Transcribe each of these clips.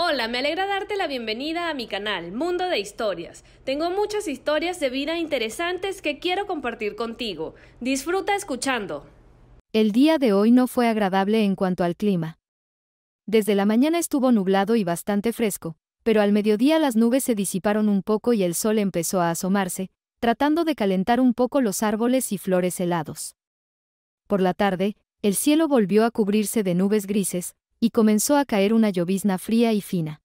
Hola, me alegra darte la bienvenida a mi canal, Mundo de Historias. Tengo muchas historias de vida interesantes que quiero compartir contigo. Disfruta escuchando. El día de hoy no fue agradable en cuanto al clima. Desde la mañana estuvo nublado y bastante fresco, pero al mediodía las nubes se disiparon un poco y el sol empezó a asomarse, tratando de calentar un poco los árboles y flores helados. Por la tarde, el cielo volvió a cubrirse de nubes grises, y comenzó a caer una llovizna fría y fina.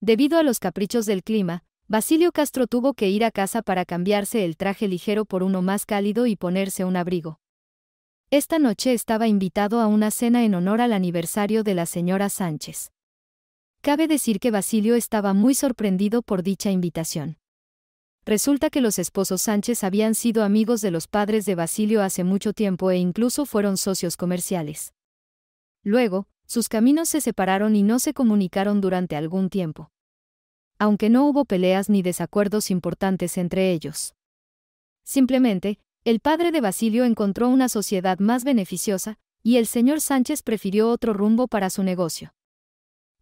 Debido a los caprichos del clima, Basilio Castro tuvo que ir a casa para cambiarse el traje ligero por uno más cálido y ponerse un abrigo. Esta noche estaba invitado a una cena en honor al aniversario de la señora Sánchez. Cabe decir que Basilio estaba muy sorprendido por dicha invitación. Resulta que los esposos Sánchez habían sido amigos de los padres de Basilio hace mucho tiempo e incluso fueron socios comerciales. Luego, sus caminos se separaron y no se comunicaron durante algún tiempo. Aunque no hubo peleas ni desacuerdos importantes entre ellos. Simplemente, el padre de Basilio encontró una sociedad más beneficiosa, y el señor Sánchez prefirió otro rumbo para su negocio.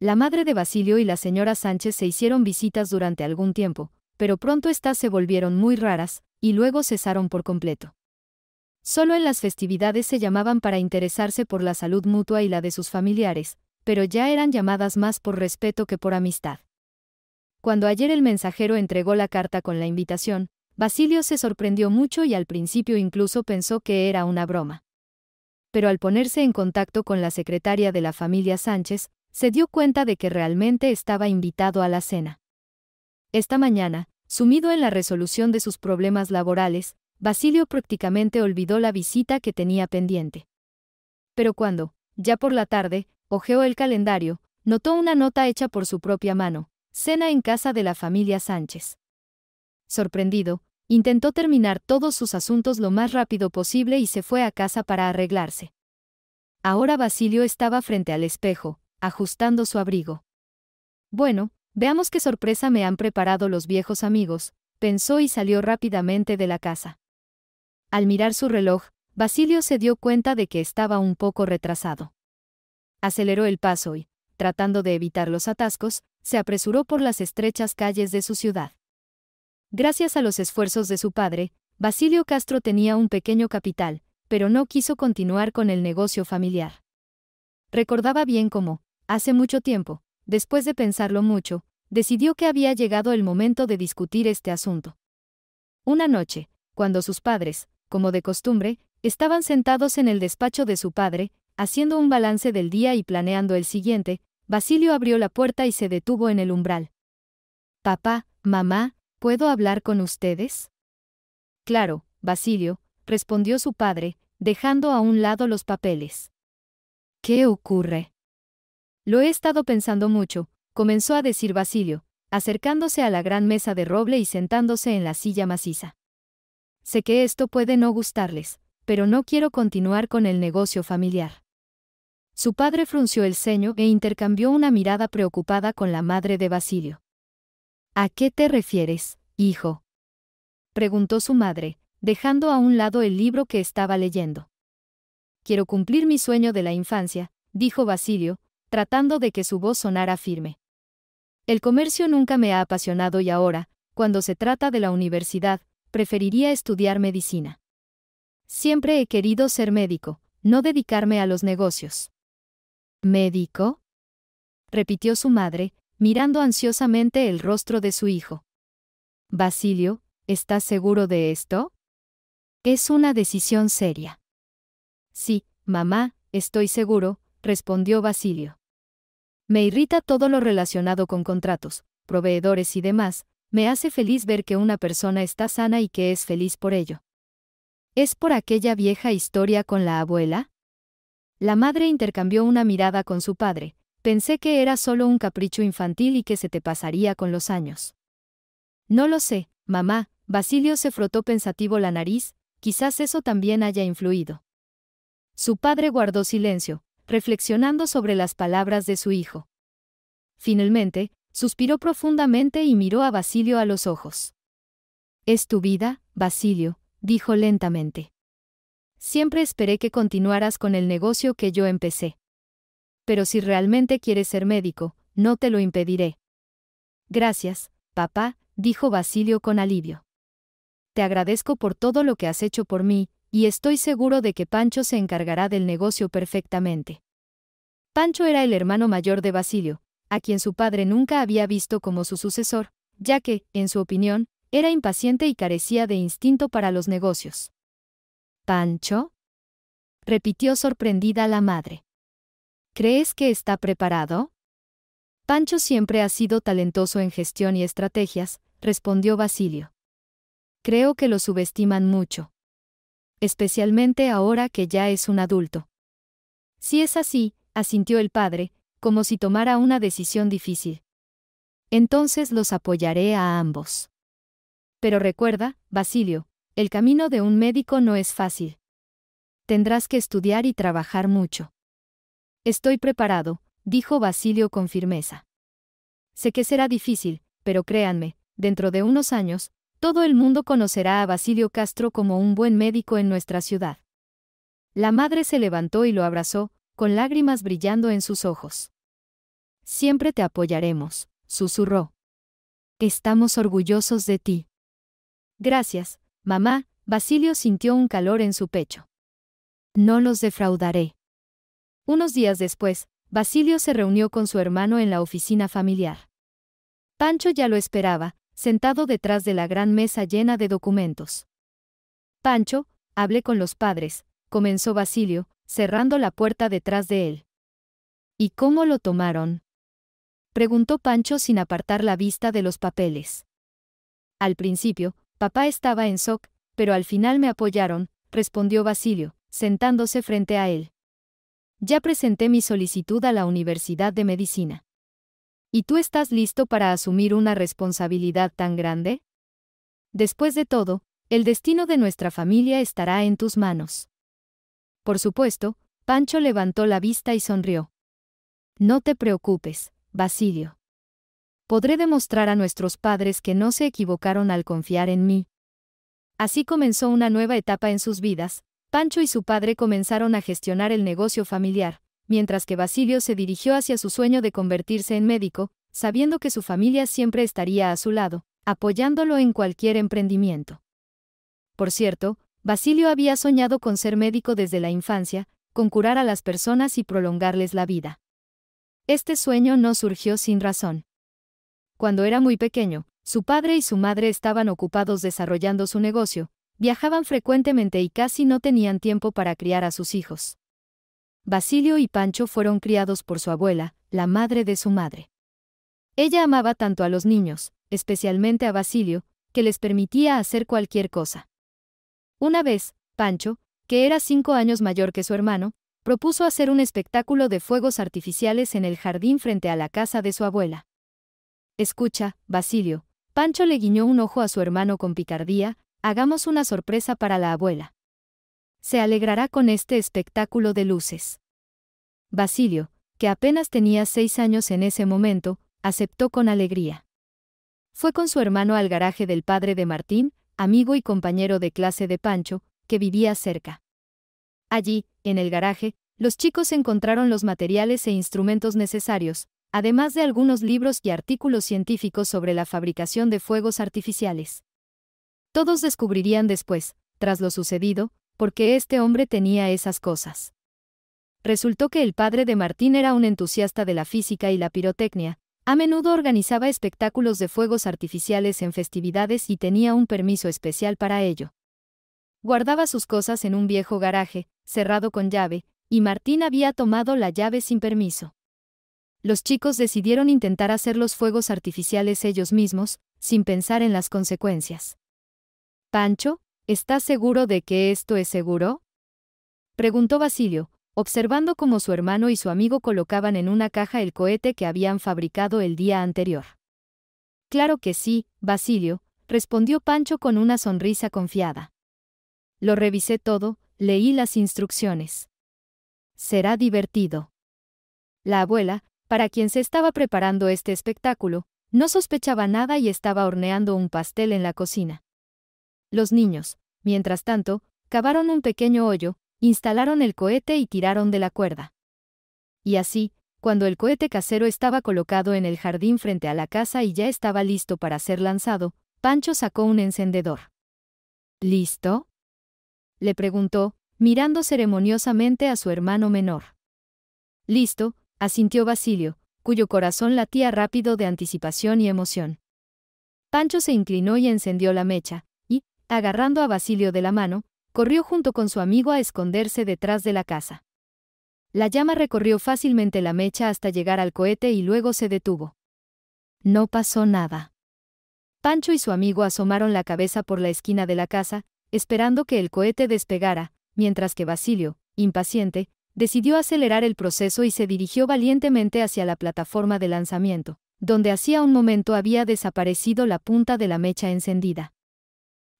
La madre de Basilio y la señora Sánchez se hicieron visitas durante algún tiempo, pero pronto éstas se volvieron muy raras, y luego cesaron por completo. Solo en las festividades se llamaban para interesarse por la salud mutua y la de sus familiares, pero ya eran llamadas más por respeto que por amistad. Cuando ayer el mensajero entregó la carta con la invitación, Basilio se sorprendió mucho y al principio incluso pensó que era una broma. Pero al ponerse en contacto con la secretaria de la familia Sánchez, se dio cuenta de que realmente estaba invitado a la cena. Esta mañana, sumido en la resolución de sus problemas laborales, Basilio prácticamente olvidó la visita que tenía pendiente. Pero cuando, ya por la tarde, ojeó el calendario, notó una nota hecha por su propia mano, cena en casa de la familia Sánchez. Sorprendido, intentó terminar todos sus asuntos lo más rápido posible y se fue a casa para arreglarse. Ahora Basilio estaba frente al espejo, ajustando su abrigo. Bueno, veamos qué sorpresa me han preparado los viejos amigos, pensó y salió rápidamente de la casa. Al mirar su reloj, Basilio se dio cuenta de que estaba un poco retrasado. Aceleró el paso y, tratando de evitar los atascos, se apresuró por las estrechas calles de su ciudad. Gracias a los esfuerzos de su padre, Basilio Castro tenía un pequeño capital, pero no quiso continuar con el negocio familiar. Recordaba bien cómo, hace mucho tiempo, después de pensarlo mucho, decidió que había llegado el momento de discutir este asunto. Una noche, cuando sus padres, como de costumbre, estaban sentados en el despacho de su padre, haciendo un balance del día y planeando el siguiente, Basilio abrió la puerta y se detuvo en el umbral. Papá, mamá, ¿puedo hablar con ustedes? Claro, Basilio, respondió su padre, dejando a un lado los papeles. ¿Qué ocurre? Lo he estado pensando mucho, comenzó a decir Basilio, acercándose a la gran mesa de roble y sentándose en la silla maciza. Sé que esto puede no gustarles, pero no quiero continuar con el negocio familiar. Su padre frunció el ceño e intercambió una mirada preocupada con la madre de Basilio. ¿A qué te refieres, hijo? preguntó su madre, dejando a un lado el libro que estaba leyendo. Quiero cumplir mi sueño de la infancia, dijo Basilio, tratando de que su voz sonara firme. El comercio nunca me ha apasionado y ahora, cuando se trata de la universidad, preferiría estudiar medicina. Siempre he querido ser médico, no dedicarme a los negocios. ¿Médico? repitió su madre, mirando ansiosamente el rostro de su hijo. Basilio, ¿estás seguro de esto? Es una decisión seria. Sí, mamá, estoy seguro, respondió Basilio. Me irrita todo lo relacionado con contratos, proveedores y demás, me hace feliz ver que una persona está sana y que es feliz por ello. ¿Es por aquella vieja historia con la abuela? La madre intercambió una mirada con su padre. Pensé que era solo un capricho infantil y que se te pasaría con los años. No lo sé, mamá, Basilio se frotó pensativo la nariz, quizás eso también haya influido. Su padre guardó silencio, reflexionando sobre las palabras de su hijo. Finalmente, Suspiró profundamente y miró a Basilio a los ojos. Es tu vida, Basilio, dijo lentamente. Siempre esperé que continuaras con el negocio que yo empecé. Pero si realmente quieres ser médico, no te lo impediré. Gracias, papá, dijo Basilio con alivio. Te agradezco por todo lo que has hecho por mí, y estoy seguro de que Pancho se encargará del negocio perfectamente. Pancho era el hermano mayor de Basilio, a quien su padre nunca había visto como su sucesor, ya que, en su opinión, era impaciente y carecía de instinto para los negocios. ¿Pancho? repitió sorprendida la madre. ¿Crees que está preparado? Pancho siempre ha sido talentoso en gestión y estrategias, respondió Basilio. Creo que lo subestiman mucho. Especialmente ahora que ya es un adulto. Si es así, asintió el padre, como si tomara una decisión difícil. Entonces los apoyaré a ambos. Pero recuerda, Basilio, el camino de un médico no es fácil. Tendrás que estudiar y trabajar mucho. Estoy preparado, dijo Basilio con firmeza. Sé que será difícil, pero créanme, dentro de unos años, todo el mundo conocerá a Basilio Castro como un buen médico en nuestra ciudad. La madre se levantó y lo abrazó, con lágrimas brillando en sus ojos. Siempre te apoyaremos, susurró. Estamos orgullosos de ti. Gracias, mamá, Basilio sintió un calor en su pecho. No los defraudaré. Unos días después, Basilio se reunió con su hermano en la oficina familiar. Pancho ya lo esperaba, sentado detrás de la gran mesa llena de documentos. Pancho, hablé con los padres, comenzó Basilio, cerrando la puerta detrás de él. ¿Y cómo lo tomaron? preguntó Pancho sin apartar la vista de los papeles. Al principio, papá estaba en shock, pero al final me apoyaron, respondió Basilio, sentándose frente a él. Ya presenté mi solicitud a la Universidad de Medicina. ¿Y tú estás listo para asumir una responsabilidad tan grande? Después de todo, el destino de nuestra familia estará en tus manos. Por supuesto, Pancho levantó la vista y sonrió. No te preocupes, Basilio. Podré demostrar a nuestros padres que no se equivocaron al confiar en mí. Así comenzó una nueva etapa en sus vidas, Pancho y su padre comenzaron a gestionar el negocio familiar, mientras que Basilio se dirigió hacia su sueño de convertirse en médico, sabiendo que su familia siempre estaría a su lado, apoyándolo en cualquier emprendimiento. Por cierto, Basilio había soñado con ser médico desde la infancia, con curar a las personas y prolongarles la vida. Este sueño no surgió sin razón. Cuando era muy pequeño, su padre y su madre estaban ocupados desarrollando su negocio, viajaban frecuentemente y casi no tenían tiempo para criar a sus hijos. Basilio y Pancho fueron criados por su abuela, la madre de su madre. Ella amaba tanto a los niños, especialmente a Basilio, que les permitía hacer cualquier cosa. Una vez, Pancho, que era cinco años mayor que su hermano, propuso hacer un espectáculo de fuegos artificiales en el jardín frente a la casa de su abuela. Escucha, Basilio. Pancho le guiñó un ojo a su hermano con picardía, hagamos una sorpresa para la abuela. Se alegrará con este espectáculo de luces. Basilio, que apenas tenía seis años en ese momento, aceptó con alegría. Fue con su hermano al garaje del padre de Martín, amigo y compañero de clase de Pancho, que vivía cerca. Allí, en el garaje, los chicos encontraron los materiales e instrumentos necesarios, además de algunos libros y artículos científicos sobre la fabricación de fuegos artificiales. Todos descubrirían después, tras lo sucedido, por qué este hombre tenía esas cosas. Resultó que el padre de Martín era un entusiasta de la física y la pirotecnia, a menudo organizaba espectáculos de fuegos artificiales en festividades y tenía un permiso especial para ello. Guardaba sus cosas en un viejo garaje, cerrado con llave, y Martín había tomado la llave sin permiso. Los chicos decidieron intentar hacer los fuegos artificiales ellos mismos, sin pensar en las consecuencias. Pancho, ¿estás seguro de que esto es seguro? Preguntó Basilio, observando cómo su hermano y su amigo colocaban en una caja el cohete que habían fabricado el día anterior. Claro que sí, Basilio, respondió Pancho con una sonrisa confiada. Lo revisé todo, leí las instrucciones. Será divertido. La abuela, para quien se estaba preparando este espectáculo, no sospechaba nada y estaba horneando un pastel en la cocina. Los niños, mientras tanto, cavaron un pequeño hoyo, Instalaron el cohete y tiraron de la cuerda. Y así, cuando el cohete casero estaba colocado en el jardín frente a la casa y ya estaba listo para ser lanzado, Pancho sacó un encendedor. ¿Listo? le preguntó, mirando ceremoniosamente a su hermano menor. Listo, asintió Basilio, cuyo corazón latía rápido de anticipación y emoción. Pancho se inclinó y encendió la mecha, y, agarrando a Basilio de la mano, corrió junto con su amigo a esconderse detrás de la casa. La llama recorrió fácilmente la mecha hasta llegar al cohete y luego se detuvo. No pasó nada. Pancho y su amigo asomaron la cabeza por la esquina de la casa, esperando que el cohete despegara, mientras que Basilio, impaciente, decidió acelerar el proceso y se dirigió valientemente hacia la plataforma de lanzamiento, donde hacía un momento había desaparecido la punta de la mecha encendida.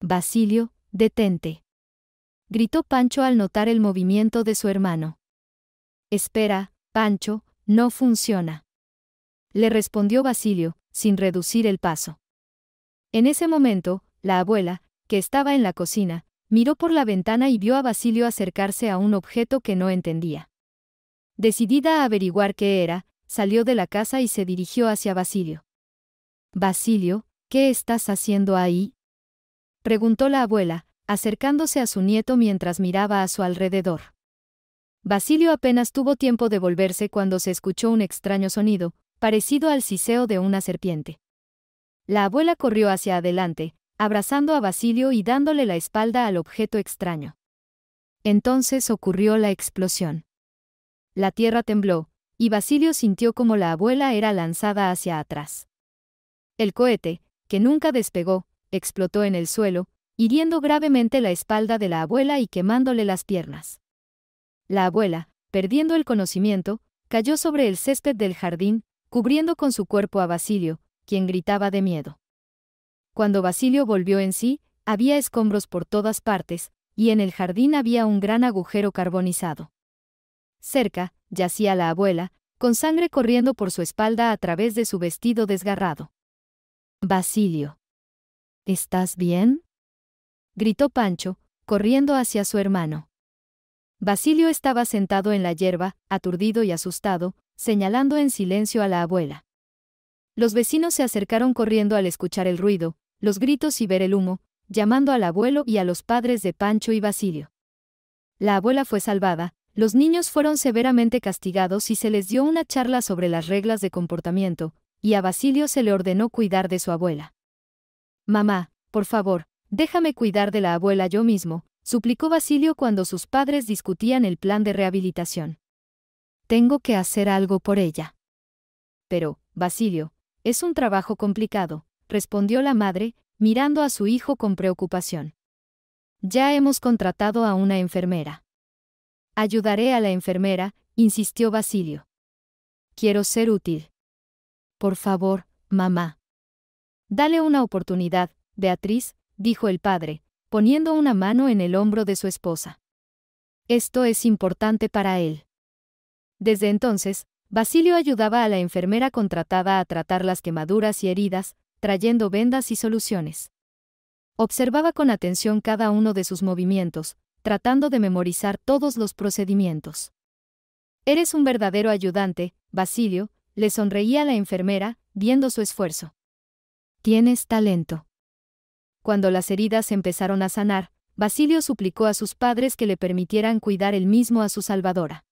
Basilio, detente gritó Pancho al notar el movimiento de su hermano. Espera, Pancho, no funciona. Le respondió Basilio, sin reducir el paso. En ese momento, la abuela, que estaba en la cocina, miró por la ventana y vio a Basilio acercarse a un objeto que no entendía. Decidida a averiguar qué era, salió de la casa y se dirigió hacia Basilio. Basilio, ¿qué estás haciendo ahí? preguntó la abuela, acercándose a su nieto mientras miraba a su alrededor. Basilio apenas tuvo tiempo de volverse cuando se escuchó un extraño sonido, parecido al siseo de una serpiente. La abuela corrió hacia adelante, abrazando a Basilio y dándole la espalda al objeto extraño. Entonces ocurrió la explosión. La tierra tembló, y Basilio sintió como la abuela era lanzada hacia atrás. El cohete, que nunca despegó, explotó en el suelo, hiriendo gravemente la espalda de la abuela y quemándole las piernas. La abuela, perdiendo el conocimiento, cayó sobre el césped del jardín, cubriendo con su cuerpo a Basilio, quien gritaba de miedo. Cuando Basilio volvió en sí, había escombros por todas partes, y en el jardín había un gran agujero carbonizado. Cerca, yacía la abuela, con sangre corriendo por su espalda a través de su vestido desgarrado. Basilio. ¿Estás bien? gritó Pancho, corriendo hacia su hermano. Basilio estaba sentado en la hierba, aturdido y asustado, señalando en silencio a la abuela. Los vecinos se acercaron corriendo al escuchar el ruido, los gritos y ver el humo, llamando al abuelo y a los padres de Pancho y Basilio. La abuela fue salvada, los niños fueron severamente castigados y se les dio una charla sobre las reglas de comportamiento, y a Basilio se le ordenó cuidar de su abuela. Mamá, por favor, Déjame cuidar de la abuela yo mismo, suplicó Basilio cuando sus padres discutían el plan de rehabilitación. Tengo que hacer algo por ella. Pero, Basilio, es un trabajo complicado, respondió la madre, mirando a su hijo con preocupación. Ya hemos contratado a una enfermera. Ayudaré a la enfermera, insistió Basilio. Quiero ser útil. Por favor, mamá. Dale una oportunidad, Beatriz, dijo el padre, poniendo una mano en el hombro de su esposa. Esto es importante para él. Desde entonces, Basilio ayudaba a la enfermera contratada a tratar las quemaduras y heridas, trayendo vendas y soluciones. Observaba con atención cada uno de sus movimientos, tratando de memorizar todos los procedimientos. Eres un verdadero ayudante, Basilio, le sonreía la enfermera, viendo su esfuerzo. Tienes talento. Cuando las heridas empezaron a sanar, Basilio suplicó a sus padres que le permitieran cuidar él mismo a su salvadora.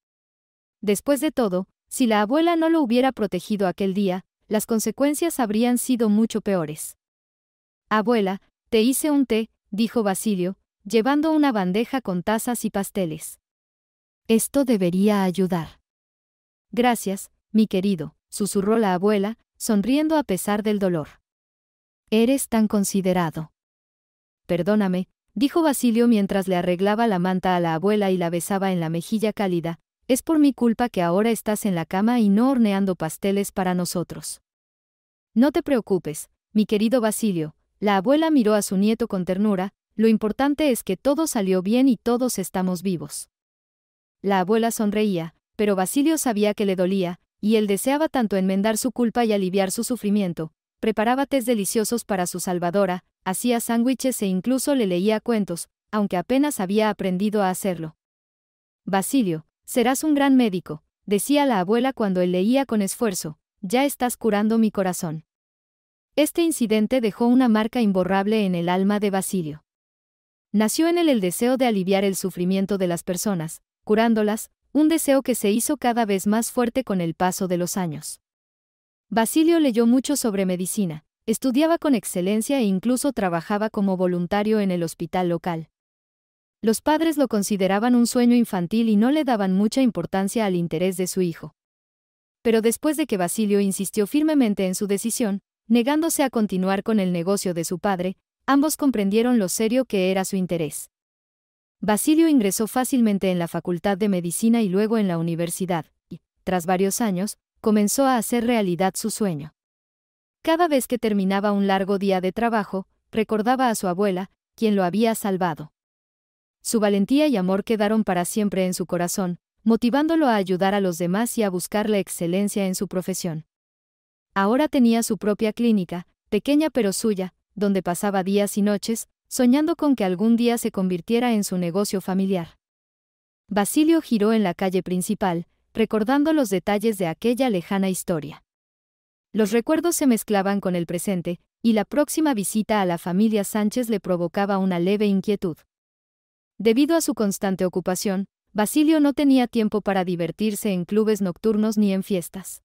Después de todo, si la abuela no lo hubiera protegido aquel día, las consecuencias habrían sido mucho peores. Abuela, te hice un té, dijo Basilio, llevando una bandeja con tazas y pasteles. Esto debería ayudar. Gracias, mi querido, susurró la abuela, sonriendo a pesar del dolor. Eres tan considerado. Perdóname, dijo Basilio mientras le arreglaba la manta a la abuela y la besaba en la mejilla cálida, es por mi culpa que ahora estás en la cama y no horneando pasteles para nosotros. No te preocupes, mi querido Basilio, la abuela miró a su nieto con ternura, lo importante es que todo salió bien y todos estamos vivos. La abuela sonreía, pero Basilio sabía que le dolía, y él deseaba tanto enmendar su culpa y aliviar su sufrimiento, Preparaba tés deliciosos para su salvadora, hacía sándwiches e incluso le leía cuentos, aunque apenas había aprendido a hacerlo. Basilio, serás un gran médico, decía la abuela cuando él leía con esfuerzo, ya estás curando mi corazón. Este incidente dejó una marca imborrable en el alma de Basilio. Nació en él el deseo de aliviar el sufrimiento de las personas, curándolas, un deseo que se hizo cada vez más fuerte con el paso de los años. Basilio leyó mucho sobre medicina, estudiaba con excelencia e incluso trabajaba como voluntario en el hospital local. Los padres lo consideraban un sueño infantil y no le daban mucha importancia al interés de su hijo. Pero después de que Basilio insistió firmemente en su decisión, negándose a continuar con el negocio de su padre, ambos comprendieron lo serio que era su interés. Basilio ingresó fácilmente en la Facultad de Medicina y luego en la universidad, y, tras varios años, comenzó a hacer realidad su sueño. Cada vez que terminaba un largo día de trabajo, recordaba a su abuela, quien lo había salvado. Su valentía y amor quedaron para siempre en su corazón, motivándolo a ayudar a los demás y a buscar la excelencia en su profesión. Ahora tenía su propia clínica, pequeña pero suya, donde pasaba días y noches, soñando con que algún día se convirtiera en su negocio familiar. Basilio giró en la calle principal, recordando los detalles de aquella lejana historia. Los recuerdos se mezclaban con el presente, y la próxima visita a la familia Sánchez le provocaba una leve inquietud. Debido a su constante ocupación, Basilio no tenía tiempo para divertirse en clubes nocturnos ni en fiestas.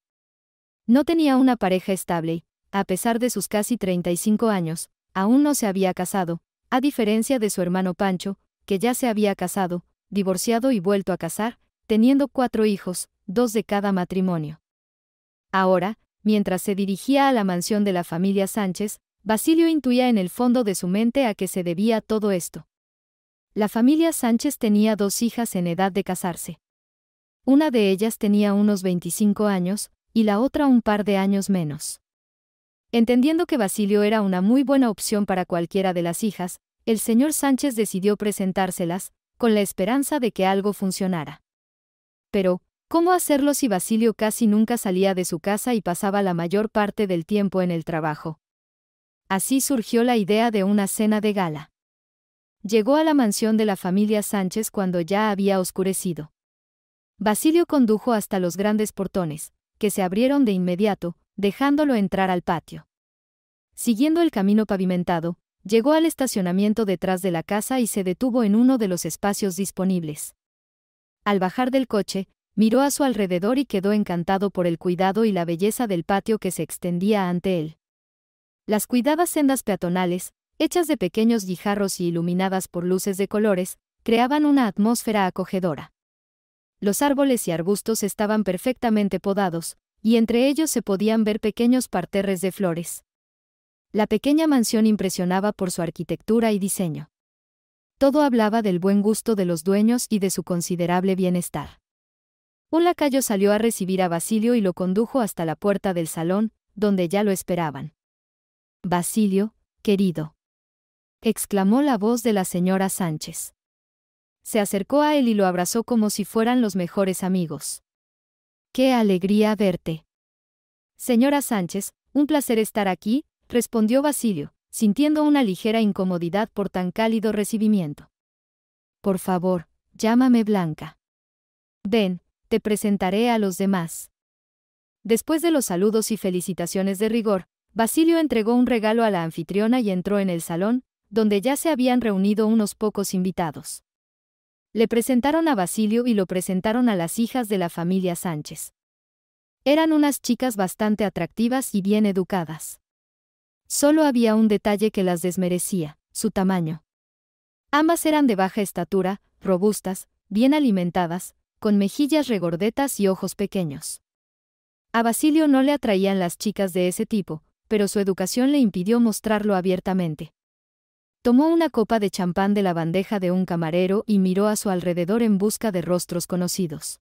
No tenía una pareja estable, a pesar de sus casi 35 años, aún no se había casado, a diferencia de su hermano Pancho, que ya se había casado, divorciado y vuelto a casar, teniendo cuatro hijos, dos de cada matrimonio. Ahora, mientras se dirigía a la mansión de la familia Sánchez, Basilio intuía en el fondo de su mente a qué se debía todo esto. La familia Sánchez tenía dos hijas en edad de casarse. Una de ellas tenía unos 25 años, y la otra un par de años menos. Entendiendo que Basilio era una muy buena opción para cualquiera de las hijas, el señor Sánchez decidió presentárselas, con la esperanza de que algo funcionara. Pero, ¿cómo hacerlo si Basilio casi nunca salía de su casa y pasaba la mayor parte del tiempo en el trabajo? Así surgió la idea de una cena de gala. Llegó a la mansión de la familia Sánchez cuando ya había oscurecido. Basilio condujo hasta los grandes portones, que se abrieron de inmediato, dejándolo entrar al patio. Siguiendo el camino pavimentado, llegó al estacionamiento detrás de la casa y se detuvo en uno de los espacios disponibles. Al bajar del coche, miró a su alrededor y quedó encantado por el cuidado y la belleza del patio que se extendía ante él. Las cuidadas sendas peatonales, hechas de pequeños guijarros y iluminadas por luces de colores, creaban una atmósfera acogedora. Los árboles y arbustos estaban perfectamente podados, y entre ellos se podían ver pequeños parterres de flores. La pequeña mansión impresionaba por su arquitectura y diseño. Todo hablaba del buen gusto de los dueños y de su considerable bienestar. Un lacayo salió a recibir a Basilio y lo condujo hasta la puerta del salón, donde ya lo esperaban. Basilio, querido. exclamó la voz de la señora Sánchez. Se acercó a él y lo abrazó como si fueran los mejores amigos. ¡Qué alegría verte! Señora Sánchez, un placer estar aquí, respondió Basilio, sintiendo una ligera incomodidad por tan cálido recibimiento. Por favor, llámame Blanca. Ven, te presentaré a los demás. Después de los saludos y felicitaciones de rigor, Basilio entregó un regalo a la anfitriona y entró en el salón, donde ya se habían reunido unos pocos invitados. Le presentaron a Basilio y lo presentaron a las hijas de la familia Sánchez. Eran unas chicas bastante atractivas y bien educadas. Solo había un detalle que las desmerecía, su tamaño. Ambas eran de baja estatura, robustas, bien alimentadas, con mejillas regordetas y ojos pequeños. A Basilio no le atraían las chicas de ese tipo, pero su educación le impidió mostrarlo abiertamente. Tomó una copa de champán de la bandeja de un camarero y miró a su alrededor en busca de rostros conocidos.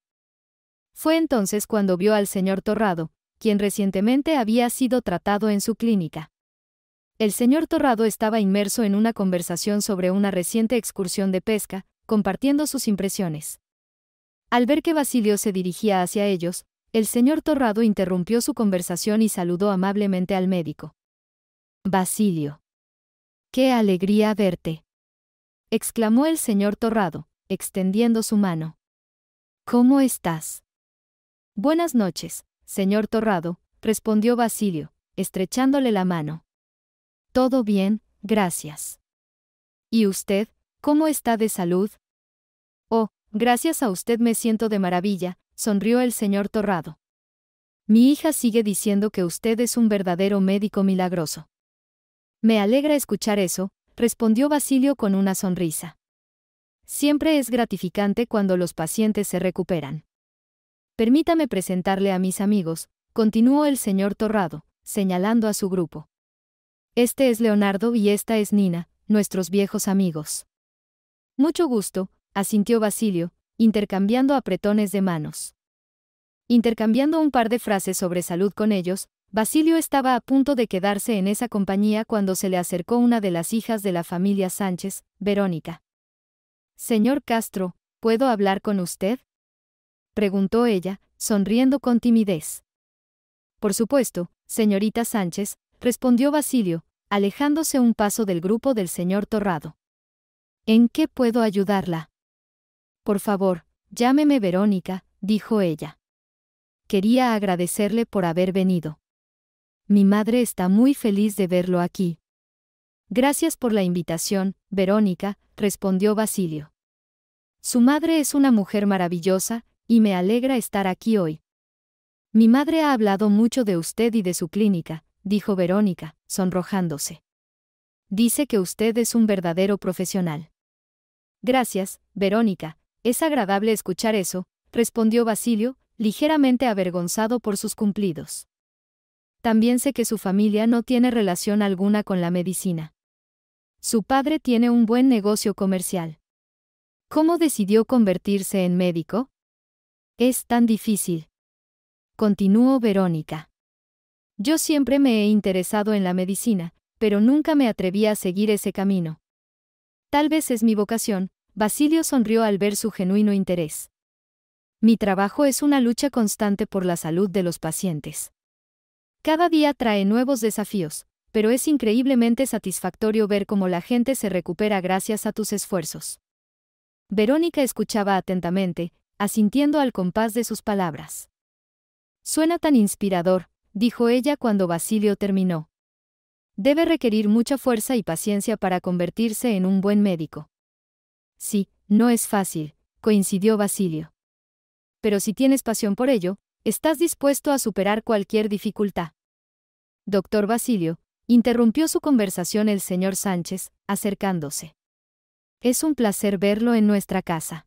Fue entonces cuando vio al señor Torrado, quien recientemente había sido tratado en su clínica. El señor Torrado estaba inmerso en una conversación sobre una reciente excursión de pesca, compartiendo sus impresiones. Al ver que Basilio se dirigía hacia ellos, el señor Torrado interrumpió su conversación y saludó amablemente al médico. Basilio. Qué alegría verte. exclamó el señor Torrado, extendiendo su mano. ¿Cómo estás? Buenas noches, señor Torrado, respondió Basilio, estrechándole la mano. Todo bien, gracias. ¿Y usted, cómo está de salud? Oh, gracias a usted me siento de maravilla, sonrió el señor Torrado. Mi hija sigue diciendo que usted es un verdadero médico milagroso. Me alegra escuchar eso, respondió Basilio con una sonrisa. Siempre es gratificante cuando los pacientes se recuperan. Permítame presentarle a mis amigos, continuó el señor Torrado, señalando a su grupo. Este es Leonardo y esta es Nina, nuestros viejos amigos. Mucho gusto, asintió Basilio, intercambiando apretones de manos. Intercambiando un par de frases sobre salud con ellos, Basilio estaba a punto de quedarse en esa compañía cuando se le acercó una de las hijas de la familia Sánchez, Verónica. Señor Castro, ¿puedo hablar con usted? preguntó ella, sonriendo con timidez. Por supuesto, señorita Sánchez, respondió Basilio, alejándose un paso del grupo del señor Torrado. ¿En qué puedo ayudarla? Por favor, llámeme Verónica, dijo ella. Quería agradecerle por haber venido. Mi madre está muy feliz de verlo aquí. Gracias por la invitación, Verónica, respondió Basilio. Su madre es una mujer maravillosa, y me alegra estar aquí hoy. Mi madre ha hablado mucho de usted y de su clínica, dijo Verónica, sonrojándose. Dice que usted es un verdadero profesional. Gracias, Verónica, es agradable escuchar eso, respondió Basilio, ligeramente avergonzado por sus cumplidos. También sé que su familia no tiene relación alguna con la medicina. Su padre tiene un buen negocio comercial. ¿Cómo decidió convertirse en médico? Es tan difícil. Continuó Verónica. Yo siempre me he interesado en la medicina, pero nunca me atreví a seguir ese camino. Tal vez es mi vocación, Basilio sonrió al ver su genuino interés. Mi trabajo es una lucha constante por la salud de los pacientes. Cada día trae nuevos desafíos, pero es increíblemente satisfactorio ver cómo la gente se recupera gracias a tus esfuerzos. Verónica escuchaba atentamente, asintiendo al compás de sus palabras. Suena tan inspirador, dijo ella cuando Basilio terminó. Debe requerir mucha fuerza y paciencia para convertirse en un buen médico. Sí, no es fácil, coincidió Basilio. Pero si tienes pasión por ello, estás dispuesto a superar cualquier dificultad. Doctor Basilio, interrumpió su conversación el señor Sánchez, acercándose. Es un placer verlo en nuestra casa.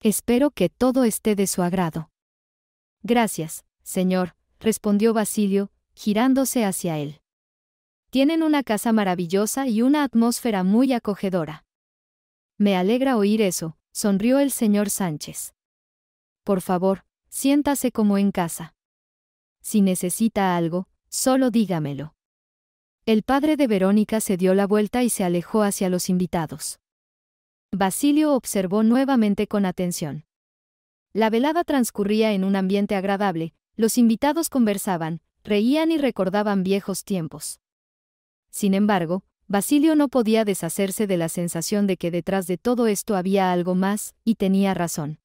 Espero que todo esté de su agrado. Gracias, señor, respondió Basilio, girándose hacia él. Tienen una casa maravillosa y una atmósfera muy acogedora. Me alegra oír eso, sonrió el señor Sánchez. Por favor, siéntase como en casa. Si necesita algo, solo dígamelo. El padre de Verónica se dio la vuelta y se alejó hacia los invitados. Basilio observó nuevamente con atención. La velada transcurría en un ambiente agradable, los invitados conversaban, reían y recordaban viejos tiempos. Sin embargo, Basilio no podía deshacerse de la sensación de que detrás de todo esto había algo más, y tenía razón.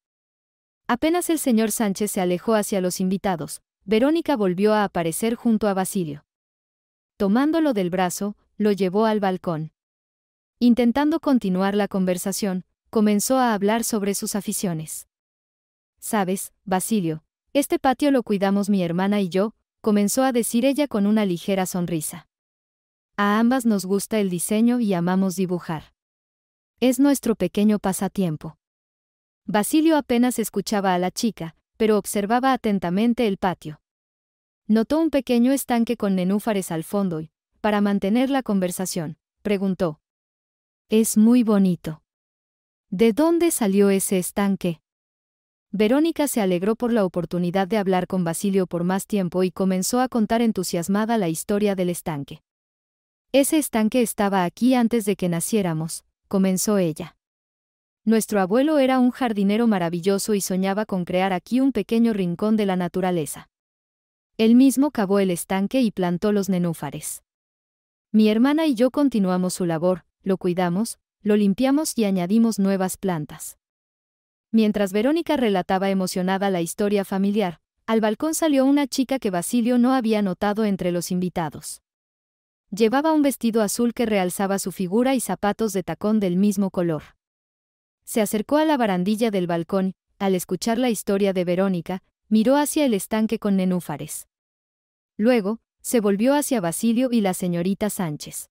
Apenas el señor Sánchez se alejó hacia los invitados, Verónica volvió a aparecer junto a Basilio. Tomándolo del brazo, lo llevó al balcón. Intentando continuar la conversación, comenzó a hablar sobre sus aficiones. Sabes, Basilio, este patio lo cuidamos mi hermana y yo, comenzó a decir ella con una ligera sonrisa. A ambas nos gusta el diseño y amamos dibujar. Es nuestro pequeño pasatiempo. Basilio apenas escuchaba a la chica, pero observaba atentamente el patio. Notó un pequeño estanque con nenúfares al fondo y, para mantener la conversación, preguntó. Es muy bonito. ¿De dónde salió ese estanque? Verónica se alegró por la oportunidad de hablar con Basilio por más tiempo y comenzó a contar entusiasmada la historia del estanque. Ese estanque estaba aquí antes de que naciéramos, comenzó ella. Nuestro abuelo era un jardinero maravilloso y soñaba con crear aquí un pequeño rincón de la naturaleza. Él mismo cavó el estanque y plantó los nenúfares. Mi hermana y yo continuamos su labor, lo cuidamos, lo limpiamos y añadimos nuevas plantas. Mientras Verónica relataba emocionada la historia familiar, al balcón salió una chica que Basilio no había notado entre los invitados. Llevaba un vestido azul que realzaba su figura y zapatos de tacón del mismo color. Se acercó a la barandilla del balcón, al escuchar la historia de Verónica, miró hacia el estanque con nenúfares. Luego, se volvió hacia Basilio y la señorita Sánchez.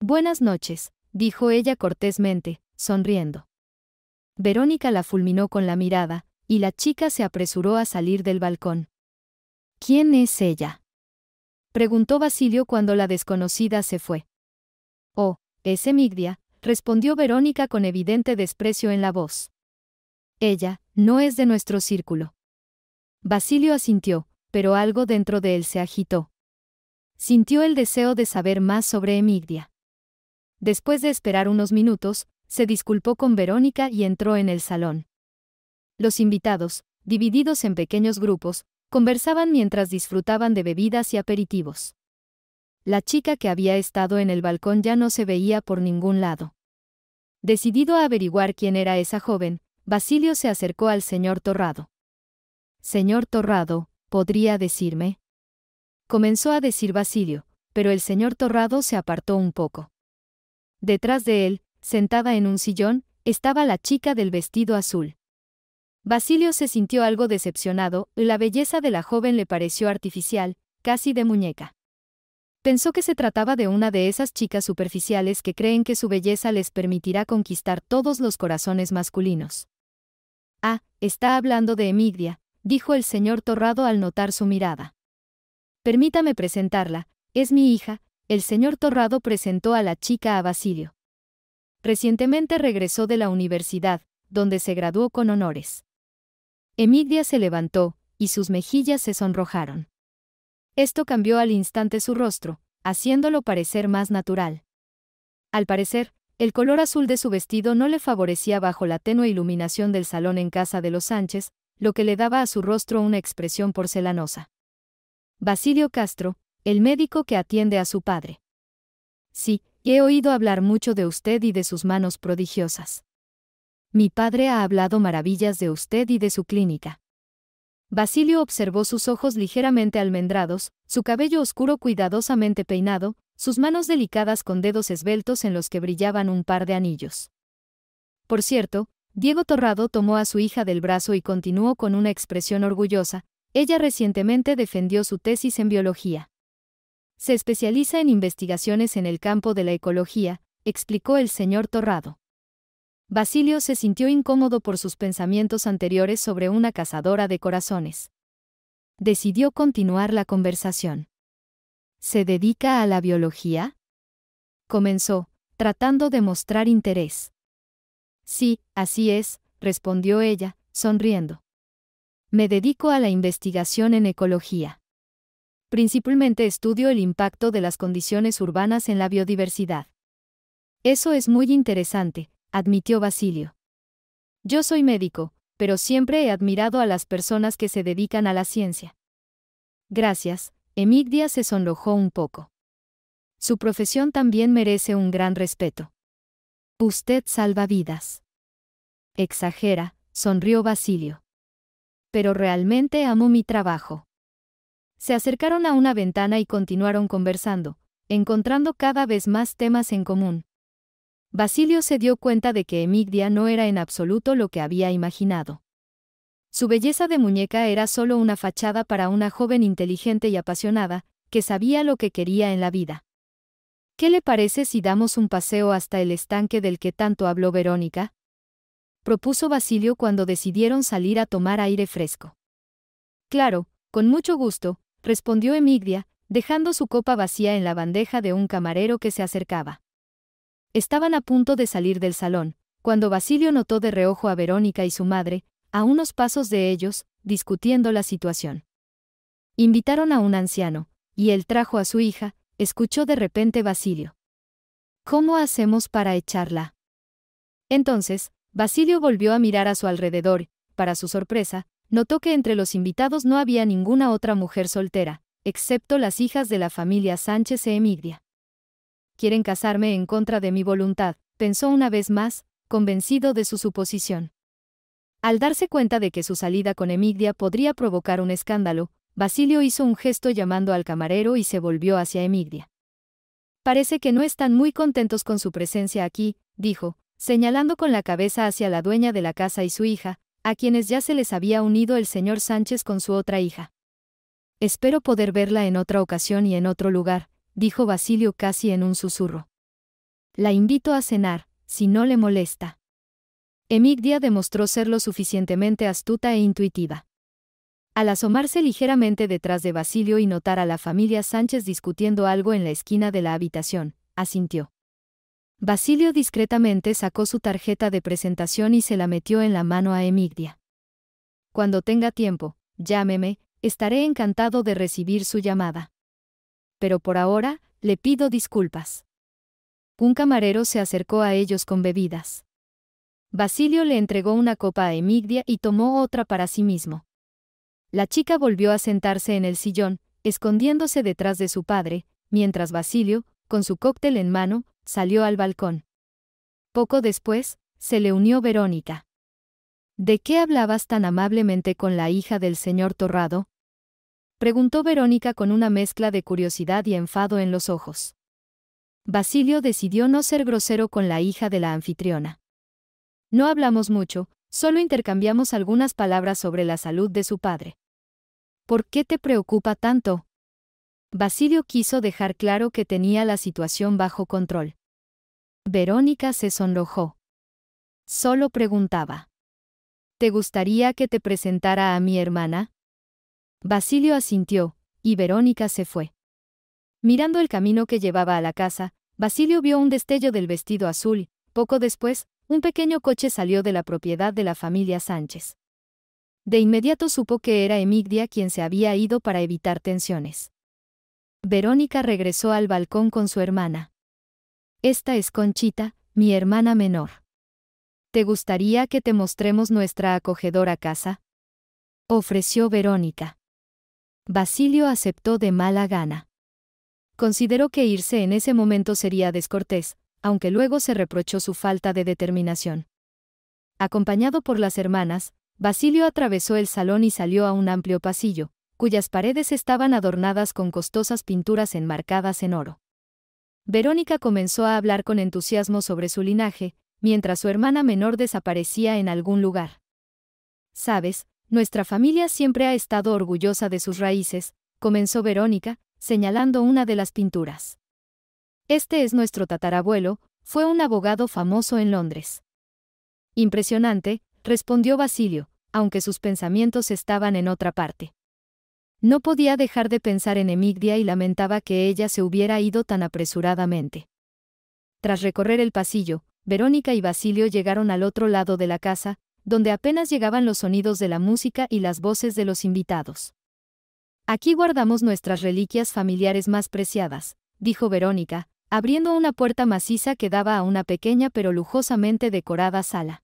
Buenas noches, dijo ella cortésmente, sonriendo. Verónica la fulminó con la mirada, y la chica se apresuró a salir del balcón. ¿Quién es ella? preguntó Basilio cuando la desconocida se fue. Oh, es Emigdia, respondió Verónica con evidente desprecio en la voz. Ella, no es de nuestro círculo. Basilio asintió, pero algo dentro de él se agitó. Sintió el deseo de saber más sobre Emigdia. Después de esperar unos minutos, se disculpó con Verónica y entró en el salón. Los invitados, divididos en pequeños grupos, conversaban mientras disfrutaban de bebidas y aperitivos. La chica que había estado en el balcón ya no se veía por ningún lado. Decidido a averiguar quién era esa joven, Basilio se acercó al señor Torrado. Señor Torrado, ¿podría decirme? Comenzó a decir Basilio, pero el señor Torrado se apartó un poco. Detrás de él, sentada en un sillón, estaba la chica del vestido azul. Basilio se sintió algo decepcionado, la belleza de la joven le pareció artificial, casi de muñeca. Pensó que se trataba de una de esas chicas superficiales que creen que su belleza les permitirá conquistar todos los corazones masculinos. Ah, está hablando de Emigdia, dijo el señor Torrado al notar su mirada. Permítame presentarla, es mi hija, el señor Torrado presentó a la chica a Basilio. Recientemente regresó de la universidad, donde se graduó con honores. Emidia se levantó, y sus mejillas se sonrojaron. Esto cambió al instante su rostro, haciéndolo parecer más natural. Al parecer, el color azul de su vestido no le favorecía bajo la tenue iluminación del salón en casa de los Sánchez, lo que le daba a su rostro una expresión porcelanosa. Basilio Castro, el médico que atiende a su padre. Sí, He oído hablar mucho de usted y de sus manos prodigiosas. Mi padre ha hablado maravillas de usted y de su clínica. Basilio observó sus ojos ligeramente almendrados, su cabello oscuro cuidadosamente peinado, sus manos delicadas con dedos esbeltos en los que brillaban un par de anillos. Por cierto, Diego Torrado tomó a su hija del brazo y continuó con una expresión orgullosa, ella recientemente defendió su tesis en biología. Se especializa en investigaciones en el campo de la ecología, explicó el señor Torrado. Basilio se sintió incómodo por sus pensamientos anteriores sobre una cazadora de corazones. Decidió continuar la conversación. ¿Se dedica a la biología? Comenzó, tratando de mostrar interés. Sí, así es, respondió ella, sonriendo. Me dedico a la investigación en ecología. Principalmente estudio el impacto de las condiciones urbanas en la biodiversidad. Eso es muy interesante, admitió Basilio. Yo soy médico, pero siempre he admirado a las personas que se dedican a la ciencia. Gracias, Emigdia se sonrojó un poco. Su profesión también merece un gran respeto. Usted salva vidas. Exagera, sonrió Basilio. Pero realmente amo mi trabajo. Se acercaron a una ventana y continuaron conversando, encontrando cada vez más temas en común. Basilio se dio cuenta de que Emigdia no era en absoluto lo que había imaginado. Su belleza de muñeca era solo una fachada para una joven inteligente y apasionada, que sabía lo que quería en la vida. ¿Qué le parece si damos un paseo hasta el estanque del que tanto habló Verónica? propuso Basilio cuando decidieron salir a tomar aire fresco. Claro, con mucho gusto, respondió Emigdia, dejando su copa vacía en la bandeja de un camarero que se acercaba. Estaban a punto de salir del salón, cuando Basilio notó de reojo a Verónica y su madre, a unos pasos de ellos, discutiendo la situación. Invitaron a un anciano, y él trajo a su hija, escuchó de repente Basilio. ¿Cómo hacemos para echarla? Entonces, Basilio volvió a mirar a su alrededor, para su sorpresa, Notó que entre los invitados no había ninguna otra mujer soltera, excepto las hijas de la familia Sánchez e Emigdia. Quieren casarme en contra de mi voluntad, pensó una vez más, convencido de su suposición. Al darse cuenta de que su salida con Emigdia podría provocar un escándalo, Basilio hizo un gesto llamando al camarero y se volvió hacia Emigdia. Parece que no están muy contentos con su presencia aquí, dijo, señalando con la cabeza hacia la dueña de la casa y su hija, a quienes ya se les había unido el señor Sánchez con su otra hija. Espero poder verla en otra ocasión y en otro lugar, dijo Basilio casi en un susurro. La invito a cenar, si no le molesta. Emigdia demostró ser lo suficientemente astuta e intuitiva. Al asomarse ligeramente detrás de Basilio y notar a la familia Sánchez discutiendo algo en la esquina de la habitación, asintió. Basilio discretamente sacó su tarjeta de presentación y se la metió en la mano a Emigdia. Cuando tenga tiempo, llámeme, estaré encantado de recibir su llamada. Pero por ahora, le pido disculpas. Un camarero se acercó a ellos con bebidas. Basilio le entregó una copa a Emigdia y tomó otra para sí mismo. La chica volvió a sentarse en el sillón, escondiéndose detrás de su padre, mientras Basilio, con su cóctel en mano, salió al balcón. Poco después, se le unió Verónica. ¿De qué hablabas tan amablemente con la hija del señor Torrado? preguntó Verónica con una mezcla de curiosidad y enfado en los ojos. Basilio decidió no ser grosero con la hija de la anfitriona. No hablamos mucho, solo intercambiamos algunas palabras sobre la salud de su padre. ¿Por qué te preocupa tanto? Basilio quiso dejar claro que tenía la situación bajo control. Verónica se sonrojó. Solo preguntaba. ¿Te gustaría que te presentara a mi hermana? Basilio asintió, y Verónica se fue. Mirando el camino que llevaba a la casa, Basilio vio un destello del vestido azul, poco después, un pequeño coche salió de la propiedad de la familia Sánchez. De inmediato supo que era Emigdia quien se había ido para evitar tensiones. Verónica regresó al balcón con su hermana. Esta es Conchita, mi hermana menor. ¿Te gustaría que te mostremos nuestra acogedora casa? ofreció Verónica. Basilio aceptó de mala gana. Consideró que irse en ese momento sería descortés, aunque luego se reprochó su falta de determinación. Acompañado por las hermanas, Basilio atravesó el salón y salió a un amplio pasillo, cuyas paredes estaban adornadas con costosas pinturas enmarcadas en oro. Verónica comenzó a hablar con entusiasmo sobre su linaje, mientras su hermana menor desaparecía en algún lugar. Sabes, nuestra familia siempre ha estado orgullosa de sus raíces, comenzó Verónica, señalando una de las pinturas. Este es nuestro tatarabuelo, fue un abogado famoso en Londres. Impresionante, respondió Basilio, aunque sus pensamientos estaban en otra parte. No podía dejar de pensar en Emigdia y lamentaba que ella se hubiera ido tan apresuradamente. Tras recorrer el pasillo, Verónica y Basilio llegaron al otro lado de la casa, donde apenas llegaban los sonidos de la música y las voces de los invitados. Aquí guardamos nuestras reliquias familiares más preciadas, dijo Verónica, abriendo una puerta maciza que daba a una pequeña pero lujosamente decorada sala.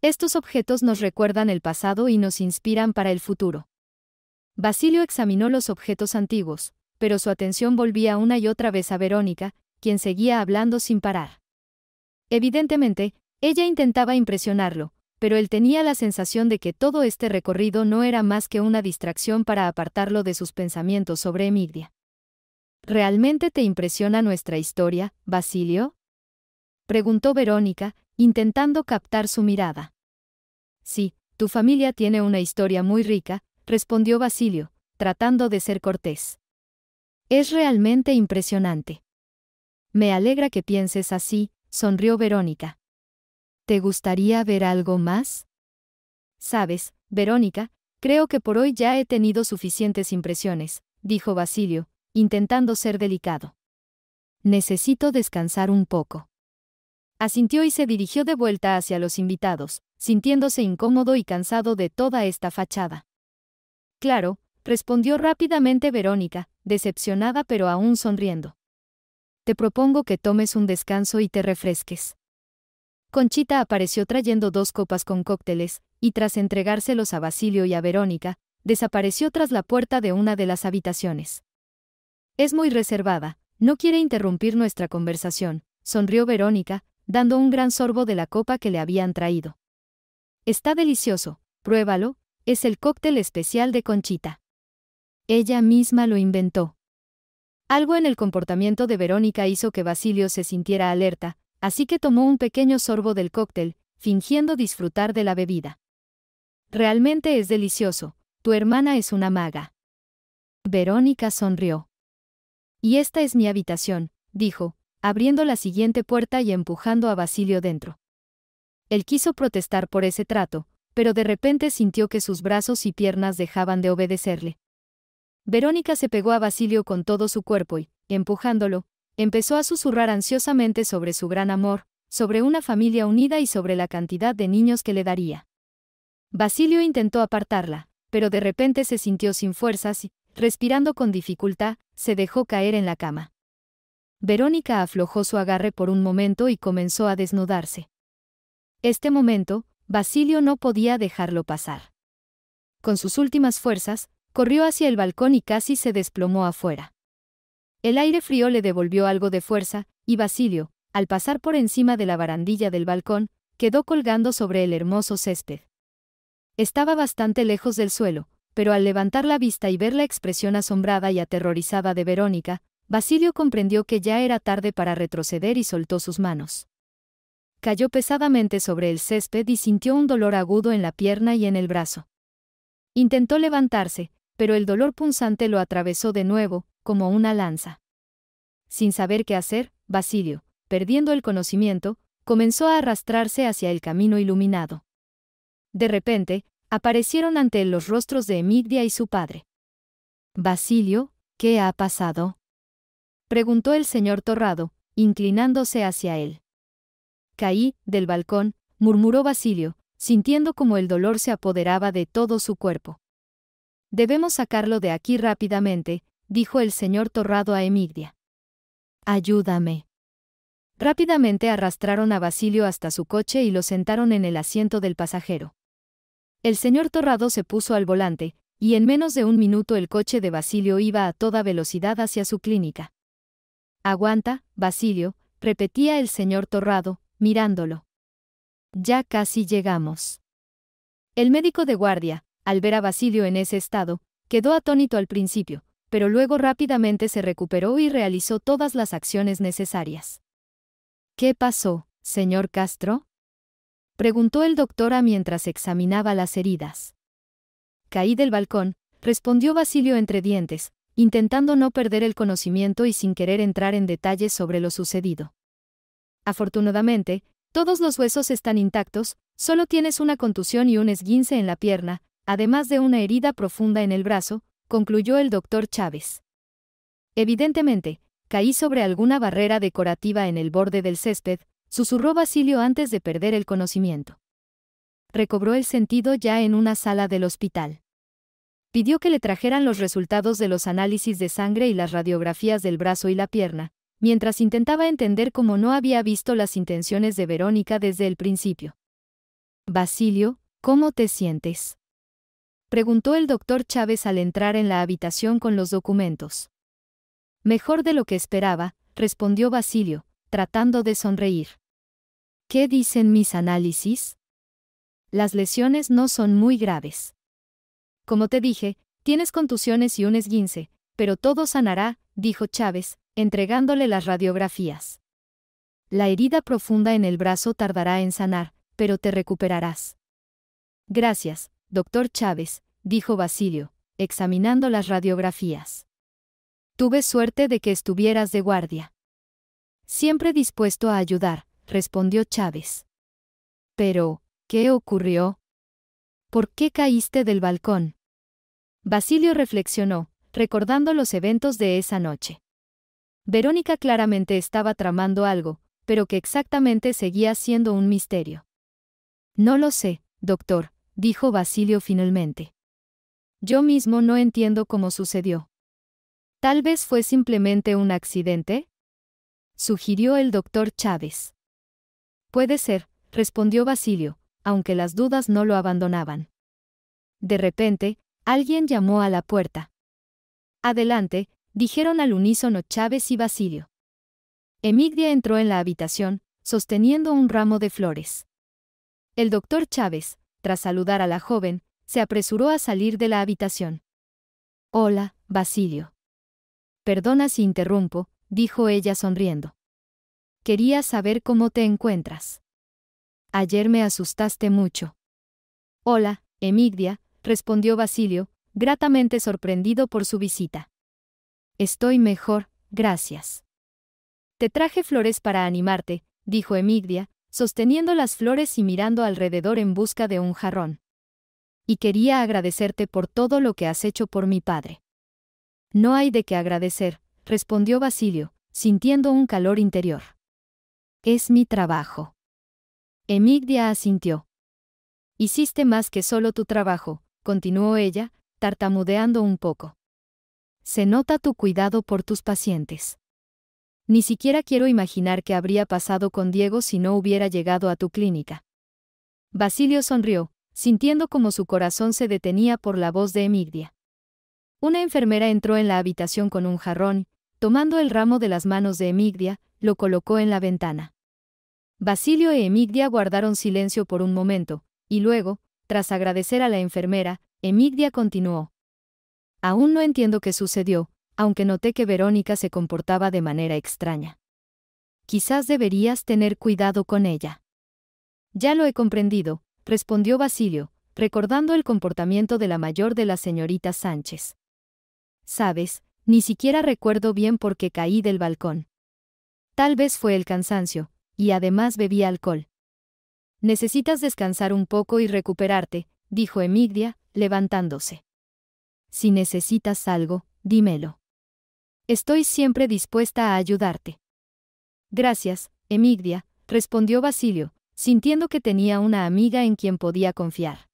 Estos objetos nos recuerdan el pasado y nos inspiran para el futuro. Basilio examinó los objetos antiguos, pero su atención volvía una y otra vez a Verónica, quien seguía hablando sin parar. Evidentemente, ella intentaba impresionarlo, pero él tenía la sensación de que todo este recorrido no era más que una distracción para apartarlo de sus pensamientos sobre Emigdia. ¿Realmente te impresiona nuestra historia, Basilio? preguntó Verónica, intentando captar su mirada. Sí, tu familia tiene una historia muy rica, respondió Basilio, tratando de ser cortés. Es realmente impresionante. Me alegra que pienses así, sonrió Verónica. ¿Te gustaría ver algo más? Sabes, Verónica, creo que por hoy ya he tenido suficientes impresiones, dijo Basilio, intentando ser delicado. Necesito descansar un poco. Asintió y se dirigió de vuelta hacia los invitados, sintiéndose incómodo y cansado de toda esta fachada. Claro, respondió rápidamente Verónica, decepcionada pero aún sonriendo. Te propongo que tomes un descanso y te refresques. Conchita apareció trayendo dos copas con cócteles, y tras entregárselos a Basilio y a Verónica, desapareció tras la puerta de una de las habitaciones. Es muy reservada, no quiere interrumpir nuestra conversación, sonrió Verónica, dando un gran sorbo de la copa que le habían traído. Está delicioso, pruébalo, es el cóctel especial de Conchita. Ella misma lo inventó. Algo en el comportamiento de Verónica hizo que Basilio se sintiera alerta, así que tomó un pequeño sorbo del cóctel, fingiendo disfrutar de la bebida. Realmente es delicioso, tu hermana es una maga. Verónica sonrió. Y esta es mi habitación, dijo, abriendo la siguiente puerta y empujando a Basilio dentro. Él quiso protestar por ese trato, pero de repente sintió que sus brazos y piernas dejaban de obedecerle. Verónica se pegó a Basilio con todo su cuerpo y, empujándolo, empezó a susurrar ansiosamente sobre su gran amor, sobre una familia unida y sobre la cantidad de niños que le daría. Basilio intentó apartarla, pero de repente se sintió sin fuerzas y, respirando con dificultad, se dejó caer en la cama. Verónica aflojó su agarre por un momento y comenzó a desnudarse. Este momento, Basilio no podía dejarlo pasar. Con sus últimas fuerzas, corrió hacia el balcón y casi se desplomó afuera. El aire frío le devolvió algo de fuerza, y Basilio, al pasar por encima de la barandilla del balcón, quedó colgando sobre el hermoso césped. Estaba bastante lejos del suelo, pero al levantar la vista y ver la expresión asombrada y aterrorizada de Verónica, Basilio comprendió que ya era tarde para retroceder y soltó sus manos cayó pesadamente sobre el césped y sintió un dolor agudo en la pierna y en el brazo. Intentó levantarse, pero el dolor punzante lo atravesó de nuevo, como una lanza. Sin saber qué hacer, Basilio, perdiendo el conocimiento, comenzó a arrastrarse hacia el camino iluminado. De repente, aparecieron ante él los rostros de Emidia y su padre. Basilio, ¿qué ha pasado? preguntó el señor Torrado, inclinándose hacia él. Caí, del balcón, murmuró Basilio, sintiendo como el dolor se apoderaba de todo su cuerpo. Debemos sacarlo de aquí rápidamente, dijo el señor Torrado a Emigdia. Ayúdame. Rápidamente arrastraron a Basilio hasta su coche y lo sentaron en el asiento del pasajero. El señor Torrado se puso al volante, y en menos de un minuto el coche de Basilio iba a toda velocidad hacia su clínica. Aguanta, Basilio, repetía el señor Torrado, mirándolo. Ya casi llegamos. El médico de guardia, al ver a Basilio en ese estado, quedó atónito al principio, pero luego rápidamente se recuperó y realizó todas las acciones necesarias. ¿Qué pasó, señor Castro? preguntó el doctora mientras examinaba las heridas. Caí del balcón, respondió Basilio entre dientes, intentando no perder el conocimiento y sin querer entrar en detalles sobre lo sucedido. Afortunadamente, todos los huesos están intactos, solo tienes una contusión y un esguince en la pierna, además de una herida profunda en el brazo, concluyó el doctor Chávez. Evidentemente, caí sobre alguna barrera decorativa en el borde del césped, susurró Basilio antes de perder el conocimiento. Recobró el sentido ya en una sala del hospital. Pidió que le trajeran los resultados de los análisis de sangre y las radiografías del brazo y la pierna, mientras intentaba entender cómo no había visto las intenciones de Verónica desde el principio. Basilio, ¿cómo te sientes? preguntó el doctor Chávez al entrar en la habitación con los documentos. Mejor de lo que esperaba, respondió Basilio, tratando de sonreír. ¿Qué dicen mis análisis? Las lesiones no son muy graves. Como te dije, tienes contusiones y un esguince, pero todo sanará, dijo Chávez, entregándole las radiografías. La herida profunda en el brazo tardará en sanar, pero te recuperarás. Gracias, doctor Chávez, dijo Basilio, examinando las radiografías. Tuve suerte de que estuvieras de guardia. Siempre dispuesto a ayudar, respondió Chávez. Pero, ¿qué ocurrió? ¿Por qué caíste del balcón? Basilio reflexionó, recordando los eventos de esa noche. Verónica claramente estaba tramando algo, pero que exactamente seguía siendo un misterio. No lo sé, doctor, dijo Basilio finalmente. Yo mismo no entiendo cómo sucedió. Tal vez fue simplemente un accidente, sugirió el doctor Chávez. Puede ser, respondió Basilio, aunque las dudas no lo abandonaban. De repente, alguien llamó a la puerta. Adelante, dijeron al unísono Chávez y Basilio. Emigdia entró en la habitación, sosteniendo un ramo de flores. El doctor Chávez, tras saludar a la joven, se apresuró a salir de la habitación. Hola, Basilio. Perdona si interrumpo, dijo ella sonriendo. Quería saber cómo te encuentras. Ayer me asustaste mucho. Hola, Emigdia, respondió Basilio, gratamente sorprendido por su visita. Estoy mejor, gracias. Te traje flores para animarte, dijo Emigdia, sosteniendo las flores y mirando alrededor en busca de un jarrón. Y quería agradecerte por todo lo que has hecho por mi padre. No hay de qué agradecer, respondió Basilio, sintiendo un calor interior. Es mi trabajo. Emigdia asintió. Hiciste más que solo tu trabajo, continuó ella, tartamudeando un poco. Se nota tu cuidado por tus pacientes. Ni siquiera quiero imaginar qué habría pasado con Diego si no hubiera llegado a tu clínica. Basilio sonrió, sintiendo como su corazón se detenía por la voz de Emigdia. Una enfermera entró en la habitación con un jarrón, tomando el ramo de las manos de Emigdia, lo colocó en la ventana. Basilio e Emigdia guardaron silencio por un momento, y luego, tras agradecer a la enfermera, Emigdia continuó. Aún no entiendo qué sucedió, aunque noté que Verónica se comportaba de manera extraña. Quizás deberías tener cuidado con ella. Ya lo he comprendido, respondió Basilio, recordando el comportamiento de la mayor de las señoritas Sánchez. Sabes, ni siquiera recuerdo bien por qué caí del balcón. Tal vez fue el cansancio, y además bebí alcohol. Necesitas descansar un poco y recuperarte, dijo Emigdia, levantándose. Si necesitas algo, dímelo. Estoy siempre dispuesta a ayudarte. Gracias, Emigdia, respondió Basilio, sintiendo que tenía una amiga en quien podía confiar.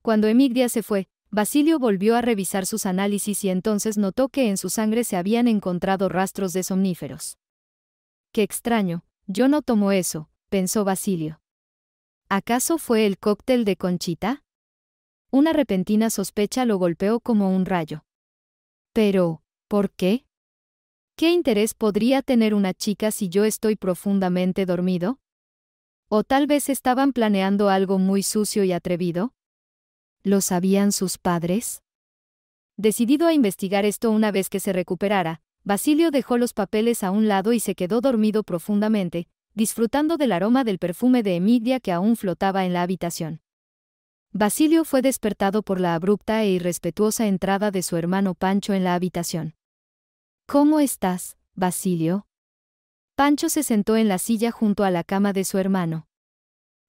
Cuando Emigdia se fue, Basilio volvió a revisar sus análisis y entonces notó que en su sangre se habían encontrado rastros de somníferos. Qué extraño, yo no tomo eso, pensó Basilio. ¿Acaso fue el cóctel de conchita? Una repentina sospecha lo golpeó como un rayo. Pero, ¿por qué? ¿Qué interés podría tener una chica si yo estoy profundamente dormido? ¿O tal vez estaban planeando algo muy sucio y atrevido? ¿Lo sabían sus padres? Decidido a investigar esto una vez que se recuperara, Basilio dejó los papeles a un lado y se quedó dormido profundamente, disfrutando del aroma del perfume de emidia que aún flotaba en la habitación. Basilio fue despertado por la abrupta e irrespetuosa entrada de su hermano Pancho en la habitación. ¿Cómo estás, Basilio? Pancho se sentó en la silla junto a la cama de su hermano.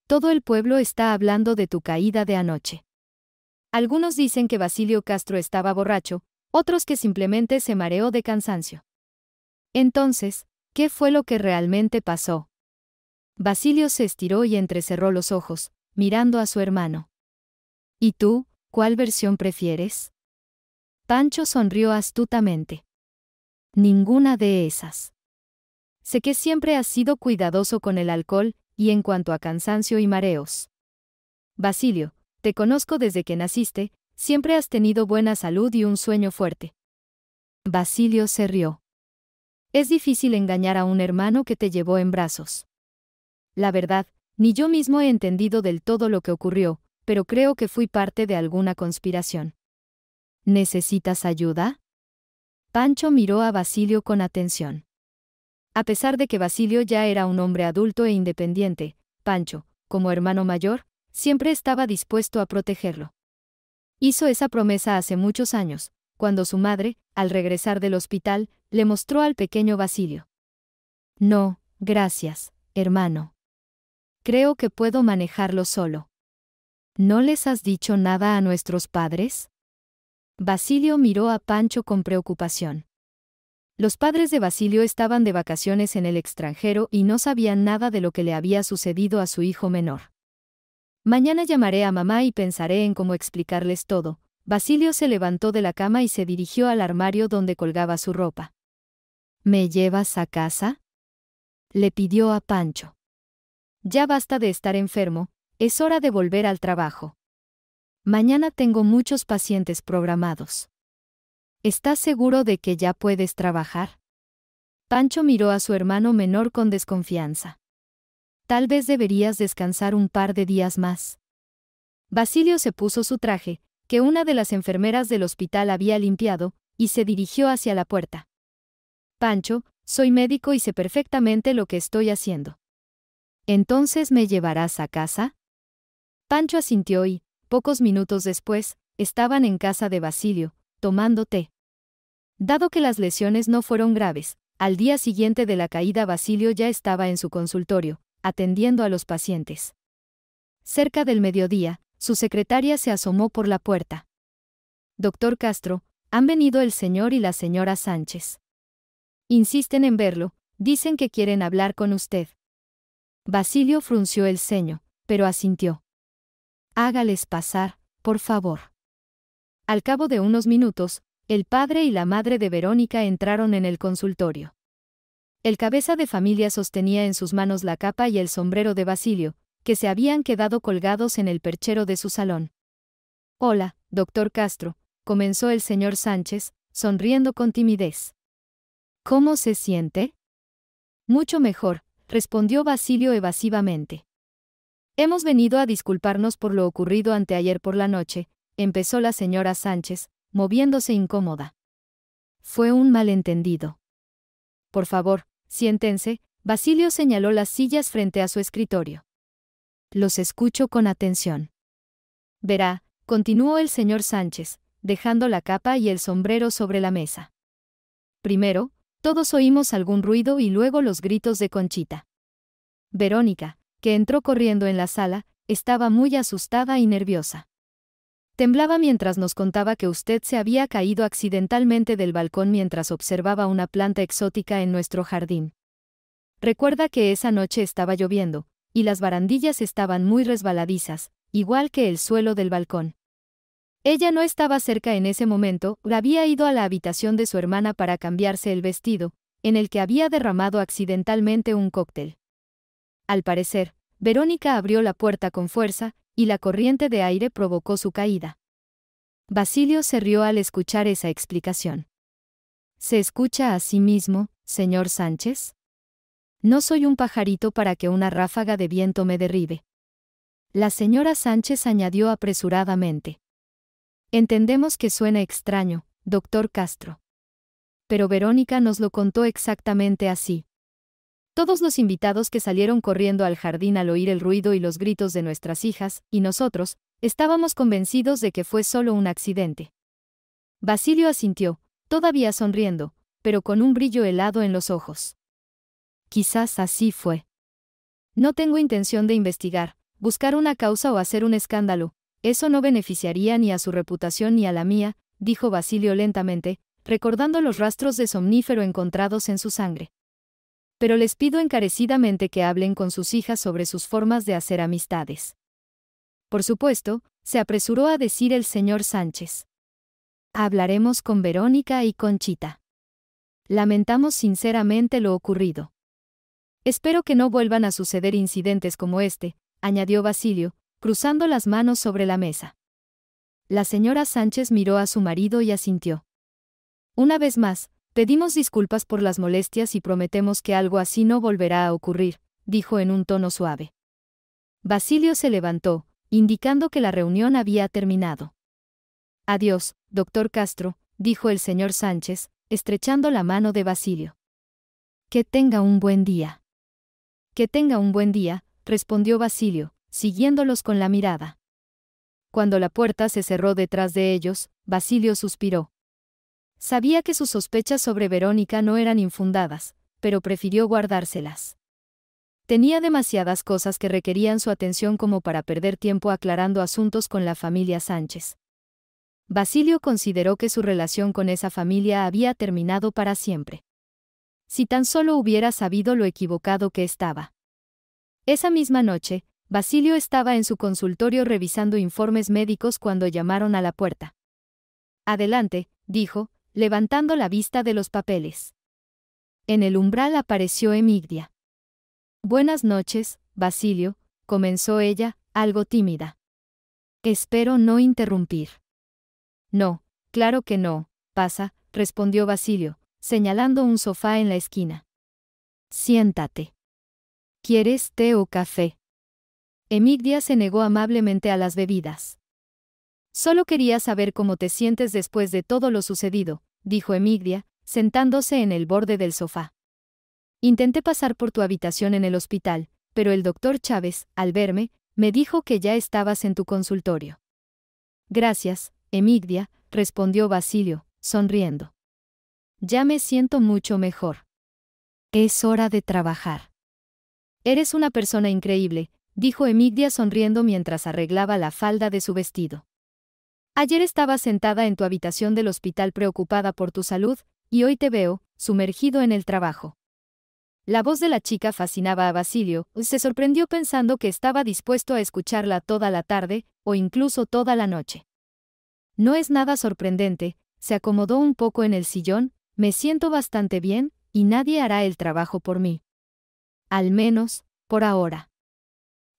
Todo el pueblo está hablando de tu caída de anoche. Algunos dicen que Basilio Castro estaba borracho, otros que simplemente se mareó de cansancio. Entonces, ¿qué fue lo que realmente pasó? Basilio se estiró y entrecerró los ojos, mirando a su hermano. ¿Y tú, cuál versión prefieres? Pancho sonrió astutamente. Ninguna de esas. Sé que siempre has sido cuidadoso con el alcohol, y en cuanto a cansancio y mareos. Basilio, te conozco desde que naciste, siempre has tenido buena salud y un sueño fuerte. Basilio se rió. Es difícil engañar a un hermano que te llevó en brazos. La verdad, ni yo mismo he entendido del todo lo que ocurrió, pero creo que fui parte de alguna conspiración. ¿Necesitas ayuda? Pancho miró a Basilio con atención. A pesar de que Basilio ya era un hombre adulto e independiente, Pancho, como hermano mayor, siempre estaba dispuesto a protegerlo. Hizo esa promesa hace muchos años, cuando su madre, al regresar del hospital, le mostró al pequeño Basilio. No, gracias, hermano. Creo que puedo manejarlo solo. ¿No les has dicho nada a nuestros padres? Basilio miró a Pancho con preocupación. Los padres de Basilio estaban de vacaciones en el extranjero y no sabían nada de lo que le había sucedido a su hijo menor. Mañana llamaré a mamá y pensaré en cómo explicarles todo. Basilio se levantó de la cama y se dirigió al armario donde colgaba su ropa. ¿Me llevas a casa? Le pidió a Pancho. Ya basta de estar enfermo, es hora de volver al trabajo. Mañana tengo muchos pacientes programados. ¿Estás seguro de que ya puedes trabajar? Pancho miró a su hermano menor con desconfianza. Tal vez deberías descansar un par de días más. Basilio se puso su traje, que una de las enfermeras del hospital había limpiado, y se dirigió hacia la puerta. Pancho, soy médico y sé perfectamente lo que estoy haciendo. ¿Entonces me llevarás a casa? Pancho asintió y, pocos minutos después, estaban en casa de Basilio, tomando té. Dado que las lesiones no fueron graves, al día siguiente de la caída Basilio ya estaba en su consultorio, atendiendo a los pacientes. Cerca del mediodía, su secretaria se asomó por la puerta. Doctor Castro, han venido el señor y la señora Sánchez. Insisten en verlo, dicen que quieren hablar con usted. Basilio frunció el ceño, pero asintió. Hágales pasar, por favor. Al cabo de unos minutos, el padre y la madre de Verónica entraron en el consultorio. El cabeza de familia sostenía en sus manos la capa y el sombrero de Basilio, que se habían quedado colgados en el perchero de su salón. Hola, doctor Castro, comenzó el señor Sánchez, sonriendo con timidez. ¿Cómo se siente? Mucho mejor, respondió Basilio evasivamente. Hemos venido a disculparnos por lo ocurrido anteayer por la noche, empezó la señora Sánchez, moviéndose incómoda. Fue un malentendido. Por favor, siéntense, Basilio señaló las sillas frente a su escritorio. Los escucho con atención. Verá, continuó el señor Sánchez, dejando la capa y el sombrero sobre la mesa. Primero, todos oímos algún ruido y luego los gritos de Conchita. Verónica, que entró corriendo en la sala, estaba muy asustada y nerviosa. Temblaba mientras nos contaba que usted se había caído accidentalmente del balcón mientras observaba una planta exótica en nuestro jardín. Recuerda que esa noche estaba lloviendo, y las barandillas estaban muy resbaladizas, igual que el suelo del balcón. Ella no estaba cerca en ese momento, había ido a la habitación de su hermana para cambiarse el vestido, en el que había derramado accidentalmente un cóctel. Al parecer, Verónica abrió la puerta con fuerza, y la corriente de aire provocó su caída. Basilio se rió al escuchar esa explicación. ¿Se escucha a sí mismo, señor Sánchez? No soy un pajarito para que una ráfaga de viento me derribe. La señora Sánchez añadió apresuradamente. Entendemos que suena extraño, doctor Castro. Pero Verónica nos lo contó exactamente así, todos los invitados que salieron corriendo al jardín al oír el ruido y los gritos de nuestras hijas, y nosotros, estábamos convencidos de que fue solo un accidente. Basilio asintió, todavía sonriendo, pero con un brillo helado en los ojos. Quizás así fue. No tengo intención de investigar, buscar una causa o hacer un escándalo, eso no beneficiaría ni a su reputación ni a la mía, dijo Basilio lentamente, recordando los rastros de somnífero encontrados en su sangre pero les pido encarecidamente que hablen con sus hijas sobre sus formas de hacer amistades. Por supuesto, se apresuró a decir el señor Sánchez. Hablaremos con Verónica y Conchita. Lamentamos sinceramente lo ocurrido. Espero que no vuelvan a suceder incidentes como este, añadió Basilio, cruzando las manos sobre la mesa. La señora Sánchez miró a su marido y asintió. Una vez más, Pedimos disculpas por las molestias y prometemos que algo así no volverá a ocurrir, dijo en un tono suave. Basilio se levantó, indicando que la reunión había terminado. Adiós, doctor Castro, dijo el señor Sánchez, estrechando la mano de Basilio. Que tenga un buen día. Que tenga un buen día, respondió Basilio, siguiéndolos con la mirada. Cuando la puerta se cerró detrás de ellos, Basilio suspiró. Sabía que sus sospechas sobre Verónica no eran infundadas, pero prefirió guardárselas. Tenía demasiadas cosas que requerían su atención como para perder tiempo aclarando asuntos con la familia Sánchez. Basilio consideró que su relación con esa familia había terminado para siempre. Si tan solo hubiera sabido lo equivocado que estaba. Esa misma noche, Basilio estaba en su consultorio revisando informes médicos cuando llamaron a la puerta. Adelante, dijo, levantando la vista de los papeles. En el umbral apareció Emigdia. Buenas noches, Basilio, comenzó ella, algo tímida. Espero no interrumpir. No, claro que no, pasa, respondió Basilio, señalando un sofá en la esquina. Siéntate. ¿Quieres té o café? Emigdia se negó amablemente a las bebidas. Solo quería saber cómo te sientes después de todo lo sucedido, dijo Emigdia, sentándose en el borde del sofá. Intenté pasar por tu habitación en el hospital, pero el doctor Chávez, al verme, me dijo que ya estabas en tu consultorio. Gracias, Emigdia, respondió Basilio, sonriendo. Ya me siento mucho mejor. Es hora de trabajar. Eres una persona increíble, dijo Emigdia sonriendo mientras arreglaba la falda de su vestido. Ayer estaba sentada en tu habitación del hospital preocupada por tu salud, y hoy te veo, sumergido en el trabajo. La voz de la chica fascinaba a Basilio, y se sorprendió pensando que estaba dispuesto a escucharla toda la tarde, o incluso toda la noche. No es nada sorprendente, se acomodó un poco en el sillón, me siento bastante bien, y nadie hará el trabajo por mí. Al menos, por ahora.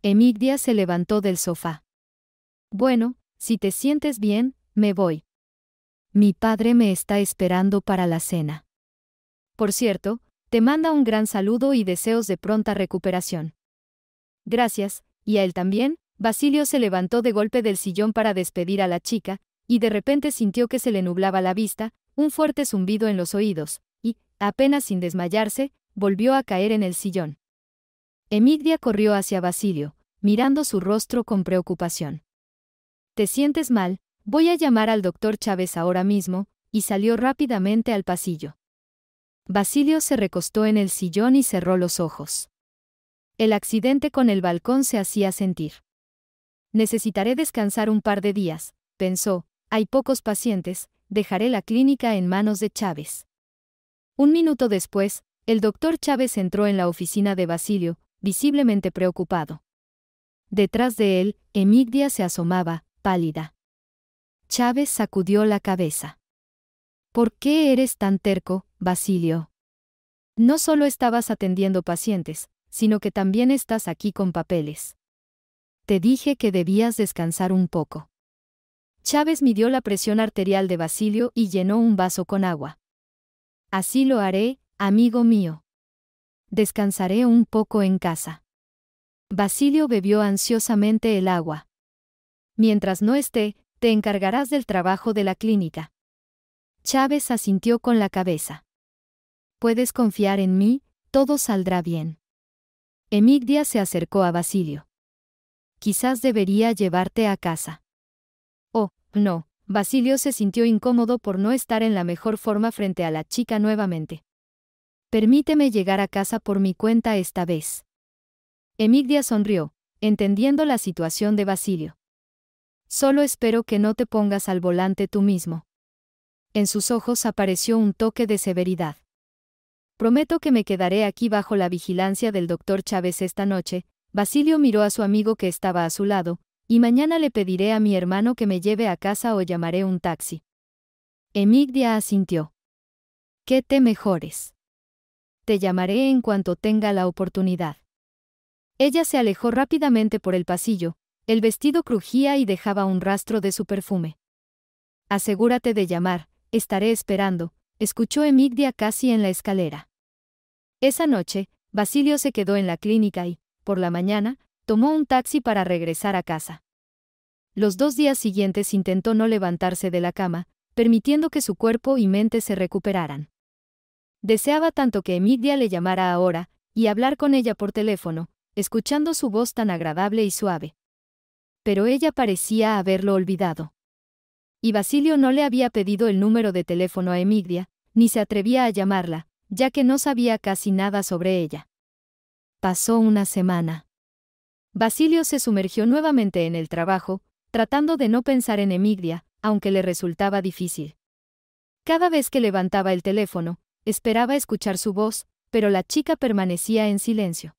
Emigdia se levantó del sofá. Bueno, si te sientes bien, me voy. Mi padre me está esperando para la cena. Por cierto, te manda un gran saludo y deseos de pronta recuperación. Gracias, y a él también, Basilio se levantó de golpe del sillón para despedir a la chica, y de repente sintió que se le nublaba la vista, un fuerte zumbido en los oídos, y, apenas sin desmayarse, volvió a caer en el sillón. Emidia corrió hacia Basilio, mirando su rostro con preocupación. ¿Te sientes mal? Voy a llamar al doctor Chávez ahora mismo, y salió rápidamente al pasillo. Basilio se recostó en el sillón y cerró los ojos. El accidente con el balcón se hacía sentir. Necesitaré descansar un par de días, pensó, hay pocos pacientes, dejaré la clínica en manos de Chávez. Un minuto después, el doctor Chávez entró en la oficina de Basilio, visiblemente preocupado. Detrás de él, Emigdia se asomaba, pálida. Chávez sacudió la cabeza. ¿Por qué eres tan terco, Basilio? No solo estabas atendiendo pacientes, sino que también estás aquí con papeles. Te dije que debías descansar un poco. Chávez midió la presión arterial de Basilio y llenó un vaso con agua. Así lo haré, amigo mío. Descansaré un poco en casa. Basilio bebió ansiosamente el agua. Mientras no esté, te encargarás del trabajo de la clínica. Chávez asintió con la cabeza. Puedes confiar en mí, todo saldrá bien. Emigdia se acercó a Basilio. Quizás debería llevarte a casa. Oh, no, Basilio se sintió incómodo por no estar en la mejor forma frente a la chica nuevamente. Permíteme llegar a casa por mi cuenta esta vez. Emigdia sonrió, entendiendo la situación de Basilio. Solo espero que no te pongas al volante tú mismo. En sus ojos apareció un toque de severidad. Prometo que me quedaré aquí bajo la vigilancia del doctor Chávez esta noche, Basilio miró a su amigo que estaba a su lado, y mañana le pediré a mi hermano que me lleve a casa o llamaré un taxi. Emigdia asintió. Que te mejores. Te llamaré en cuanto tenga la oportunidad. Ella se alejó rápidamente por el pasillo, el vestido crujía y dejaba un rastro de su perfume. Asegúrate de llamar, estaré esperando, escuchó Emigdia casi en la escalera. Esa noche, Basilio se quedó en la clínica y, por la mañana, tomó un taxi para regresar a casa. Los dos días siguientes intentó no levantarse de la cama, permitiendo que su cuerpo y mente se recuperaran. Deseaba tanto que Emidia le llamara ahora, y hablar con ella por teléfono, escuchando su voz tan agradable y suave pero ella parecía haberlo olvidado. Y Basilio no le había pedido el número de teléfono a Emigdia, ni se atrevía a llamarla, ya que no sabía casi nada sobre ella. Pasó una semana. Basilio se sumergió nuevamente en el trabajo, tratando de no pensar en Emigdia, aunque le resultaba difícil. Cada vez que levantaba el teléfono, esperaba escuchar su voz, pero la chica permanecía en silencio.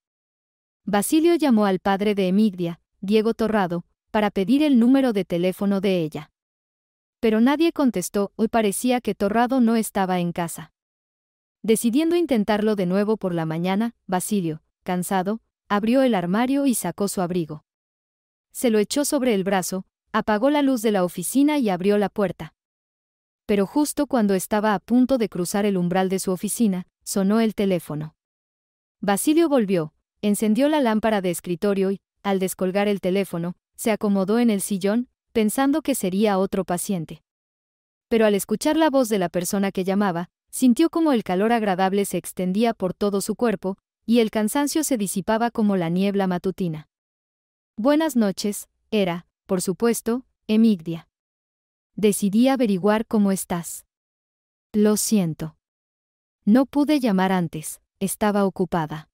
Basilio llamó al padre de Emigdia, Diego Torrado, para pedir el número de teléfono de ella. Pero nadie contestó, hoy parecía que Torrado no estaba en casa. Decidiendo intentarlo de nuevo por la mañana, Basilio, cansado, abrió el armario y sacó su abrigo. Se lo echó sobre el brazo, apagó la luz de la oficina y abrió la puerta. Pero justo cuando estaba a punto de cruzar el umbral de su oficina, sonó el teléfono. Basilio volvió, encendió la lámpara de escritorio y, al descolgar el teléfono, se acomodó en el sillón, pensando que sería otro paciente. Pero al escuchar la voz de la persona que llamaba, sintió como el calor agradable se extendía por todo su cuerpo, y el cansancio se disipaba como la niebla matutina. Buenas noches, era, por supuesto, Emigdia. Decidí averiguar cómo estás. Lo siento. No pude llamar antes, estaba ocupada.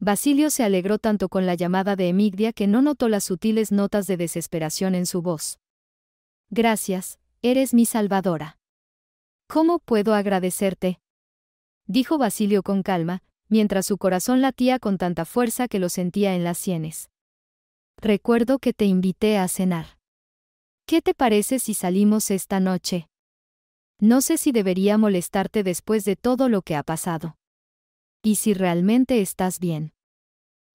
Basilio se alegró tanto con la llamada de Emigdia que no notó las sutiles notas de desesperación en su voz. Gracias, eres mi salvadora. ¿Cómo puedo agradecerte? dijo Basilio con calma, mientras su corazón latía con tanta fuerza que lo sentía en las sienes. Recuerdo que te invité a cenar. ¿Qué te parece si salimos esta noche? No sé si debería molestarte después de todo lo que ha pasado. Y si realmente estás bien.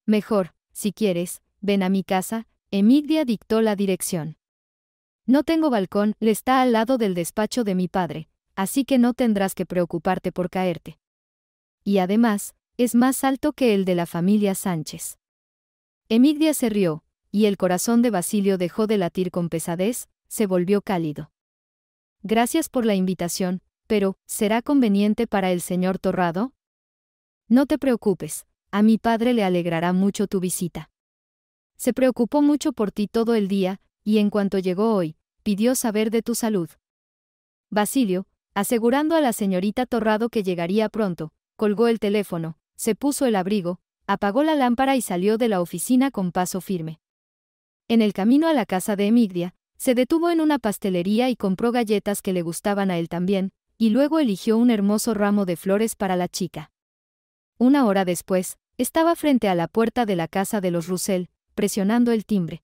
Mejor, si quieres, ven a mi casa, Emidia dictó la dirección. No tengo balcón, le está al lado del despacho de mi padre, así que no tendrás que preocuparte por caerte. Y además, es más alto que el de la familia Sánchez. Emigdia se rió, y el corazón de Basilio dejó de latir con pesadez, se volvió cálido. Gracias por la invitación, pero, ¿será conveniente para el señor Torrado? No te preocupes, a mi padre le alegrará mucho tu visita. Se preocupó mucho por ti todo el día, y en cuanto llegó hoy, pidió saber de tu salud. Basilio, asegurando a la señorita Torrado que llegaría pronto, colgó el teléfono, se puso el abrigo, apagó la lámpara y salió de la oficina con paso firme. En el camino a la casa de Emigdia, se detuvo en una pastelería y compró galletas que le gustaban a él también, y luego eligió un hermoso ramo de flores para la chica. Una hora después, estaba frente a la puerta de la casa de los Russell, presionando el timbre.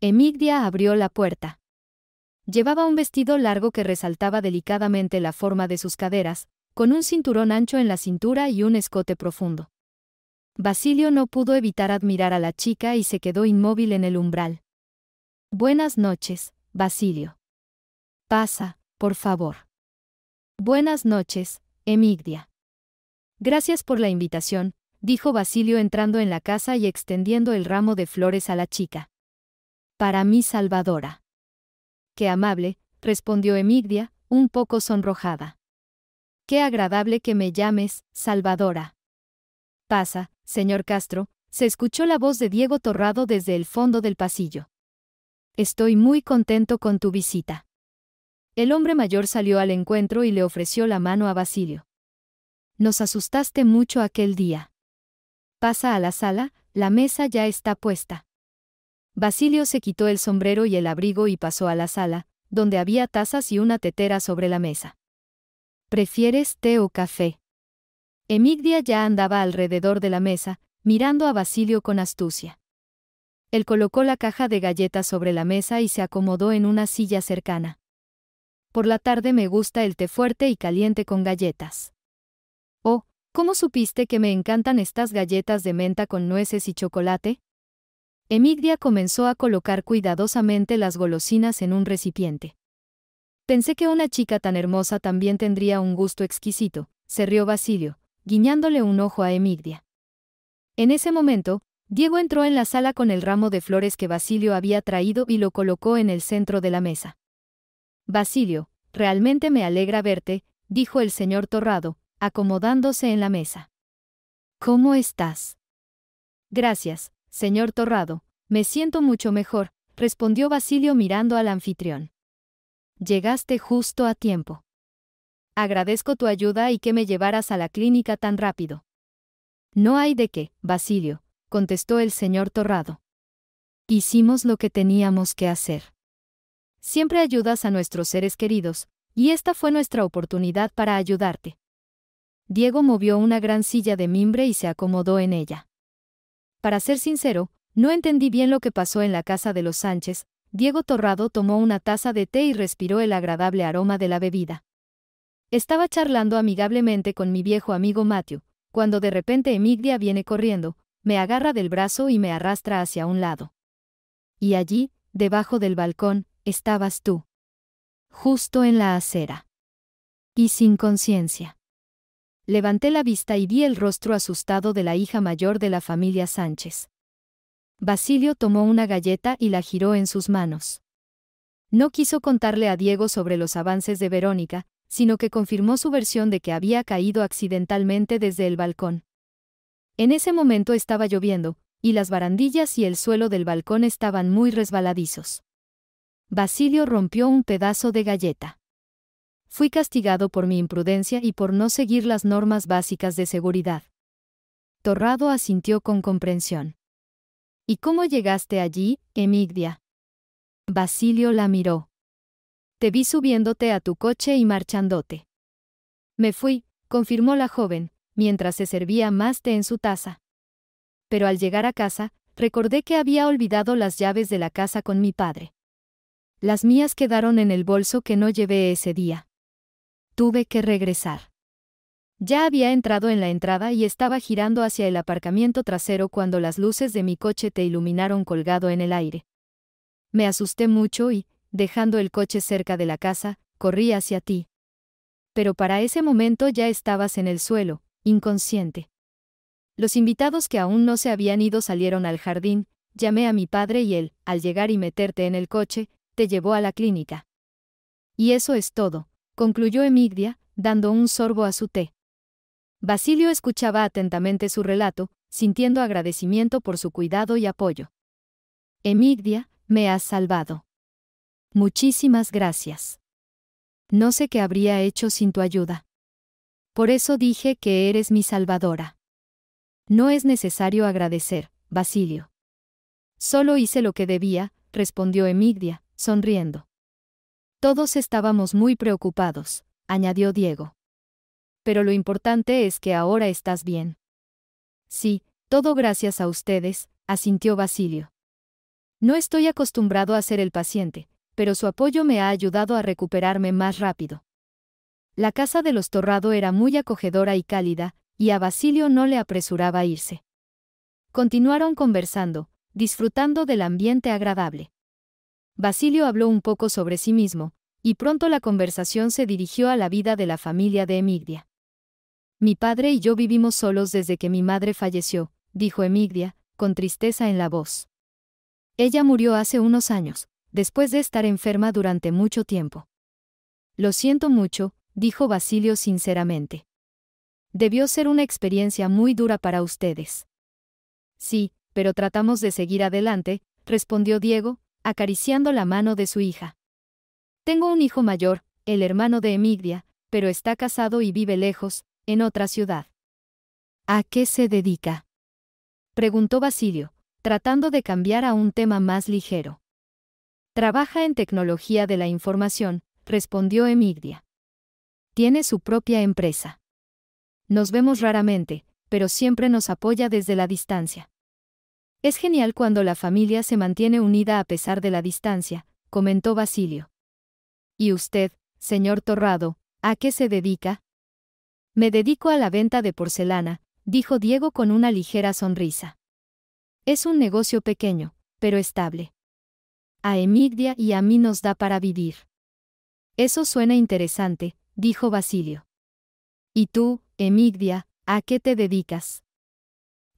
Emigdia abrió la puerta. Llevaba un vestido largo que resaltaba delicadamente la forma de sus caderas, con un cinturón ancho en la cintura y un escote profundo. Basilio no pudo evitar admirar a la chica y se quedó inmóvil en el umbral. Buenas noches, Basilio. Pasa, por favor. Buenas noches, Emigdia. Gracias por la invitación, dijo Basilio entrando en la casa y extendiendo el ramo de flores a la chica. Para mí salvadora. Qué amable, respondió Emigdia, un poco sonrojada. Qué agradable que me llames, salvadora. Pasa, señor Castro, se escuchó la voz de Diego Torrado desde el fondo del pasillo. Estoy muy contento con tu visita. El hombre mayor salió al encuentro y le ofreció la mano a Basilio. Nos asustaste mucho aquel día. Pasa a la sala, la mesa ya está puesta. Basilio se quitó el sombrero y el abrigo y pasó a la sala, donde había tazas y una tetera sobre la mesa. ¿Prefieres té o café? Emigdia ya andaba alrededor de la mesa, mirando a Basilio con astucia. Él colocó la caja de galletas sobre la mesa y se acomodó en una silla cercana. Por la tarde me gusta el té fuerte y caliente con galletas. ¿Cómo supiste que me encantan estas galletas de menta con nueces y chocolate? Emigdia comenzó a colocar cuidadosamente las golosinas en un recipiente. Pensé que una chica tan hermosa también tendría un gusto exquisito, se rió Basilio, guiñándole un ojo a Emigdia. En ese momento, Diego entró en la sala con el ramo de flores que Basilio había traído y lo colocó en el centro de la mesa. Basilio, realmente me alegra verte, dijo el señor Torrado, acomodándose en la mesa. ¿Cómo estás? Gracias, señor Torrado, me siento mucho mejor, respondió Basilio mirando al anfitrión. Llegaste justo a tiempo. Agradezco tu ayuda y que me llevaras a la clínica tan rápido. No hay de qué, Basilio, contestó el señor Torrado. Hicimos lo que teníamos que hacer. Siempre ayudas a nuestros seres queridos, y esta fue nuestra oportunidad para ayudarte. Diego movió una gran silla de mimbre y se acomodó en ella. Para ser sincero, no entendí bien lo que pasó en la casa de los Sánchez, Diego Torrado tomó una taza de té y respiró el agradable aroma de la bebida. Estaba charlando amigablemente con mi viejo amigo Matthew, cuando de repente Emigdia viene corriendo, me agarra del brazo y me arrastra hacia un lado. Y allí, debajo del balcón, estabas tú. Justo en la acera. Y sin conciencia. Levanté la vista y vi el rostro asustado de la hija mayor de la familia Sánchez. Basilio tomó una galleta y la giró en sus manos. No quiso contarle a Diego sobre los avances de Verónica, sino que confirmó su versión de que había caído accidentalmente desde el balcón. En ese momento estaba lloviendo, y las barandillas y el suelo del balcón estaban muy resbaladizos. Basilio rompió un pedazo de galleta. Fui castigado por mi imprudencia y por no seguir las normas básicas de seguridad. Torrado asintió con comprensión. ¿Y cómo llegaste allí, Emigdia? Basilio la miró. Te vi subiéndote a tu coche y marchándote. Me fui, confirmó la joven, mientras se servía más té en su taza. Pero al llegar a casa, recordé que había olvidado las llaves de la casa con mi padre. Las mías quedaron en el bolso que no llevé ese día. Tuve que regresar. Ya había entrado en la entrada y estaba girando hacia el aparcamiento trasero cuando las luces de mi coche te iluminaron colgado en el aire. Me asusté mucho y, dejando el coche cerca de la casa, corrí hacia ti. Pero para ese momento ya estabas en el suelo, inconsciente. Los invitados que aún no se habían ido salieron al jardín, llamé a mi padre y él, al llegar y meterte en el coche, te llevó a la clínica. Y eso es todo concluyó Emigdia, dando un sorbo a su té. Basilio escuchaba atentamente su relato, sintiendo agradecimiento por su cuidado y apoyo. Emigdia, me has salvado. Muchísimas gracias. No sé qué habría hecho sin tu ayuda. Por eso dije que eres mi salvadora. No es necesario agradecer, Basilio. Solo hice lo que debía, respondió Emigdia, sonriendo. Todos estábamos muy preocupados, añadió Diego. Pero lo importante es que ahora estás bien. Sí, todo gracias a ustedes, asintió Basilio. No estoy acostumbrado a ser el paciente, pero su apoyo me ha ayudado a recuperarme más rápido. La casa de los Torrado era muy acogedora y cálida, y a Basilio no le apresuraba irse. Continuaron conversando, disfrutando del ambiente agradable. Basilio habló un poco sobre sí mismo, y pronto la conversación se dirigió a la vida de la familia de Emigdia. Mi padre y yo vivimos solos desde que mi madre falleció, dijo Emigdia, con tristeza en la voz. Ella murió hace unos años, después de estar enferma durante mucho tiempo. Lo siento mucho, dijo Basilio sinceramente. Debió ser una experiencia muy dura para ustedes. Sí, pero tratamos de seguir adelante, respondió Diego, acariciando la mano de su hija. Tengo un hijo mayor, el hermano de Emigdia, pero está casado y vive lejos, en otra ciudad. ¿A qué se dedica? Preguntó Basilio, tratando de cambiar a un tema más ligero. Trabaja en tecnología de la información, respondió Emigdia. Tiene su propia empresa. Nos vemos raramente, pero siempre nos apoya desde la distancia. Es genial cuando la familia se mantiene unida a pesar de la distancia, comentó Basilio. ¿Y usted, señor Torrado, a qué se dedica? Me dedico a la venta de porcelana, dijo Diego con una ligera sonrisa. Es un negocio pequeño, pero estable. A Emigdia y a mí nos da para vivir. Eso suena interesante, dijo Basilio. ¿Y tú, Emigdia, a qué te dedicas?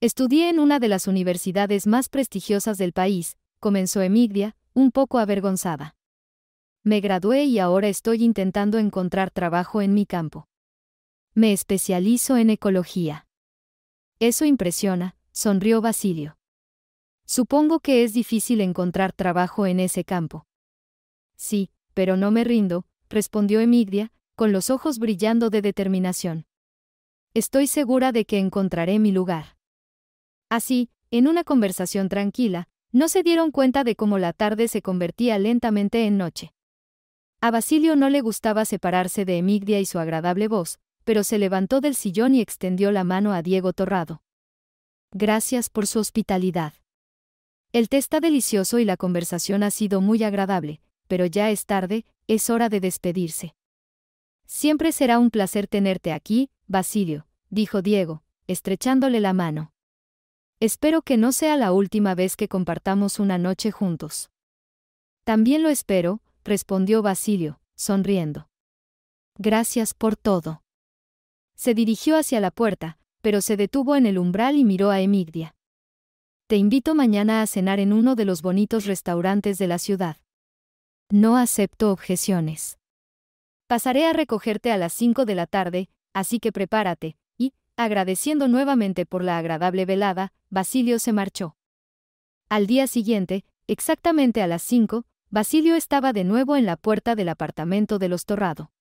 Estudié en una de las universidades más prestigiosas del país, comenzó Emigdia, un poco avergonzada. Me gradué y ahora estoy intentando encontrar trabajo en mi campo. Me especializo en ecología. Eso impresiona, sonrió Basilio. Supongo que es difícil encontrar trabajo en ese campo. Sí, pero no me rindo, respondió Emigdia, con los ojos brillando de determinación. Estoy segura de que encontraré mi lugar. Así, en una conversación tranquila, no se dieron cuenta de cómo la tarde se convertía lentamente en noche. A Basilio no le gustaba separarse de Emigdia y su agradable voz, pero se levantó del sillón y extendió la mano a Diego Torrado. Gracias por su hospitalidad. El té está delicioso y la conversación ha sido muy agradable, pero ya es tarde, es hora de despedirse. Siempre será un placer tenerte aquí, Basilio, dijo Diego, estrechándole la mano. Espero que no sea la última vez que compartamos una noche juntos. También lo espero, respondió Basilio, sonriendo. Gracias por todo. Se dirigió hacia la puerta, pero se detuvo en el umbral y miró a Emigdia. Te invito mañana a cenar en uno de los bonitos restaurantes de la ciudad. No acepto objeciones. Pasaré a recogerte a las cinco de la tarde, así que prepárate, y, agradeciendo nuevamente por la agradable velada, Basilio se marchó. Al día siguiente, exactamente a las cinco, Basilio estaba de nuevo en la puerta del apartamento de los Torrado.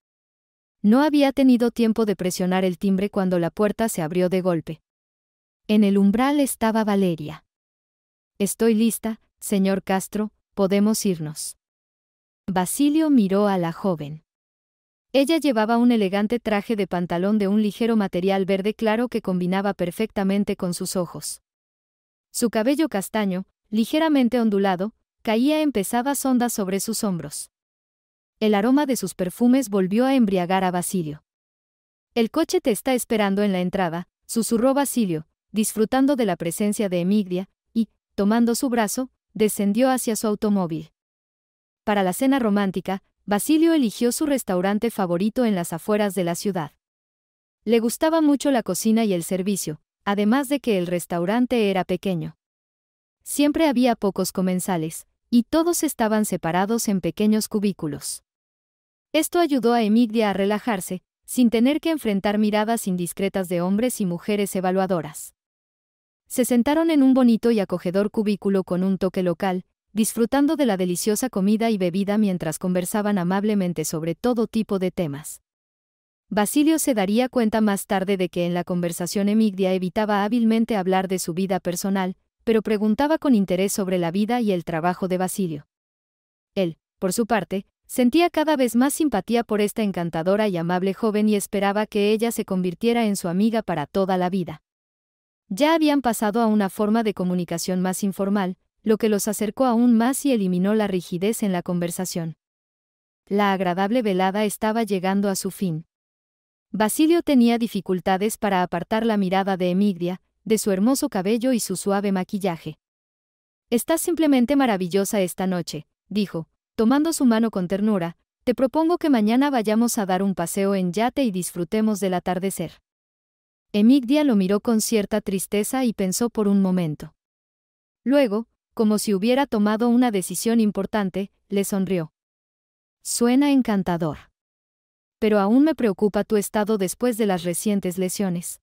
No había tenido tiempo de presionar el timbre cuando la puerta se abrió de golpe. En el umbral estaba Valeria. Estoy lista, señor Castro, podemos irnos. Basilio miró a la joven. Ella llevaba un elegante traje de pantalón de un ligero material verde claro que combinaba perfectamente con sus ojos. Su cabello castaño, ligeramente ondulado, caía en pesadas ondas sobre sus hombros. El aroma de sus perfumes volvió a embriagar a Basilio. El coche te está esperando en la entrada, susurró Basilio, disfrutando de la presencia de Emigdia, y, tomando su brazo, descendió hacia su automóvil. Para la cena romántica, Basilio eligió su restaurante favorito en las afueras de la ciudad. Le gustaba mucho la cocina y el servicio, además de que el restaurante era pequeño. Siempre había pocos comensales, y todos estaban separados en pequeños cubículos. Esto ayudó a Emigdia a relajarse, sin tener que enfrentar miradas indiscretas de hombres y mujeres evaluadoras. Se sentaron en un bonito y acogedor cubículo con un toque local, disfrutando de la deliciosa comida y bebida mientras conversaban amablemente sobre todo tipo de temas. Basilio se daría cuenta más tarde de que en la conversación Emigdia evitaba hábilmente hablar de su vida personal, pero preguntaba con interés sobre la vida y el trabajo de Basilio. Él, por su parte, sentía cada vez más simpatía por esta encantadora y amable joven y esperaba que ella se convirtiera en su amiga para toda la vida. Ya habían pasado a una forma de comunicación más informal, lo que los acercó aún más y eliminó la rigidez en la conversación. La agradable velada estaba llegando a su fin. Basilio tenía dificultades para apartar la mirada de Emigdia, de su hermoso cabello y su suave maquillaje. Estás simplemente maravillosa esta noche, dijo, tomando su mano con ternura, te propongo que mañana vayamos a dar un paseo en yate y disfrutemos del atardecer. Emigdia lo miró con cierta tristeza y pensó por un momento. Luego, como si hubiera tomado una decisión importante, le sonrió. Suena encantador pero aún me preocupa tu estado después de las recientes lesiones.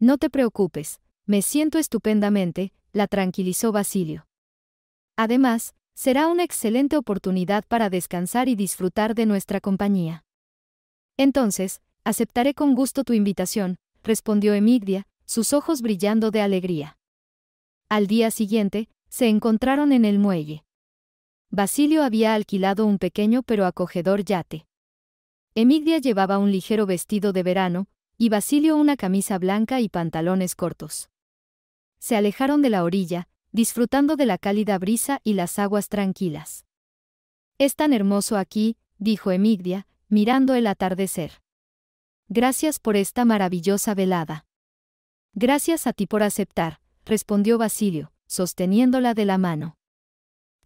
No te preocupes, me siento estupendamente, la tranquilizó Basilio. Además, será una excelente oportunidad para descansar y disfrutar de nuestra compañía. Entonces, aceptaré con gusto tu invitación, respondió Emigdia, sus ojos brillando de alegría. Al día siguiente, se encontraron en el muelle. Basilio había alquilado un pequeño pero acogedor yate. Emigdia llevaba un ligero vestido de verano, y Basilio una camisa blanca y pantalones cortos. Se alejaron de la orilla, disfrutando de la cálida brisa y las aguas tranquilas. Es tan hermoso aquí, dijo Emigdia, mirando el atardecer. Gracias por esta maravillosa velada. Gracias a ti por aceptar, respondió Basilio, sosteniéndola de la mano.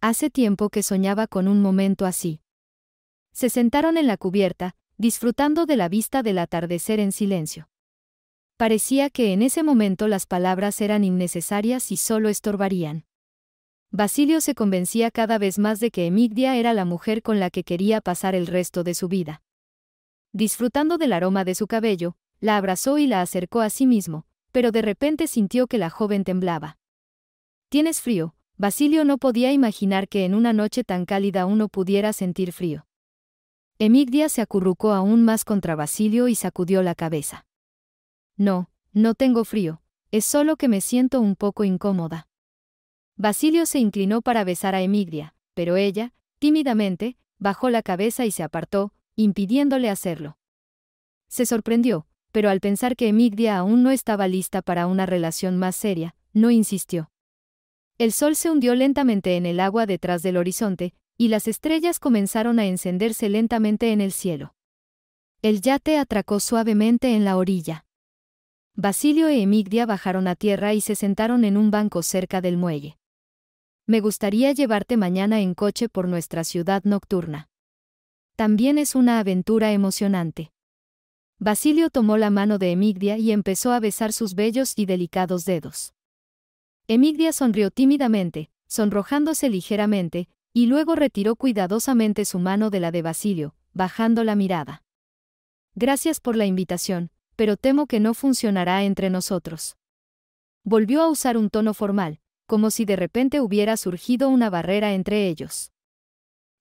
Hace tiempo que soñaba con un momento así. Se sentaron en la cubierta, disfrutando de la vista del atardecer en silencio. Parecía que en ese momento las palabras eran innecesarias y solo estorbarían. Basilio se convencía cada vez más de que Emigdia era la mujer con la que quería pasar el resto de su vida. Disfrutando del aroma de su cabello, la abrazó y la acercó a sí mismo, pero de repente sintió que la joven temblaba. Tienes frío, Basilio no podía imaginar que en una noche tan cálida uno pudiera sentir frío. Emigdia se acurrucó aún más contra Basilio y sacudió la cabeza. No, no tengo frío, es solo que me siento un poco incómoda. Basilio se inclinó para besar a Emigdia, pero ella, tímidamente, bajó la cabeza y se apartó, impidiéndole hacerlo. Se sorprendió, pero al pensar que Emigdia aún no estaba lista para una relación más seria, no insistió. El sol se hundió lentamente en el agua detrás del horizonte, y las estrellas comenzaron a encenderse lentamente en el cielo. El yate atracó suavemente en la orilla. Basilio y e Emigdia bajaron a tierra y se sentaron en un banco cerca del muelle. Me gustaría llevarte mañana en coche por nuestra ciudad nocturna. También es una aventura emocionante. Basilio tomó la mano de Emigdia y empezó a besar sus bellos y delicados dedos. Emigdia sonrió tímidamente, sonrojándose ligeramente, y luego retiró cuidadosamente su mano de la de Basilio, bajando la mirada. Gracias por la invitación, pero temo que no funcionará entre nosotros. Volvió a usar un tono formal, como si de repente hubiera surgido una barrera entre ellos.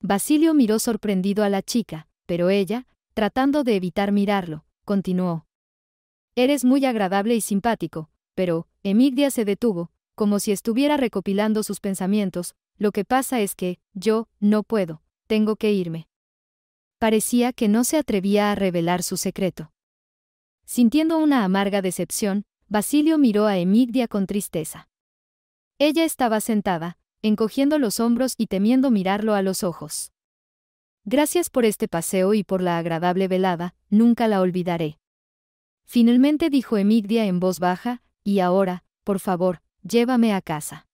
Basilio miró sorprendido a la chica, pero ella, tratando de evitar mirarlo, continuó. Eres muy agradable y simpático, pero, Emigdia se detuvo, como si estuviera recopilando sus pensamientos, lo que pasa es que, yo, no puedo, tengo que irme. Parecía que no se atrevía a revelar su secreto. Sintiendo una amarga decepción, Basilio miró a Emigdia con tristeza. Ella estaba sentada, encogiendo los hombros y temiendo mirarlo a los ojos. Gracias por este paseo y por la agradable velada, nunca la olvidaré. Finalmente dijo Emigdia en voz baja, y ahora, por favor, llévame a casa.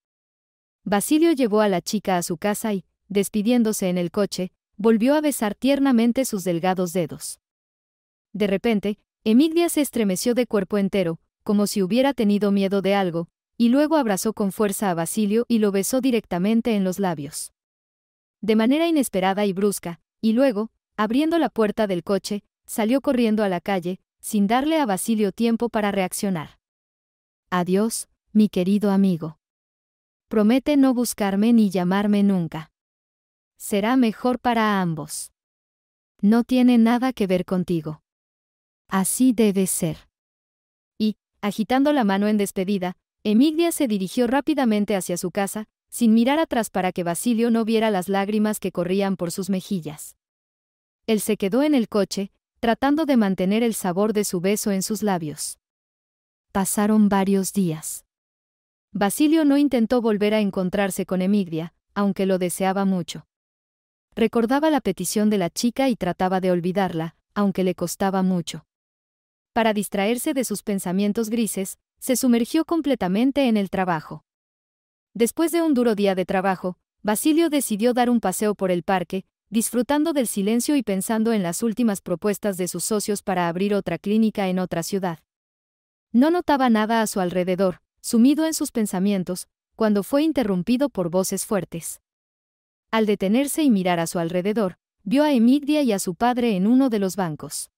Basilio llevó a la chica a su casa y, despidiéndose en el coche, volvió a besar tiernamente sus delgados dedos. De repente, Emilia se estremeció de cuerpo entero, como si hubiera tenido miedo de algo, y luego abrazó con fuerza a Basilio y lo besó directamente en los labios. De manera inesperada y brusca, y luego, abriendo la puerta del coche, salió corriendo a la calle, sin darle a Basilio tiempo para reaccionar. Adiós, mi querido amigo promete no buscarme ni llamarme nunca. Será mejor para ambos. No tiene nada que ver contigo. Así debe ser. Y, agitando la mano en despedida, Emigdia se dirigió rápidamente hacia su casa, sin mirar atrás para que Basilio no viera las lágrimas que corrían por sus mejillas. Él se quedó en el coche, tratando de mantener el sabor de su beso en sus labios. Pasaron varios días. Basilio no intentó volver a encontrarse con Emigdia, aunque lo deseaba mucho. Recordaba la petición de la chica y trataba de olvidarla, aunque le costaba mucho. Para distraerse de sus pensamientos grises, se sumergió completamente en el trabajo. Después de un duro día de trabajo, Basilio decidió dar un paseo por el parque, disfrutando del silencio y pensando en las últimas propuestas de sus socios para abrir otra clínica en otra ciudad. No notaba nada a su alrededor, sumido en sus pensamientos, cuando fue interrumpido por voces fuertes. Al detenerse y mirar a su alrededor, vio a Emidia y a su padre en uno de los bancos.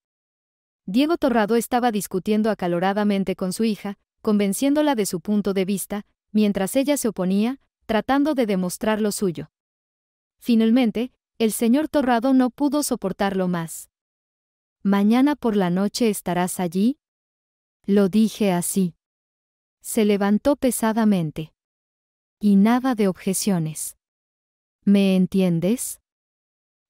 Diego Torrado estaba discutiendo acaloradamente con su hija, convenciéndola de su punto de vista, mientras ella se oponía, tratando de demostrar lo suyo. Finalmente, el señor Torrado no pudo soportarlo más. ¿Mañana por la noche estarás allí? Lo dije así. Se levantó pesadamente. Y nada de objeciones. ¿Me entiendes?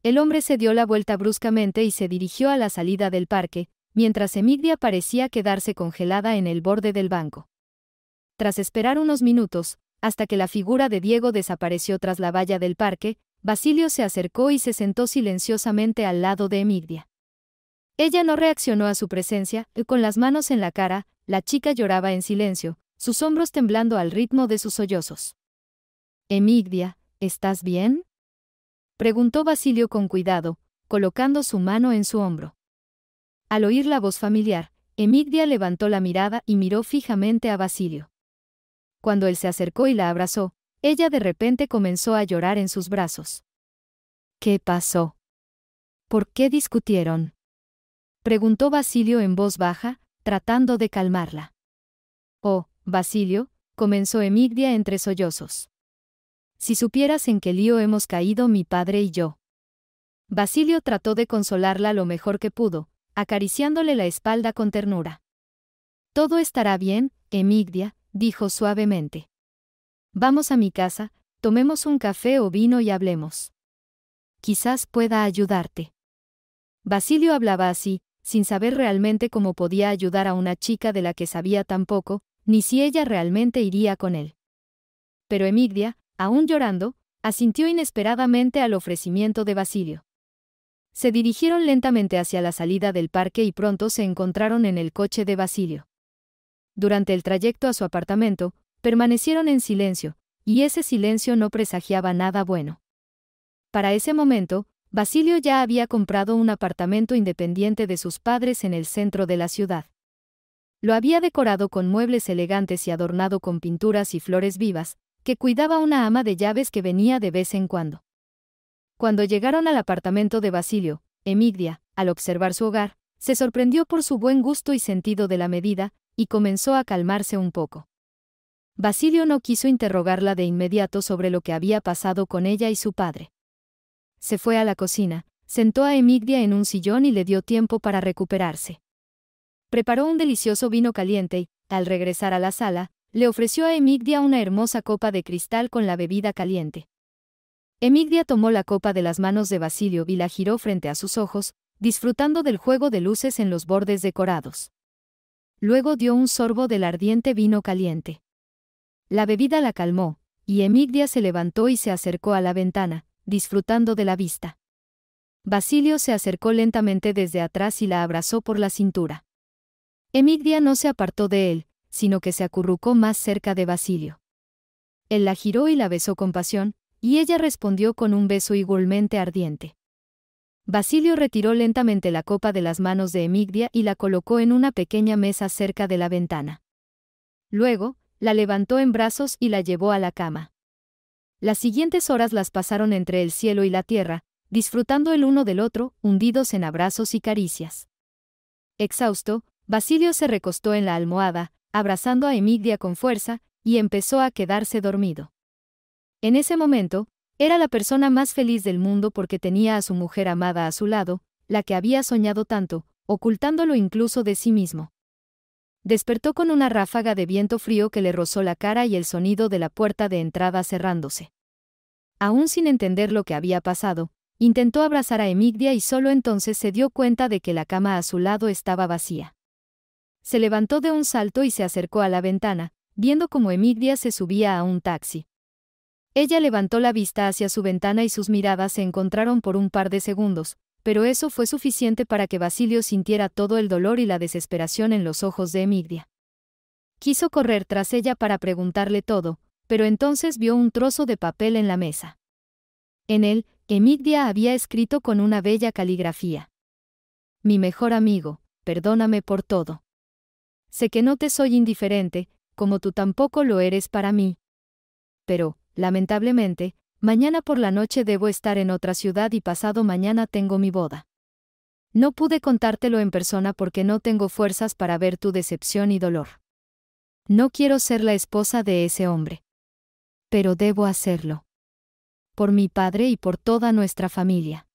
El hombre se dio la vuelta bruscamente y se dirigió a la salida del parque, mientras Emilia parecía quedarse congelada en el borde del banco. Tras esperar unos minutos, hasta que la figura de Diego desapareció tras la valla del parque, Basilio se acercó y se sentó silenciosamente al lado de Emilia. Ella no reaccionó a su presencia, y con las manos en la cara, la chica lloraba en silencio, sus hombros temblando al ritmo de sus sollozos. Emigdia, ¿estás bien? preguntó Basilio con cuidado, colocando su mano en su hombro. Al oír la voz familiar, Emigdia levantó la mirada y miró fijamente a Basilio. Cuando él se acercó y la abrazó, ella de repente comenzó a llorar en sus brazos. ¿Qué pasó? ¿Por qué discutieron? preguntó Basilio en voz baja, tratando de calmarla. Oh, Basilio, comenzó Emigdia entre sollozos. Si supieras en qué lío hemos caído mi padre y yo. Basilio trató de consolarla lo mejor que pudo, acariciándole la espalda con ternura. Todo estará bien, Emigdia, dijo suavemente. Vamos a mi casa, tomemos un café o vino y hablemos. Quizás pueda ayudarte. Basilio hablaba así, sin saber realmente cómo podía ayudar a una chica de la que sabía tan poco, ni si ella realmente iría con él. Pero Emigdia, aún llorando, asintió inesperadamente al ofrecimiento de Basilio. Se dirigieron lentamente hacia la salida del parque y pronto se encontraron en el coche de Basilio. Durante el trayecto a su apartamento, permanecieron en silencio, y ese silencio no presagiaba nada bueno. Para ese momento, Basilio ya había comprado un apartamento independiente de sus padres en el centro de la ciudad. Lo había decorado con muebles elegantes y adornado con pinturas y flores vivas, que cuidaba una ama de llaves que venía de vez en cuando. Cuando llegaron al apartamento de Basilio, Emigdia, al observar su hogar, se sorprendió por su buen gusto y sentido de la medida, y comenzó a calmarse un poco. Basilio no quiso interrogarla de inmediato sobre lo que había pasado con ella y su padre. Se fue a la cocina, sentó a Emigdia en un sillón y le dio tiempo para recuperarse preparó un delicioso vino caliente y, al regresar a la sala, le ofreció a Emigdia una hermosa copa de cristal con la bebida caliente. Emigdia tomó la copa de las manos de Basilio y la giró frente a sus ojos, disfrutando del juego de luces en los bordes decorados. Luego dio un sorbo del ardiente vino caliente. La bebida la calmó, y Emigdia se levantó y se acercó a la ventana, disfrutando de la vista. Basilio se acercó lentamente desde atrás y la abrazó por la cintura. Emigdia no se apartó de él, sino que se acurrucó más cerca de Basilio. Él la giró y la besó con pasión, y ella respondió con un beso igualmente ardiente. Basilio retiró lentamente la copa de las manos de Emigdia y la colocó en una pequeña mesa cerca de la ventana. Luego, la levantó en brazos y la llevó a la cama. Las siguientes horas las pasaron entre el cielo y la tierra, disfrutando el uno del otro, hundidos en abrazos y caricias. Exhausto, Basilio se recostó en la almohada, abrazando a Emigdia con fuerza, y empezó a quedarse dormido. En ese momento, era la persona más feliz del mundo porque tenía a su mujer amada a su lado, la que había soñado tanto, ocultándolo incluso de sí mismo. Despertó con una ráfaga de viento frío que le rozó la cara y el sonido de la puerta de entrada cerrándose. Aún sin entender lo que había pasado, intentó abrazar a Emigdia y solo entonces se dio cuenta de que la cama a su lado estaba vacía. Se levantó de un salto y se acercó a la ventana, viendo cómo Emigdia se subía a un taxi. Ella levantó la vista hacia su ventana y sus miradas se encontraron por un par de segundos, pero eso fue suficiente para que Basilio sintiera todo el dolor y la desesperación en los ojos de Emigdia. Quiso correr tras ella para preguntarle todo, pero entonces vio un trozo de papel en la mesa. En él, Emigdia había escrito con una bella caligrafía. Mi mejor amigo, perdóname por todo. Sé que no te soy indiferente, como tú tampoco lo eres para mí. Pero, lamentablemente, mañana por la noche debo estar en otra ciudad y pasado mañana tengo mi boda. No pude contártelo en persona porque no tengo fuerzas para ver tu decepción y dolor. No quiero ser la esposa de ese hombre. Pero debo hacerlo. Por mi padre y por toda nuestra familia.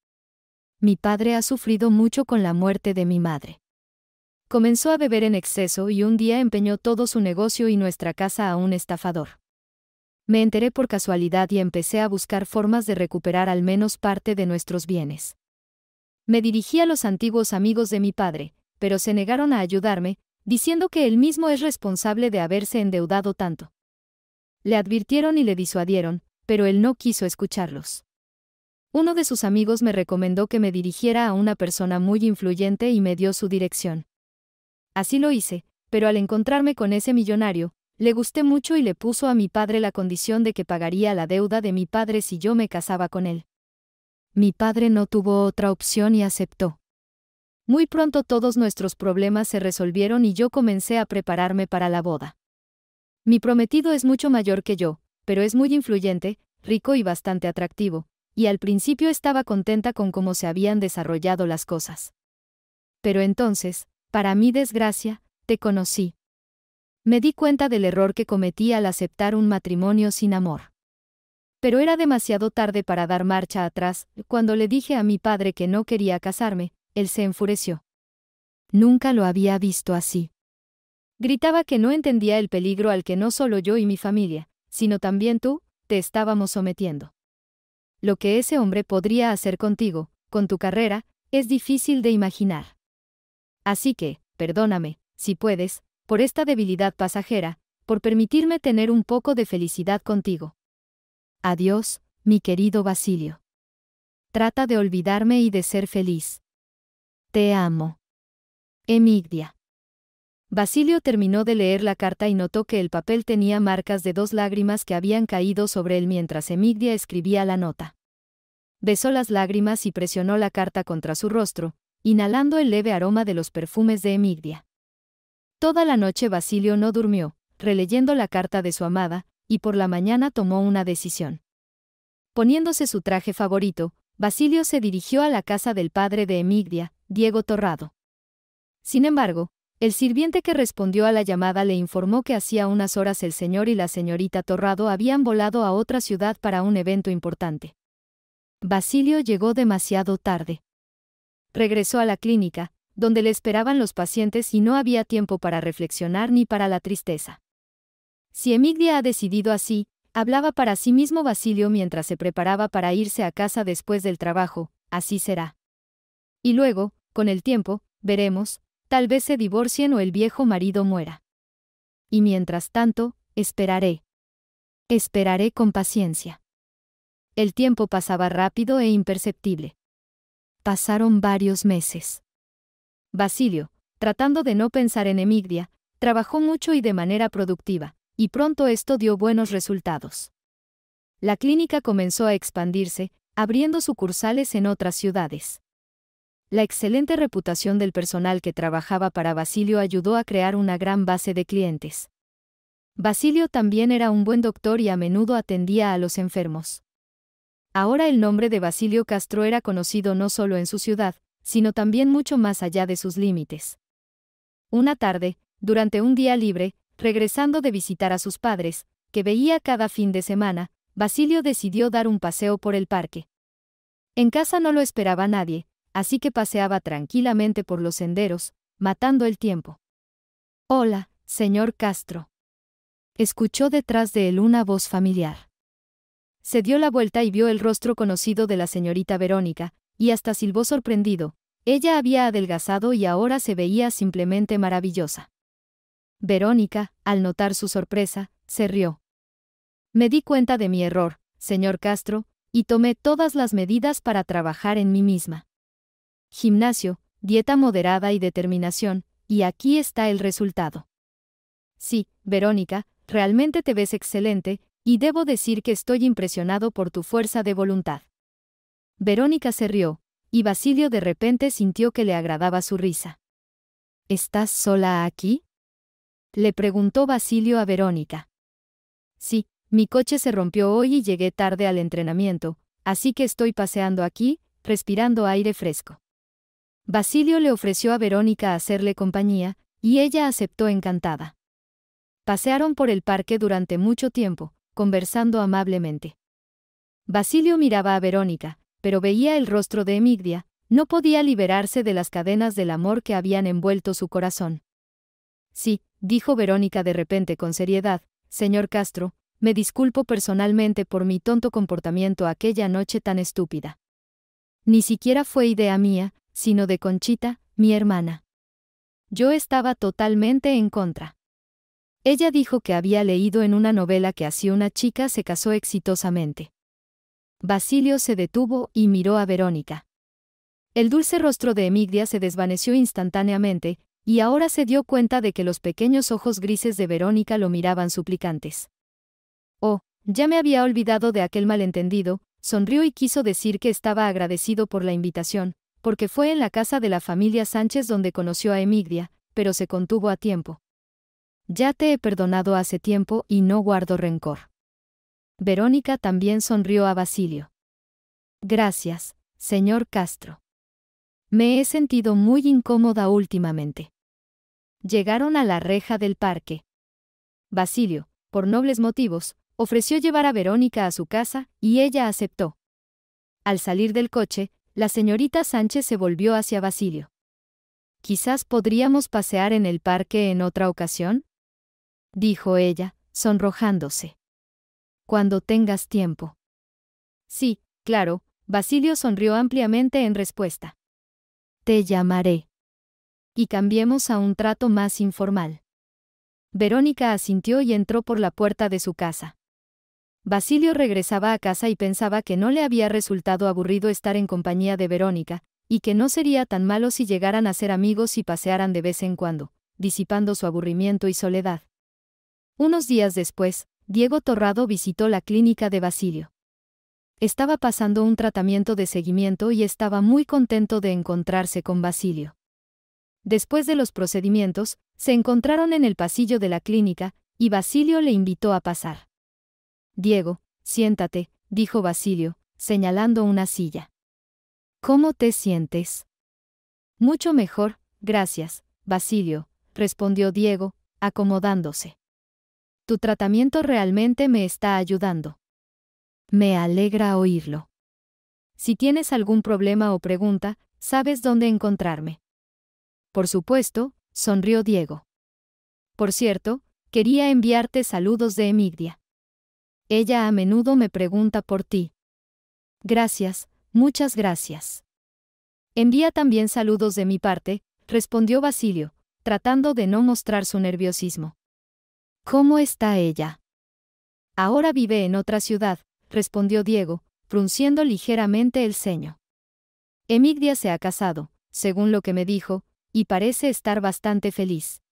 Mi padre ha sufrido mucho con la muerte de mi madre. Comenzó a beber en exceso y un día empeñó todo su negocio y nuestra casa a un estafador. Me enteré por casualidad y empecé a buscar formas de recuperar al menos parte de nuestros bienes. Me dirigí a los antiguos amigos de mi padre, pero se negaron a ayudarme, diciendo que él mismo es responsable de haberse endeudado tanto. Le advirtieron y le disuadieron, pero él no quiso escucharlos. Uno de sus amigos me recomendó que me dirigiera a una persona muy influyente y me dio su dirección. Así lo hice, pero al encontrarme con ese millonario, le gusté mucho y le puso a mi padre la condición de que pagaría la deuda de mi padre si yo me casaba con él. Mi padre no tuvo otra opción y aceptó. Muy pronto todos nuestros problemas se resolvieron y yo comencé a prepararme para la boda. Mi prometido es mucho mayor que yo, pero es muy influyente, rico y bastante atractivo, y al principio estaba contenta con cómo se habían desarrollado las cosas. Pero entonces, para mi desgracia, te conocí. Me di cuenta del error que cometí al aceptar un matrimonio sin amor. Pero era demasiado tarde para dar marcha atrás, cuando le dije a mi padre que no quería casarme, él se enfureció. Nunca lo había visto así. Gritaba que no entendía el peligro al que no solo yo y mi familia, sino también tú, te estábamos sometiendo. Lo que ese hombre podría hacer contigo, con tu carrera, es difícil de imaginar. Así que, perdóname, si puedes, por esta debilidad pasajera, por permitirme tener un poco de felicidad contigo. Adiós, mi querido Basilio. Trata de olvidarme y de ser feliz. Te amo. Emigdia. Basilio terminó de leer la carta y notó que el papel tenía marcas de dos lágrimas que habían caído sobre él mientras Emigdia escribía la nota. Besó las lágrimas y presionó la carta contra su rostro, inhalando el leve aroma de los perfumes de Emigdia. Toda la noche Basilio no durmió, releyendo la carta de su amada, y por la mañana tomó una decisión. Poniéndose su traje favorito, Basilio se dirigió a la casa del padre de Emigdia, Diego Torrado. Sin embargo, el sirviente que respondió a la llamada le informó que hacía unas horas el señor y la señorita Torrado habían volado a otra ciudad para un evento importante. Basilio llegó demasiado tarde. Regresó a la clínica, donde le esperaban los pacientes y no había tiempo para reflexionar ni para la tristeza. Si Emigdia ha decidido así, hablaba para sí mismo Basilio mientras se preparaba para irse a casa después del trabajo, así será. Y luego, con el tiempo, veremos, tal vez se divorcien o el viejo marido muera. Y mientras tanto, esperaré. Esperaré con paciencia. El tiempo pasaba rápido e imperceptible. Pasaron varios meses. Basilio, tratando de no pensar en Emigdia, trabajó mucho y de manera productiva, y pronto esto dio buenos resultados. La clínica comenzó a expandirse, abriendo sucursales en otras ciudades. La excelente reputación del personal que trabajaba para Basilio ayudó a crear una gran base de clientes. Basilio también era un buen doctor y a menudo atendía a los enfermos. Ahora el nombre de Basilio Castro era conocido no solo en su ciudad, sino también mucho más allá de sus límites. Una tarde, durante un día libre, regresando de visitar a sus padres, que veía cada fin de semana, Basilio decidió dar un paseo por el parque. En casa no lo esperaba nadie, así que paseaba tranquilamente por los senderos, matando el tiempo. Hola, señor Castro. Escuchó detrás de él una voz familiar. Se dio la vuelta y vio el rostro conocido de la señorita Verónica, y hasta silbó sorprendido. Ella había adelgazado y ahora se veía simplemente maravillosa. Verónica, al notar su sorpresa, se rió. Me di cuenta de mi error, señor Castro, y tomé todas las medidas para trabajar en mí misma. Gimnasio, dieta moderada y determinación, y aquí está el resultado. Sí, Verónica, realmente te ves excelente, y debo decir que estoy impresionado por tu fuerza de voluntad. Verónica se rió, y Basilio de repente sintió que le agradaba su risa. ¿Estás sola aquí? Le preguntó Basilio a Verónica. Sí, mi coche se rompió hoy y llegué tarde al entrenamiento, así que estoy paseando aquí, respirando aire fresco. Basilio le ofreció a Verónica hacerle compañía, y ella aceptó encantada. Pasearon por el parque durante mucho tiempo, conversando amablemente. Basilio miraba a Verónica, pero veía el rostro de Emigdia, no podía liberarse de las cadenas del amor que habían envuelto su corazón. Sí, dijo Verónica de repente con seriedad, señor Castro, me disculpo personalmente por mi tonto comportamiento aquella noche tan estúpida. Ni siquiera fue idea mía, sino de Conchita, mi hermana. Yo estaba totalmente en contra. Ella dijo que había leído en una novela que así una chica se casó exitosamente. Basilio se detuvo y miró a Verónica. El dulce rostro de Emigdia se desvaneció instantáneamente, y ahora se dio cuenta de que los pequeños ojos grises de Verónica lo miraban suplicantes. Oh, ya me había olvidado de aquel malentendido, sonrió y quiso decir que estaba agradecido por la invitación, porque fue en la casa de la familia Sánchez donde conoció a Emigdia, pero se contuvo a tiempo. Ya te he perdonado hace tiempo y no guardo rencor. Verónica también sonrió a Basilio. Gracias, señor Castro. Me he sentido muy incómoda últimamente. Llegaron a la reja del parque. Basilio, por nobles motivos, ofreció llevar a Verónica a su casa, y ella aceptó. Al salir del coche, la señorita Sánchez se volvió hacia Basilio. Quizás podríamos pasear en el parque en otra ocasión dijo ella, sonrojándose. Cuando tengas tiempo. Sí, claro, Basilio sonrió ampliamente en respuesta. Te llamaré. Y cambiemos a un trato más informal. Verónica asintió y entró por la puerta de su casa. Basilio regresaba a casa y pensaba que no le había resultado aburrido estar en compañía de Verónica, y que no sería tan malo si llegaran a ser amigos y pasearan de vez en cuando, disipando su aburrimiento y soledad. Unos días después, Diego Torrado visitó la clínica de Basilio. Estaba pasando un tratamiento de seguimiento y estaba muy contento de encontrarse con Basilio. Después de los procedimientos, se encontraron en el pasillo de la clínica, y Basilio le invitó a pasar. Diego, siéntate, dijo Basilio, señalando una silla. ¿Cómo te sientes? Mucho mejor, gracias, Basilio, respondió Diego, acomodándose. Tu tratamiento realmente me está ayudando. Me alegra oírlo. Si tienes algún problema o pregunta, sabes dónde encontrarme. Por supuesto, sonrió Diego. Por cierto, quería enviarte saludos de Emigdia. Ella a menudo me pregunta por ti. Gracias, muchas gracias. Envía también saludos de mi parte, respondió Basilio, tratando de no mostrar su nerviosismo. ¿Cómo está ella? Ahora vive en otra ciudad, respondió Diego, frunciendo ligeramente el ceño. Emigdia se ha casado, según lo que me dijo, y parece estar bastante feliz.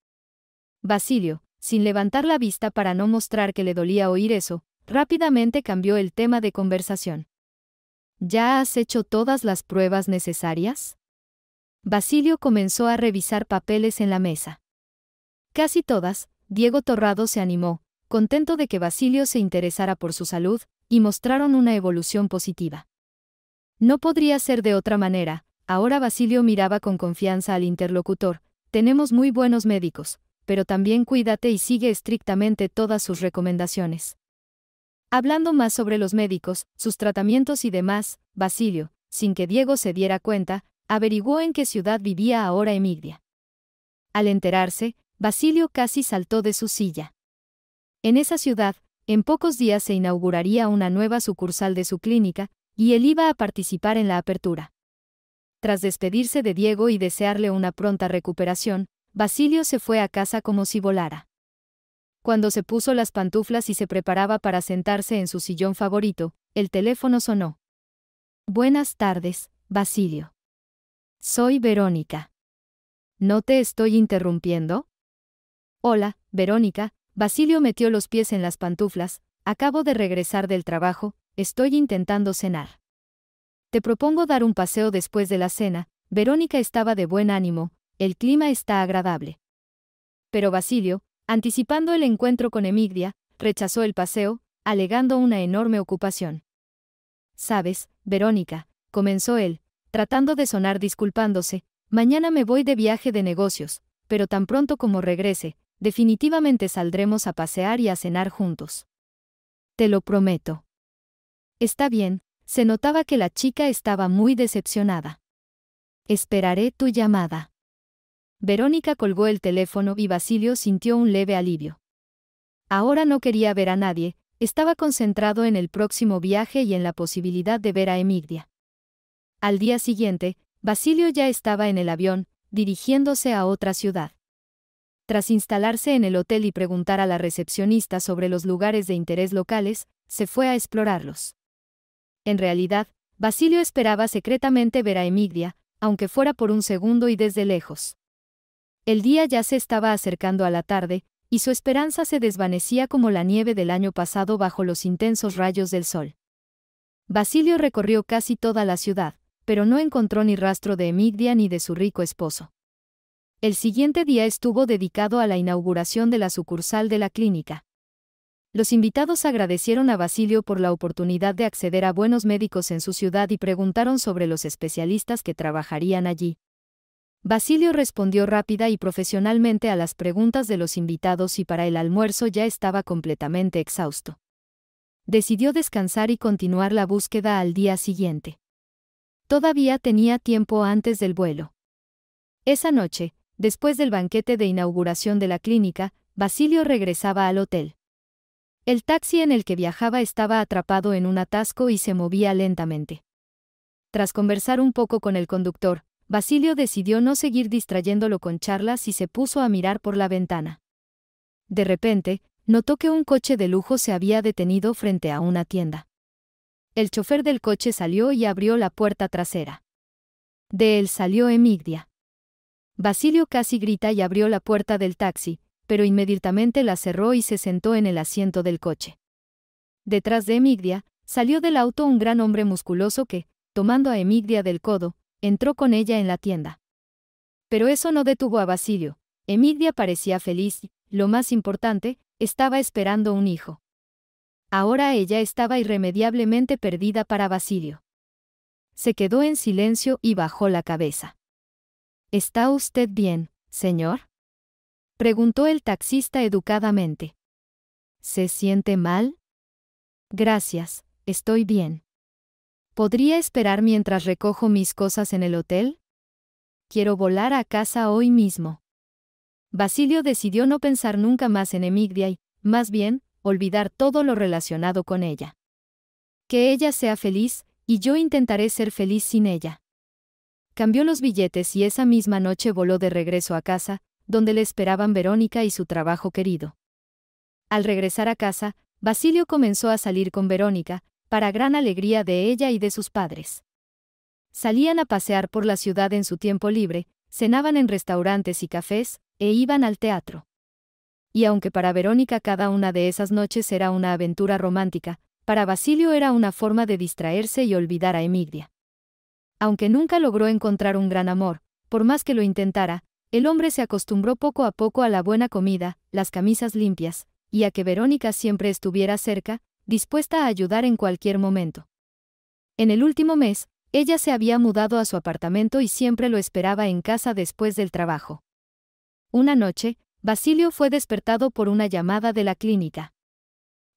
Basilio, sin levantar la vista para no mostrar que le dolía oír eso, rápidamente cambió el tema de conversación. ¿Ya has hecho todas las pruebas necesarias? Basilio comenzó a revisar papeles en la mesa. Casi todas, Diego Torrado se animó, contento de que Basilio se interesara por su salud, y mostraron una evolución positiva. No podría ser de otra manera, ahora Basilio miraba con confianza al interlocutor, tenemos muy buenos médicos, pero también cuídate y sigue estrictamente todas sus recomendaciones. Hablando más sobre los médicos, sus tratamientos y demás, Basilio, sin que Diego se diera cuenta, averiguó en qué ciudad vivía ahora Emigdia. Al enterarse, Basilio casi saltó de su silla. En esa ciudad, en pocos días se inauguraría una nueva sucursal de su clínica, y él iba a participar en la apertura. Tras despedirse de Diego y desearle una pronta recuperación, Basilio se fue a casa como si volara. Cuando se puso las pantuflas y se preparaba para sentarse en su sillón favorito, el teléfono sonó. Buenas tardes, Basilio. Soy Verónica. ¿No te estoy interrumpiendo? Hola, Verónica, Basilio metió los pies en las pantuflas, acabo de regresar del trabajo, estoy intentando cenar. Te propongo dar un paseo después de la cena, Verónica estaba de buen ánimo, el clima está agradable. Pero Basilio, anticipando el encuentro con Emigdia, rechazó el paseo, alegando una enorme ocupación. Sabes, Verónica, comenzó él, tratando de sonar disculpándose, mañana me voy de viaje de negocios, pero tan pronto como regrese, Definitivamente saldremos a pasear y a cenar juntos. Te lo prometo. Está bien, se notaba que la chica estaba muy decepcionada. Esperaré tu llamada. Verónica colgó el teléfono y Basilio sintió un leve alivio. Ahora no quería ver a nadie, estaba concentrado en el próximo viaje y en la posibilidad de ver a Emigdia. Al día siguiente, Basilio ya estaba en el avión, dirigiéndose a otra ciudad. Tras instalarse en el hotel y preguntar a la recepcionista sobre los lugares de interés locales, se fue a explorarlos. En realidad, Basilio esperaba secretamente ver a Emigdia, aunque fuera por un segundo y desde lejos. El día ya se estaba acercando a la tarde, y su esperanza se desvanecía como la nieve del año pasado bajo los intensos rayos del sol. Basilio recorrió casi toda la ciudad, pero no encontró ni rastro de Emigdia ni de su rico esposo. El siguiente día estuvo dedicado a la inauguración de la sucursal de la clínica. Los invitados agradecieron a Basilio por la oportunidad de acceder a buenos médicos en su ciudad y preguntaron sobre los especialistas que trabajarían allí. Basilio respondió rápida y profesionalmente a las preguntas de los invitados y para el almuerzo ya estaba completamente exhausto. Decidió descansar y continuar la búsqueda al día siguiente. Todavía tenía tiempo antes del vuelo. Esa noche, Después del banquete de inauguración de la clínica, Basilio regresaba al hotel. El taxi en el que viajaba estaba atrapado en un atasco y se movía lentamente. Tras conversar un poco con el conductor, Basilio decidió no seguir distrayéndolo con charlas y se puso a mirar por la ventana. De repente, notó que un coche de lujo se había detenido frente a una tienda. El chofer del coche salió y abrió la puerta trasera. De él salió Emigdia. Basilio casi grita y abrió la puerta del taxi, pero inmediatamente la cerró y se sentó en el asiento del coche. Detrás de Emigdia, salió del auto un gran hombre musculoso que, tomando a Emigdia del codo, entró con ella en la tienda. Pero eso no detuvo a Basilio. Emigdia parecía feliz y, lo más importante, estaba esperando un hijo. Ahora ella estaba irremediablemente perdida para Basilio. Se quedó en silencio y bajó la cabeza. ¿Está usted bien, señor? preguntó el taxista educadamente. ¿Se siente mal? Gracias, estoy bien. ¿Podría esperar mientras recojo mis cosas en el hotel? Quiero volar a casa hoy mismo. Basilio decidió no pensar nunca más en Emigdia y, más bien, olvidar todo lo relacionado con ella. Que ella sea feliz, y yo intentaré ser feliz sin ella cambió los billetes y esa misma noche voló de regreso a casa, donde le esperaban Verónica y su trabajo querido. Al regresar a casa, Basilio comenzó a salir con Verónica, para gran alegría de ella y de sus padres. Salían a pasear por la ciudad en su tiempo libre, cenaban en restaurantes y cafés, e iban al teatro. Y aunque para Verónica cada una de esas noches era una aventura romántica, para Basilio era una forma de distraerse y olvidar a Emigdia. Aunque nunca logró encontrar un gran amor, por más que lo intentara, el hombre se acostumbró poco a poco a la buena comida, las camisas limpias, y a que Verónica siempre estuviera cerca, dispuesta a ayudar en cualquier momento. En el último mes, ella se había mudado a su apartamento y siempre lo esperaba en casa después del trabajo. Una noche, Basilio fue despertado por una llamada de la clínica.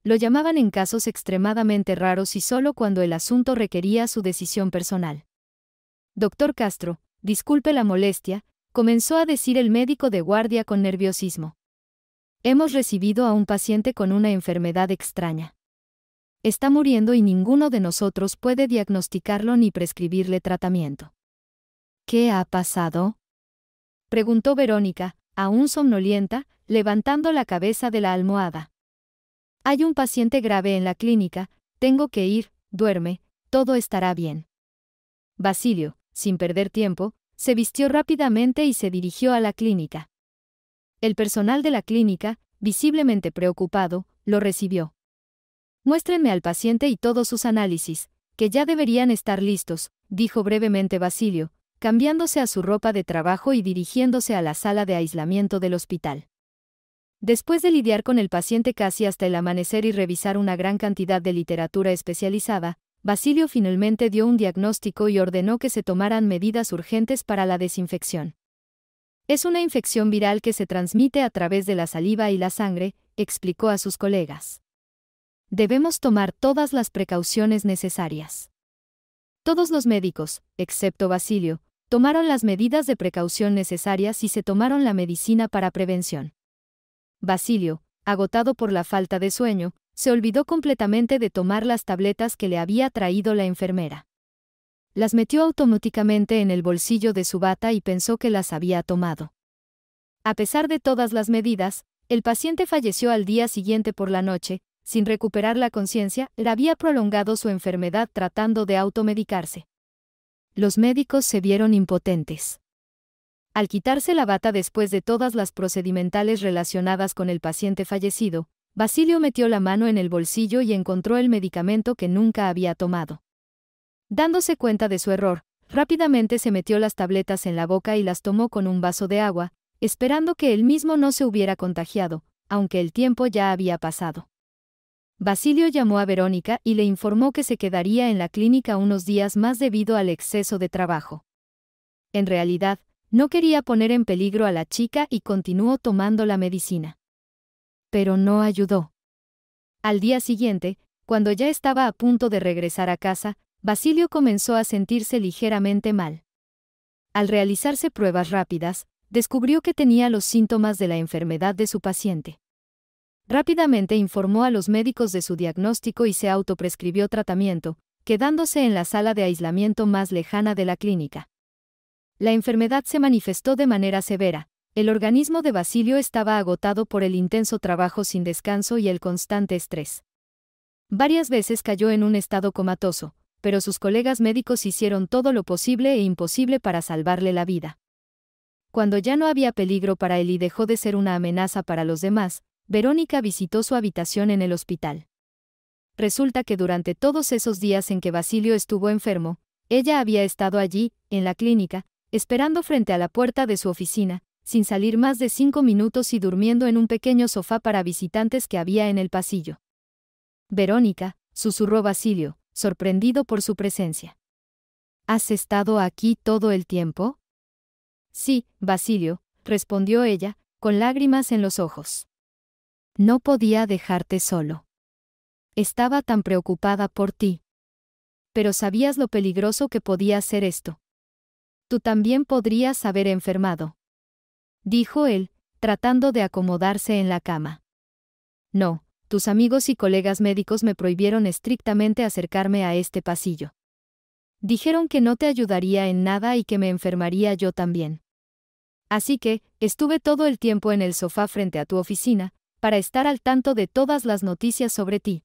Lo llamaban en casos extremadamente raros y solo cuando el asunto requería su decisión personal. Doctor Castro, disculpe la molestia, comenzó a decir el médico de guardia con nerviosismo. Hemos recibido a un paciente con una enfermedad extraña. Está muriendo y ninguno de nosotros puede diagnosticarlo ni prescribirle tratamiento. ¿Qué ha pasado? preguntó Verónica, aún somnolienta, levantando la cabeza de la almohada. Hay un paciente grave en la clínica, tengo que ir, duerme, todo estará bien. Basilio, sin perder tiempo, se vistió rápidamente y se dirigió a la clínica. El personal de la clínica, visiblemente preocupado, lo recibió. Muéstrenme al paciente y todos sus análisis, que ya deberían estar listos, dijo brevemente Basilio, cambiándose a su ropa de trabajo y dirigiéndose a la sala de aislamiento del hospital. Después de lidiar con el paciente casi hasta el amanecer y revisar una gran cantidad de literatura especializada, Basilio finalmente dio un diagnóstico y ordenó que se tomaran medidas urgentes para la desinfección. Es una infección viral que se transmite a través de la saliva y la sangre, explicó a sus colegas. Debemos tomar todas las precauciones necesarias. Todos los médicos, excepto Basilio, tomaron las medidas de precaución necesarias y se tomaron la medicina para prevención. Basilio, agotado por la falta de sueño, se olvidó completamente de tomar las tabletas que le había traído la enfermera. Las metió automáticamente en el bolsillo de su bata y pensó que las había tomado. A pesar de todas las medidas, el paciente falleció al día siguiente por la noche, sin recuperar la conciencia, le había prolongado su enfermedad tratando de automedicarse. Los médicos se vieron impotentes. Al quitarse la bata después de todas las procedimentales relacionadas con el paciente fallecido, Basilio metió la mano en el bolsillo y encontró el medicamento que nunca había tomado. Dándose cuenta de su error, rápidamente se metió las tabletas en la boca y las tomó con un vaso de agua, esperando que él mismo no se hubiera contagiado, aunque el tiempo ya había pasado. Basilio llamó a Verónica y le informó que se quedaría en la clínica unos días más debido al exceso de trabajo. En realidad, no quería poner en peligro a la chica y continuó tomando la medicina pero no ayudó. Al día siguiente, cuando ya estaba a punto de regresar a casa, Basilio comenzó a sentirse ligeramente mal. Al realizarse pruebas rápidas, descubrió que tenía los síntomas de la enfermedad de su paciente. Rápidamente informó a los médicos de su diagnóstico y se autoprescribió tratamiento, quedándose en la sala de aislamiento más lejana de la clínica. La enfermedad se manifestó de manera severa, el organismo de Basilio estaba agotado por el intenso trabajo sin descanso y el constante estrés. Varias veces cayó en un estado comatoso, pero sus colegas médicos hicieron todo lo posible e imposible para salvarle la vida. Cuando ya no había peligro para él y dejó de ser una amenaza para los demás, Verónica visitó su habitación en el hospital. Resulta que durante todos esos días en que Basilio estuvo enfermo, ella había estado allí, en la clínica, esperando frente a la puerta de su oficina, sin salir más de cinco minutos y durmiendo en un pequeño sofá para visitantes que había en el pasillo. Verónica, susurró Basilio, sorprendido por su presencia. ¿Has estado aquí todo el tiempo? Sí, Basilio, respondió ella, con lágrimas en los ojos. No podía dejarte solo. Estaba tan preocupada por ti. Pero sabías lo peligroso que podía ser esto. Tú también podrías haber enfermado dijo él, tratando de acomodarse en la cama. No, tus amigos y colegas médicos me prohibieron estrictamente acercarme a este pasillo. Dijeron que no te ayudaría en nada y que me enfermaría yo también. Así que, estuve todo el tiempo en el sofá frente a tu oficina, para estar al tanto de todas las noticias sobre ti.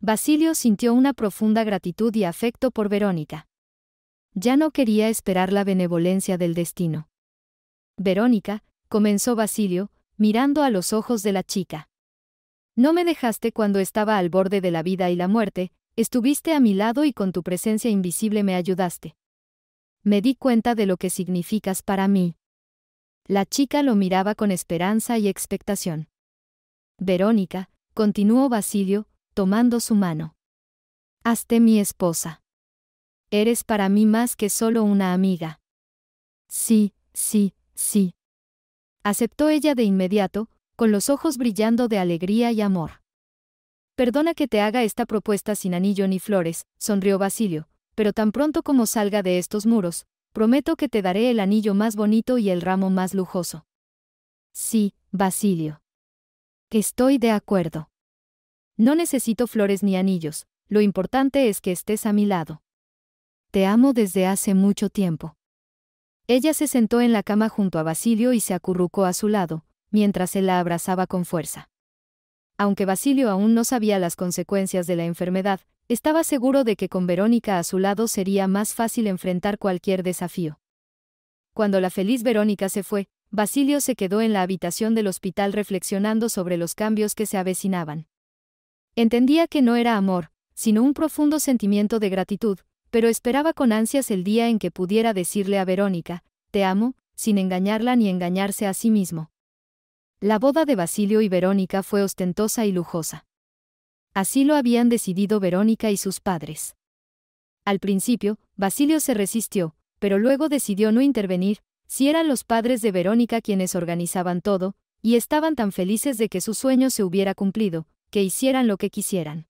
Basilio sintió una profunda gratitud y afecto por Verónica. Ya no quería esperar la benevolencia del destino. Verónica, comenzó Basilio, mirando a los ojos de la chica. No me dejaste cuando estaba al borde de la vida y la muerte, estuviste a mi lado y con tu presencia invisible me ayudaste. Me di cuenta de lo que significas para mí. La chica lo miraba con esperanza y expectación. Verónica, continuó Basilio, tomando su mano. Hazte mi esposa. Eres para mí más que solo una amiga. Sí, sí, Sí. Aceptó ella de inmediato, con los ojos brillando de alegría y amor. Perdona que te haga esta propuesta sin anillo ni flores, sonrió Basilio, pero tan pronto como salga de estos muros, prometo que te daré el anillo más bonito y el ramo más lujoso. Sí, Basilio. Estoy de acuerdo. No necesito flores ni anillos, lo importante es que estés a mi lado. Te amo desde hace mucho tiempo. Ella se sentó en la cama junto a Basilio y se acurrucó a su lado, mientras él la abrazaba con fuerza. Aunque Basilio aún no sabía las consecuencias de la enfermedad, estaba seguro de que con Verónica a su lado sería más fácil enfrentar cualquier desafío. Cuando la feliz Verónica se fue, Basilio se quedó en la habitación del hospital reflexionando sobre los cambios que se avecinaban. Entendía que no era amor, sino un profundo sentimiento de gratitud, pero esperaba con ansias el día en que pudiera decirle a Verónica, te amo, sin engañarla ni engañarse a sí mismo. La boda de Basilio y Verónica fue ostentosa y lujosa. Así lo habían decidido Verónica y sus padres. Al principio, Basilio se resistió, pero luego decidió no intervenir, si eran los padres de Verónica quienes organizaban todo, y estaban tan felices de que su sueño se hubiera cumplido, que hicieran lo que quisieran.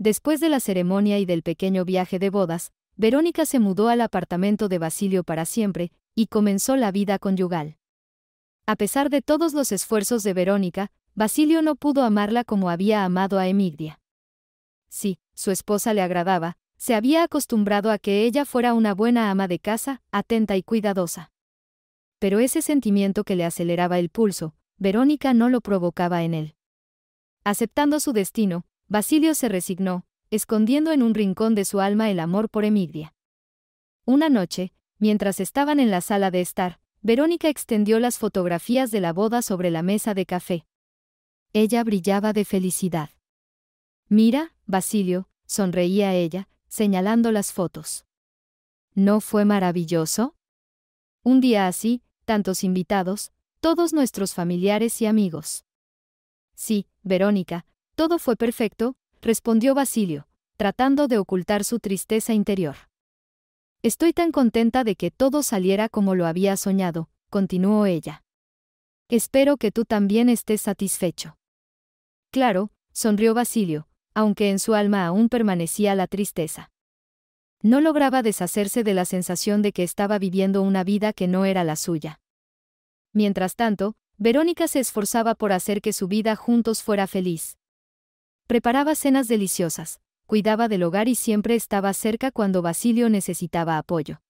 Después de la ceremonia y del pequeño viaje de bodas, Verónica se mudó al apartamento de Basilio para siempre, y comenzó la vida conyugal. A pesar de todos los esfuerzos de Verónica, Basilio no pudo amarla como había amado a Emigdia. Sí, su esposa le agradaba, se había acostumbrado a que ella fuera una buena ama de casa, atenta y cuidadosa. Pero ese sentimiento que le aceleraba el pulso, Verónica no lo provocaba en él. Aceptando su destino, Basilio se resignó, escondiendo en un rincón de su alma el amor por Emigria. Una noche, mientras estaban en la sala de estar, Verónica extendió las fotografías de la boda sobre la mesa de café. Ella brillaba de felicidad. Mira, Basilio, sonreía ella, señalando las fotos. ¿No fue maravilloso? Un día así, tantos invitados, todos nuestros familiares y amigos. Sí, Verónica, todo fue perfecto, respondió Basilio, tratando de ocultar su tristeza interior. Estoy tan contenta de que todo saliera como lo había soñado, continuó ella. Espero que tú también estés satisfecho. Claro, sonrió Basilio, aunque en su alma aún permanecía la tristeza. No lograba deshacerse de la sensación de que estaba viviendo una vida que no era la suya. Mientras tanto, Verónica se esforzaba por hacer que su vida juntos fuera feliz, Preparaba cenas deliciosas, cuidaba del hogar y siempre estaba cerca cuando Basilio necesitaba apoyo.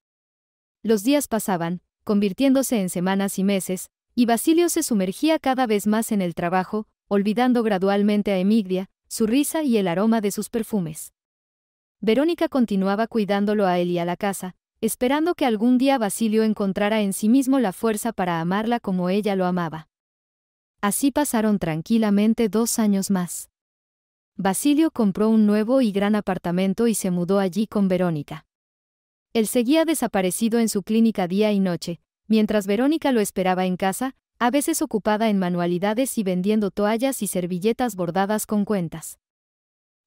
Los días pasaban, convirtiéndose en semanas y meses, y Basilio se sumergía cada vez más en el trabajo, olvidando gradualmente a Emigria, su risa y el aroma de sus perfumes. Verónica continuaba cuidándolo a él y a la casa, esperando que algún día Basilio encontrara en sí mismo la fuerza para amarla como ella lo amaba. Así pasaron tranquilamente dos años más. Basilio compró un nuevo y gran apartamento y se mudó allí con Verónica. Él seguía desaparecido en su clínica día y noche, mientras Verónica lo esperaba en casa, a veces ocupada en manualidades y vendiendo toallas y servilletas bordadas con cuentas.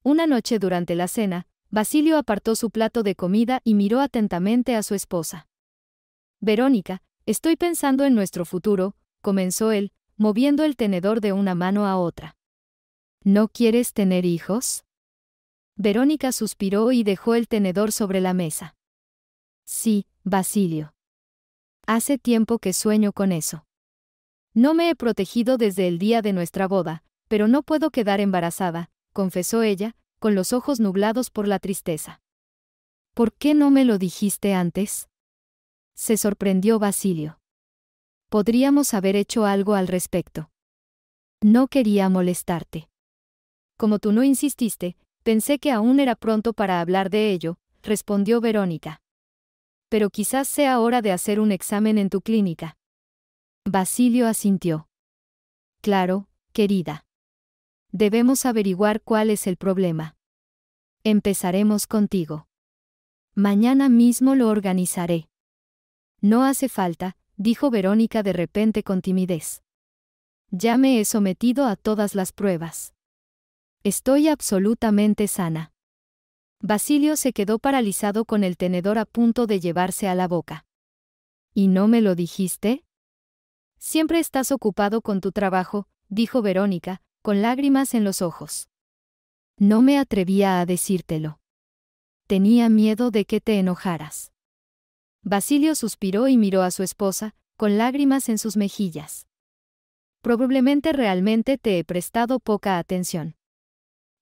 Una noche durante la cena, Basilio apartó su plato de comida y miró atentamente a su esposa. Verónica, estoy pensando en nuestro futuro, comenzó él, moviendo el tenedor de una mano a otra. ¿No quieres tener hijos? Verónica suspiró y dejó el tenedor sobre la mesa. Sí, Basilio. Hace tiempo que sueño con eso. No me he protegido desde el día de nuestra boda, pero no puedo quedar embarazada, confesó ella, con los ojos nublados por la tristeza. ¿Por qué no me lo dijiste antes? Se sorprendió Basilio. Podríamos haber hecho algo al respecto. No quería molestarte. Como tú no insististe, pensé que aún era pronto para hablar de ello, respondió Verónica. Pero quizás sea hora de hacer un examen en tu clínica. Basilio asintió. Claro, querida. Debemos averiguar cuál es el problema. Empezaremos contigo. Mañana mismo lo organizaré. No hace falta, dijo Verónica de repente con timidez. Ya me he sometido a todas las pruebas. Estoy absolutamente sana. Basilio se quedó paralizado con el tenedor a punto de llevarse a la boca. ¿Y no me lo dijiste? Siempre estás ocupado con tu trabajo, dijo Verónica, con lágrimas en los ojos. No me atrevía a decírtelo. Tenía miedo de que te enojaras. Basilio suspiró y miró a su esposa, con lágrimas en sus mejillas. Probablemente realmente te he prestado poca atención.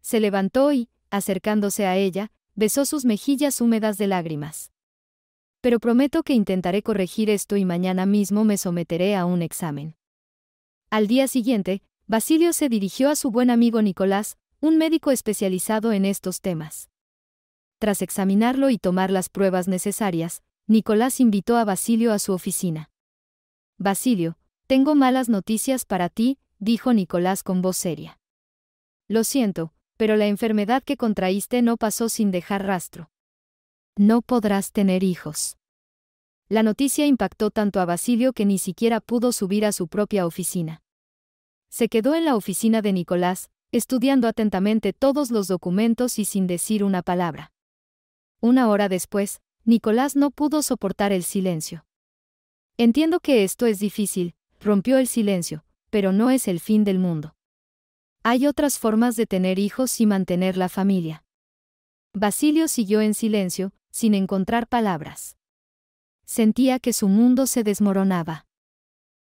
Se levantó y, acercándose a ella, besó sus mejillas húmedas de lágrimas. Pero prometo que intentaré corregir esto y mañana mismo me someteré a un examen. Al día siguiente, Basilio se dirigió a su buen amigo Nicolás, un médico especializado en estos temas. Tras examinarlo y tomar las pruebas necesarias, Nicolás invitó a Basilio a su oficina. Basilio, tengo malas noticias para ti, dijo Nicolás con voz seria. Lo siento, pero la enfermedad que contraíste no pasó sin dejar rastro. No podrás tener hijos. La noticia impactó tanto a Basilio que ni siquiera pudo subir a su propia oficina. Se quedó en la oficina de Nicolás, estudiando atentamente todos los documentos y sin decir una palabra. Una hora después, Nicolás no pudo soportar el silencio. Entiendo que esto es difícil, rompió el silencio, pero no es el fin del mundo. Hay otras formas de tener hijos y mantener la familia. Basilio siguió en silencio, sin encontrar palabras. Sentía que su mundo se desmoronaba.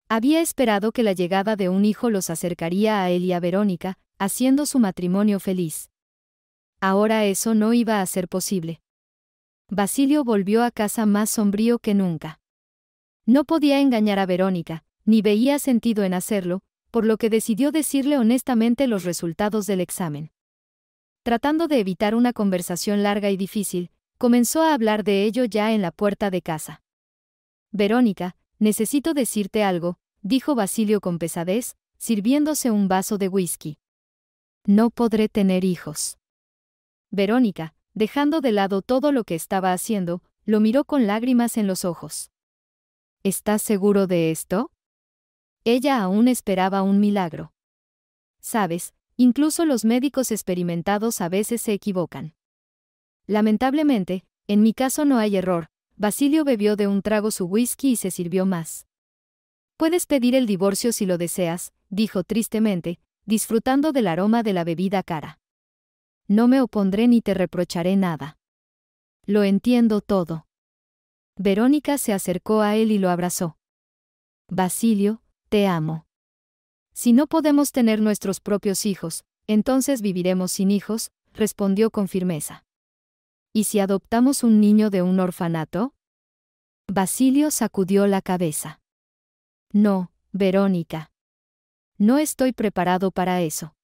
Había esperado que la llegada de un hijo los acercaría a él y a Verónica, haciendo su matrimonio feliz. Ahora eso no iba a ser posible. Basilio volvió a casa más sombrío que nunca. No podía engañar a Verónica, ni veía sentido en hacerlo, por lo que decidió decirle honestamente los resultados del examen. Tratando de evitar una conversación larga y difícil, comenzó a hablar de ello ya en la puerta de casa. Verónica, necesito decirte algo, dijo Basilio con pesadez, sirviéndose un vaso de whisky. No podré tener hijos. Verónica, dejando de lado todo lo que estaba haciendo, lo miró con lágrimas en los ojos. ¿Estás seguro de esto? Ella aún esperaba un milagro. Sabes, incluso los médicos experimentados a veces se equivocan. Lamentablemente, en mi caso no hay error, Basilio bebió de un trago su whisky y se sirvió más. Puedes pedir el divorcio si lo deseas, dijo tristemente, disfrutando del aroma de la bebida cara. No me opondré ni te reprocharé nada. Lo entiendo todo. Verónica se acercó a él y lo abrazó. Basilio, te amo. Si no podemos tener nuestros propios hijos, entonces viviremos sin hijos, respondió con firmeza. ¿Y si adoptamos un niño de un orfanato? Basilio sacudió la cabeza. No, Verónica. No estoy preparado para eso.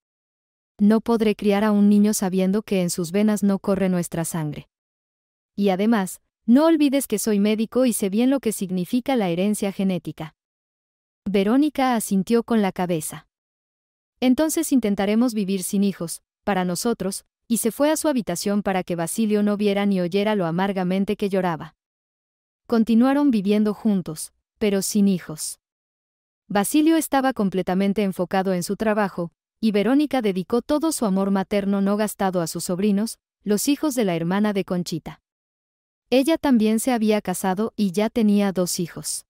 No podré criar a un niño sabiendo que en sus venas no corre nuestra sangre. Y además, no olvides que soy médico y sé bien lo que significa la herencia genética. Verónica asintió con la cabeza. Entonces intentaremos vivir sin hijos, para nosotros, y se fue a su habitación para que Basilio no viera ni oyera lo amargamente que lloraba. Continuaron viviendo juntos, pero sin hijos. Basilio estaba completamente enfocado en su trabajo, y Verónica dedicó todo su amor materno no gastado a sus sobrinos, los hijos de la hermana de Conchita. Ella también se había casado y ya tenía dos hijos.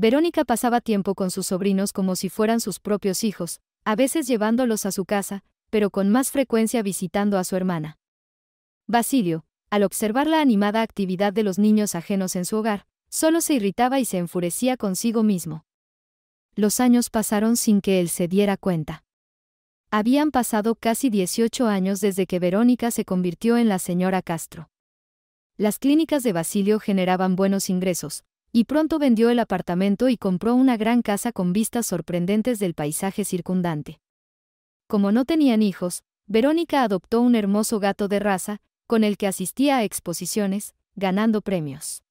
Verónica pasaba tiempo con sus sobrinos como si fueran sus propios hijos, a veces llevándolos a su casa, pero con más frecuencia visitando a su hermana. Basilio, al observar la animada actividad de los niños ajenos en su hogar, solo se irritaba y se enfurecía consigo mismo. Los años pasaron sin que él se diera cuenta. Habían pasado casi 18 años desde que Verónica se convirtió en la señora Castro. Las clínicas de Basilio generaban buenos ingresos, y pronto vendió el apartamento y compró una gran casa con vistas sorprendentes del paisaje circundante. Como no tenían hijos, Verónica adoptó un hermoso gato de raza, con el que asistía a exposiciones, ganando premios.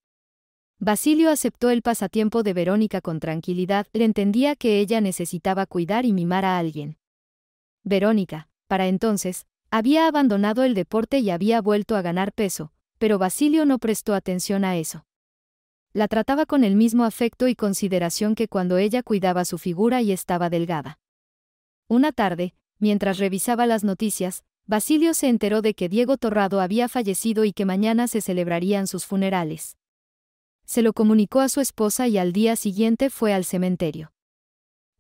Basilio aceptó el pasatiempo de Verónica con tranquilidad, le entendía que ella necesitaba cuidar y mimar a alguien. Verónica, para entonces, había abandonado el deporte y había vuelto a ganar peso, pero Basilio no prestó atención a eso. La trataba con el mismo afecto y consideración que cuando ella cuidaba su figura y estaba delgada. Una tarde, mientras revisaba las noticias, Basilio se enteró de que Diego Torrado había fallecido y que mañana se celebrarían sus funerales. Se lo comunicó a su esposa y al día siguiente fue al cementerio.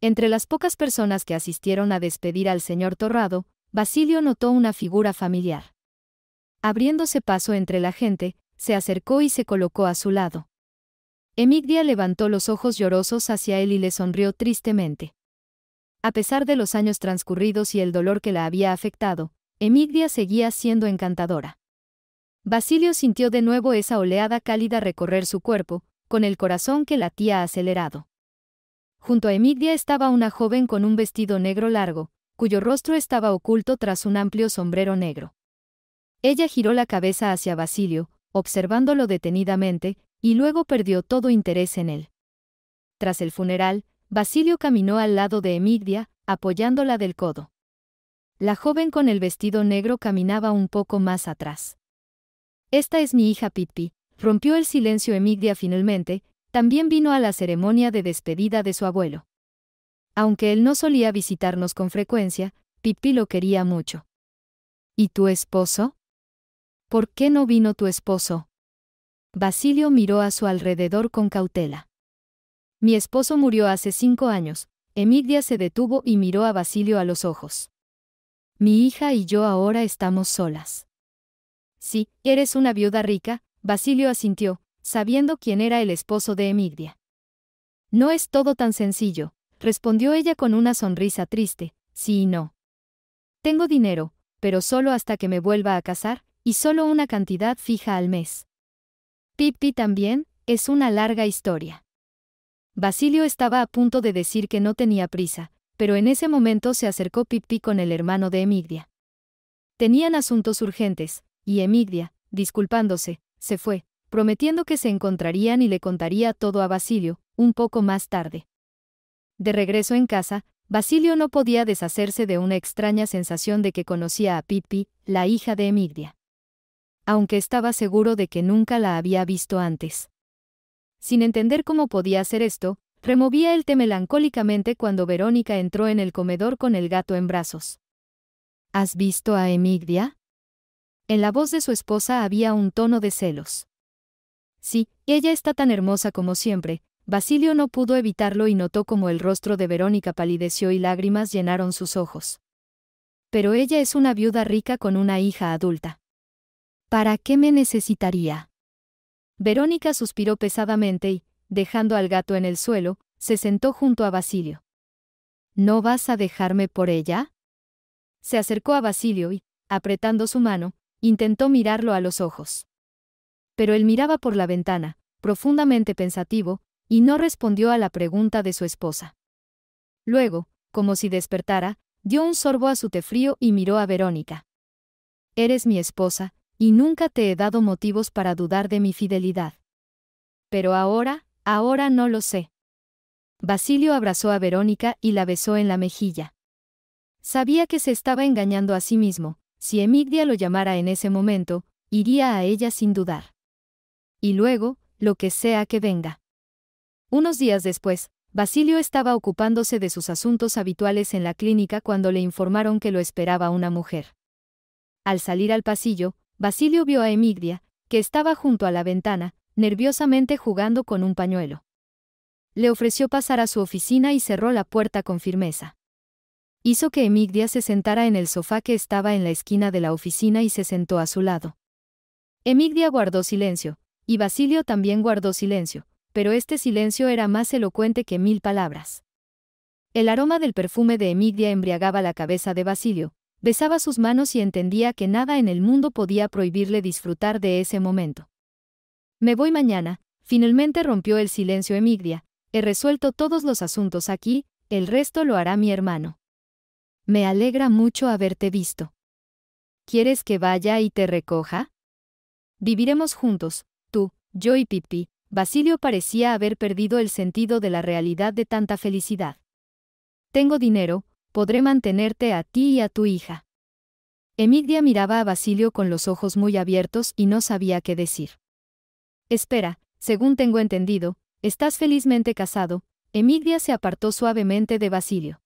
Entre las pocas personas que asistieron a despedir al señor Torrado, Basilio notó una figura familiar. Abriéndose paso entre la gente, se acercó y se colocó a su lado. Emigdia levantó los ojos llorosos hacia él y le sonrió tristemente. A pesar de los años transcurridos y el dolor que la había afectado, Emigdia seguía siendo encantadora. Basilio sintió de nuevo esa oleada cálida recorrer su cuerpo, con el corazón que latía acelerado. Junto a Emigdia estaba una joven con un vestido negro largo, cuyo rostro estaba oculto tras un amplio sombrero negro. Ella giró la cabeza hacia Basilio, observándolo detenidamente, y luego perdió todo interés en él. Tras el funeral, Basilio caminó al lado de Emigdia, apoyándola del codo. La joven con el vestido negro caminaba un poco más atrás. Esta es mi hija Pipi. rompió el silencio Emigdia finalmente, también vino a la ceremonia de despedida de su abuelo. Aunque él no solía visitarnos con frecuencia, Pipi lo quería mucho. ¿Y tu esposo? ¿Por qué no vino tu esposo? Basilio miró a su alrededor con cautela. Mi esposo murió hace cinco años, Emidia se detuvo y miró a Basilio a los ojos. Mi hija y yo ahora estamos solas. Sí, eres una viuda rica, Basilio asintió, sabiendo quién era el esposo de Emidia. No es todo tan sencillo, respondió ella con una sonrisa triste, sí y no. Tengo dinero, pero solo hasta que me vuelva a casar, y solo una cantidad fija al mes. Pipi también, es una larga historia. Basilio estaba a punto de decir que no tenía prisa, pero en ese momento se acercó Pippi con el hermano de Emigdia. Tenían asuntos urgentes, y Emigdia, disculpándose, se fue, prometiendo que se encontrarían y le contaría todo a Basilio, un poco más tarde. De regreso en casa, Basilio no podía deshacerse de una extraña sensación de que conocía a Pipi, la hija de Emigdia aunque estaba seguro de que nunca la había visto antes. Sin entender cómo podía hacer esto, removía el té melancólicamente cuando Verónica entró en el comedor con el gato en brazos. ¿Has visto a Emigdia? En la voz de su esposa había un tono de celos. Sí, ella está tan hermosa como siempre. Basilio no pudo evitarlo y notó cómo el rostro de Verónica palideció y lágrimas llenaron sus ojos. Pero ella es una viuda rica con una hija adulta. ¿Para qué me necesitaría? Verónica suspiró pesadamente y, dejando al gato en el suelo, se sentó junto a Basilio. ¿No vas a dejarme por ella? Se acercó a Basilio y, apretando su mano, intentó mirarlo a los ojos. Pero él miraba por la ventana, profundamente pensativo, y no respondió a la pregunta de su esposa. Luego, como si despertara, dio un sorbo a su té frío y miró a Verónica. Eres mi esposa, y nunca te he dado motivos para dudar de mi fidelidad. Pero ahora, ahora no lo sé. Basilio abrazó a Verónica y la besó en la mejilla. Sabía que se estaba engañando a sí mismo, si Emigdia lo llamara en ese momento, iría a ella sin dudar. Y luego, lo que sea que venga. Unos días después, Basilio estaba ocupándose de sus asuntos habituales en la clínica cuando le informaron que lo esperaba una mujer. Al salir al pasillo, Basilio vio a Emigdia, que estaba junto a la ventana, nerviosamente jugando con un pañuelo. Le ofreció pasar a su oficina y cerró la puerta con firmeza. Hizo que Emigdia se sentara en el sofá que estaba en la esquina de la oficina y se sentó a su lado. Emigdia guardó silencio, y Basilio también guardó silencio, pero este silencio era más elocuente que mil palabras. El aroma del perfume de Emigdia embriagaba la cabeza de Basilio, Besaba sus manos y entendía que nada en el mundo podía prohibirle disfrutar de ese momento. Me voy mañana, finalmente rompió el silencio Emigdia. he resuelto todos los asuntos aquí, el resto lo hará mi hermano. Me alegra mucho haberte visto. ¿Quieres que vaya y te recoja? Viviremos juntos, tú, yo y Pipi. Basilio parecía haber perdido el sentido de la realidad de tanta felicidad. Tengo dinero, podré mantenerte a ti y a tu hija. Emigdia miraba a Basilio con los ojos muy abiertos y no sabía qué decir. Espera, según tengo entendido, estás felizmente casado, Emigdia se apartó suavemente de Basilio.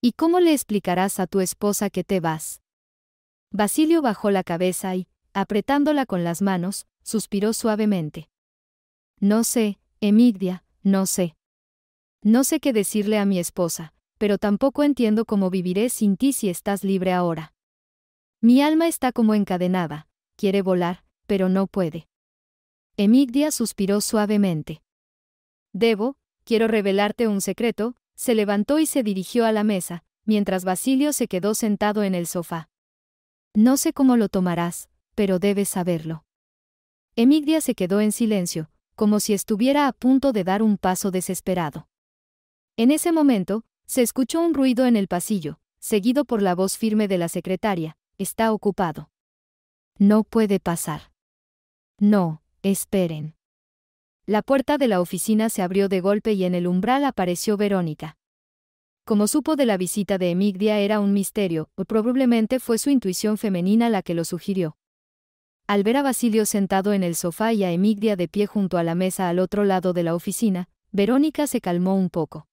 ¿Y cómo le explicarás a tu esposa que te vas? Basilio bajó la cabeza y, apretándola con las manos, suspiró suavemente. No sé, Emigdia, no sé. No sé qué decirle a mi esposa, pero tampoco entiendo cómo viviré sin ti si estás libre ahora. Mi alma está como encadenada, quiere volar, pero no puede. Emigdia suspiró suavemente. Debo, quiero revelarte un secreto, se levantó y se dirigió a la mesa, mientras Basilio se quedó sentado en el sofá. No sé cómo lo tomarás, pero debes saberlo. Emigdia se quedó en silencio, como si estuviera a punto de dar un paso desesperado. En ese momento, se escuchó un ruido en el pasillo, seguido por la voz firme de la secretaria, está ocupado. No puede pasar. No, esperen. La puerta de la oficina se abrió de golpe y en el umbral apareció Verónica. Como supo de la visita de Emigdia era un misterio, o probablemente fue su intuición femenina la que lo sugirió. Al ver a Basilio sentado en el sofá y a Emigdia de pie junto a la mesa al otro lado de la oficina, Verónica se calmó un poco.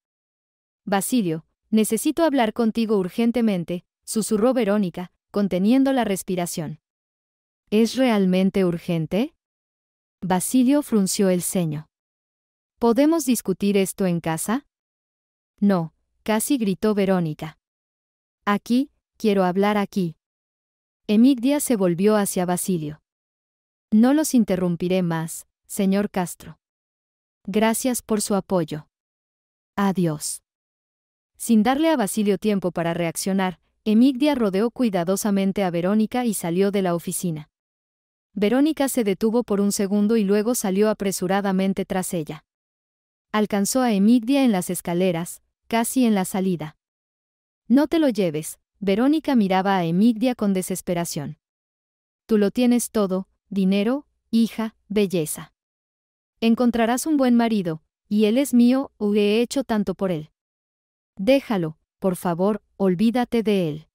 Basilio, necesito hablar contigo urgentemente, susurró Verónica, conteniendo la respiración. ¿Es realmente urgente? Basilio frunció el ceño. ¿Podemos discutir esto en casa? No, casi gritó Verónica. Aquí, quiero hablar aquí. Emigdia se volvió hacia Basilio. No los interrumpiré más, señor Castro. Gracias por su apoyo. Adiós. Sin darle a Basilio tiempo para reaccionar, Emigdia rodeó cuidadosamente a Verónica y salió de la oficina. Verónica se detuvo por un segundo y luego salió apresuradamente tras ella. Alcanzó a Emigdia en las escaleras, casi en la salida. No te lo lleves, Verónica miraba a Emigdia con desesperación. Tú lo tienes todo, dinero, hija, belleza. Encontrarás un buen marido, y él es mío, o he hecho tanto por él. Déjalo, por favor, olvídate de él.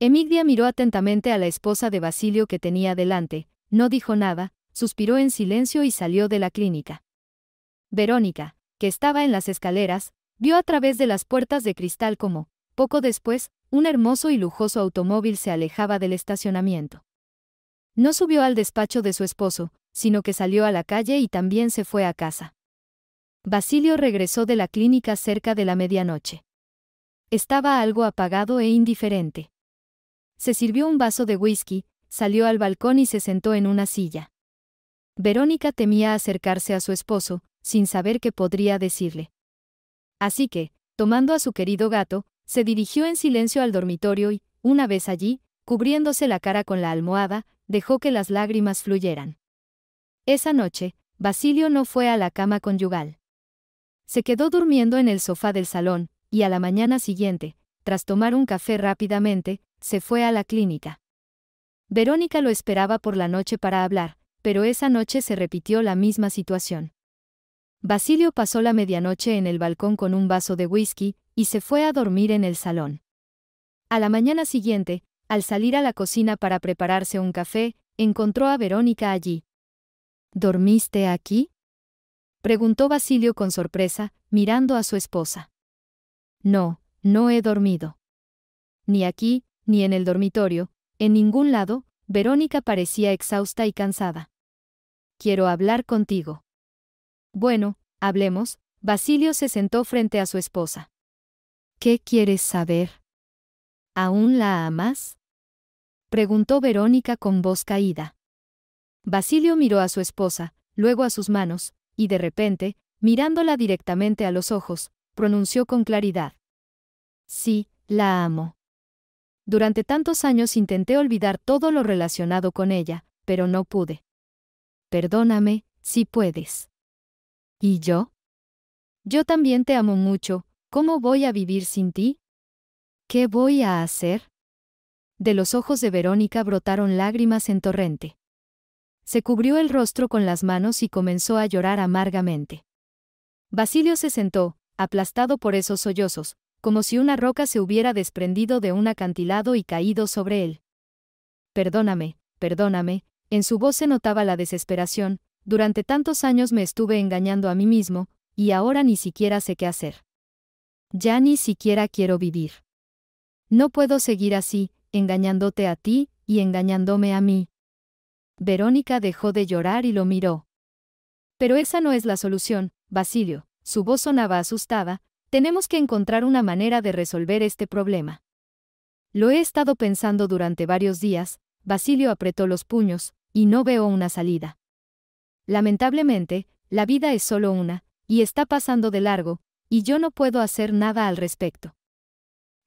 Emigdia miró atentamente a la esposa de Basilio que tenía delante, no dijo nada, suspiró en silencio y salió de la clínica. Verónica, que estaba en las escaleras, vio a través de las puertas de cristal como, poco después, un hermoso y lujoso automóvil se alejaba del estacionamiento. No subió al despacho de su esposo, sino que salió a la calle y también se fue a casa. Basilio regresó de la clínica cerca de la medianoche. Estaba algo apagado e indiferente. Se sirvió un vaso de whisky, salió al balcón y se sentó en una silla. Verónica temía acercarse a su esposo, sin saber qué podría decirle. Así que, tomando a su querido gato, se dirigió en silencio al dormitorio y, una vez allí, cubriéndose la cara con la almohada, dejó que las lágrimas fluyeran. Esa noche, Basilio no fue a la cama conyugal. Se quedó durmiendo en el sofá del salón, y a la mañana siguiente, tras tomar un café rápidamente, se fue a la clínica. Verónica lo esperaba por la noche para hablar, pero esa noche se repitió la misma situación. Basilio pasó la medianoche en el balcón con un vaso de whisky, y se fue a dormir en el salón. A la mañana siguiente, al salir a la cocina para prepararse un café, encontró a Verónica allí. ¿Dormiste aquí? preguntó Basilio con sorpresa, mirando a su esposa. No, no he dormido. Ni aquí, ni en el dormitorio, en ningún lado, Verónica parecía exhausta y cansada. Quiero hablar contigo. Bueno, hablemos, Basilio se sentó frente a su esposa. ¿Qué quieres saber? ¿Aún la amas? preguntó Verónica con voz caída. Basilio miró a su esposa, luego a sus manos, y de repente, mirándola directamente a los ojos, pronunció con claridad. Sí, la amo. Durante tantos años intenté olvidar todo lo relacionado con ella, pero no pude. Perdóname, si puedes. ¿Y yo? Yo también te amo mucho, ¿cómo voy a vivir sin ti? ¿Qué voy a hacer? De los ojos de Verónica brotaron lágrimas en torrente. Se cubrió el rostro con las manos y comenzó a llorar amargamente. Basilio se sentó, aplastado por esos sollozos, como si una roca se hubiera desprendido de un acantilado y caído sobre él. Perdóname, perdóname, en su voz se notaba la desesperación, durante tantos años me estuve engañando a mí mismo, y ahora ni siquiera sé qué hacer. Ya ni siquiera quiero vivir. No puedo seguir así, engañándote a ti, y engañándome a mí, Verónica dejó de llorar y lo miró. Pero esa no es la solución, Basilio, su voz sonaba asustada, tenemos que encontrar una manera de resolver este problema. Lo he estado pensando durante varios días, Basilio apretó los puños, y no veo una salida. Lamentablemente, la vida es solo una, y está pasando de largo, y yo no puedo hacer nada al respecto.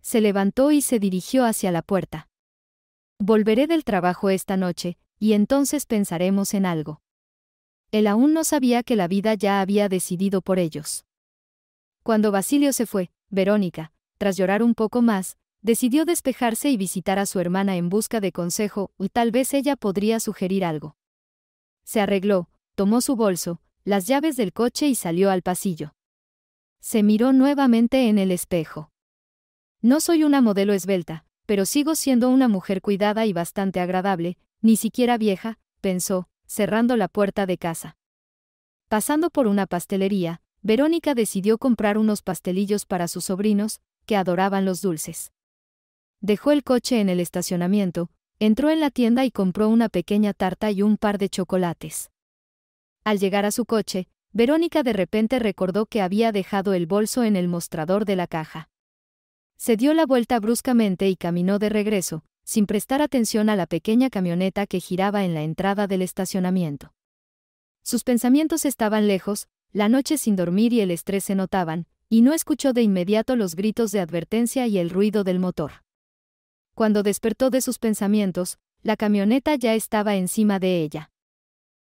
Se levantó y se dirigió hacia la puerta. Volveré del trabajo esta noche, y entonces pensaremos en algo. Él aún no sabía que la vida ya había decidido por ellos. Cuando Basilio se fue, Verónica, tras llorar un poco más, decidió despejarse y visitar a su hermana en busca de consejo, y tal vez ella podría sugerir algo. Se arregló, tomó su bolso, las llaves del coche y salió al pasillo. Se miró nuevamente en el espejo. No soy una modelo esbelta, pero sigo siendo una mujer cuidada y bastante agradable, ni siquiera vieja, pensó, cerrando la puerta de casa. Pasando por una pastelería, Verónica decidió comprar unos pastelillos para sus sobrinos, que adoraban los dulces. Dejó el coche en el estacionamiento, entró en la tienda y compró una pequeña tarta y un par de chocolates. Al llegar a su coche, Verónica de repente recordó que había dejado el bolso en el mostrador de la caja. Se dio la vuelta bruscamente y caminó de regreso, sin prestar atención a la pequeña camioneta que giraba en la entrada del estacionamiento. Sus pensamientos estaban lejos, la noche sin dormir y el estrés se notaban, y no escuchó de inmediato los gritos de advertencia y el ruido del motor. Cuando despertó de sus pensamientos, la camioneta ya estaba encima de ella.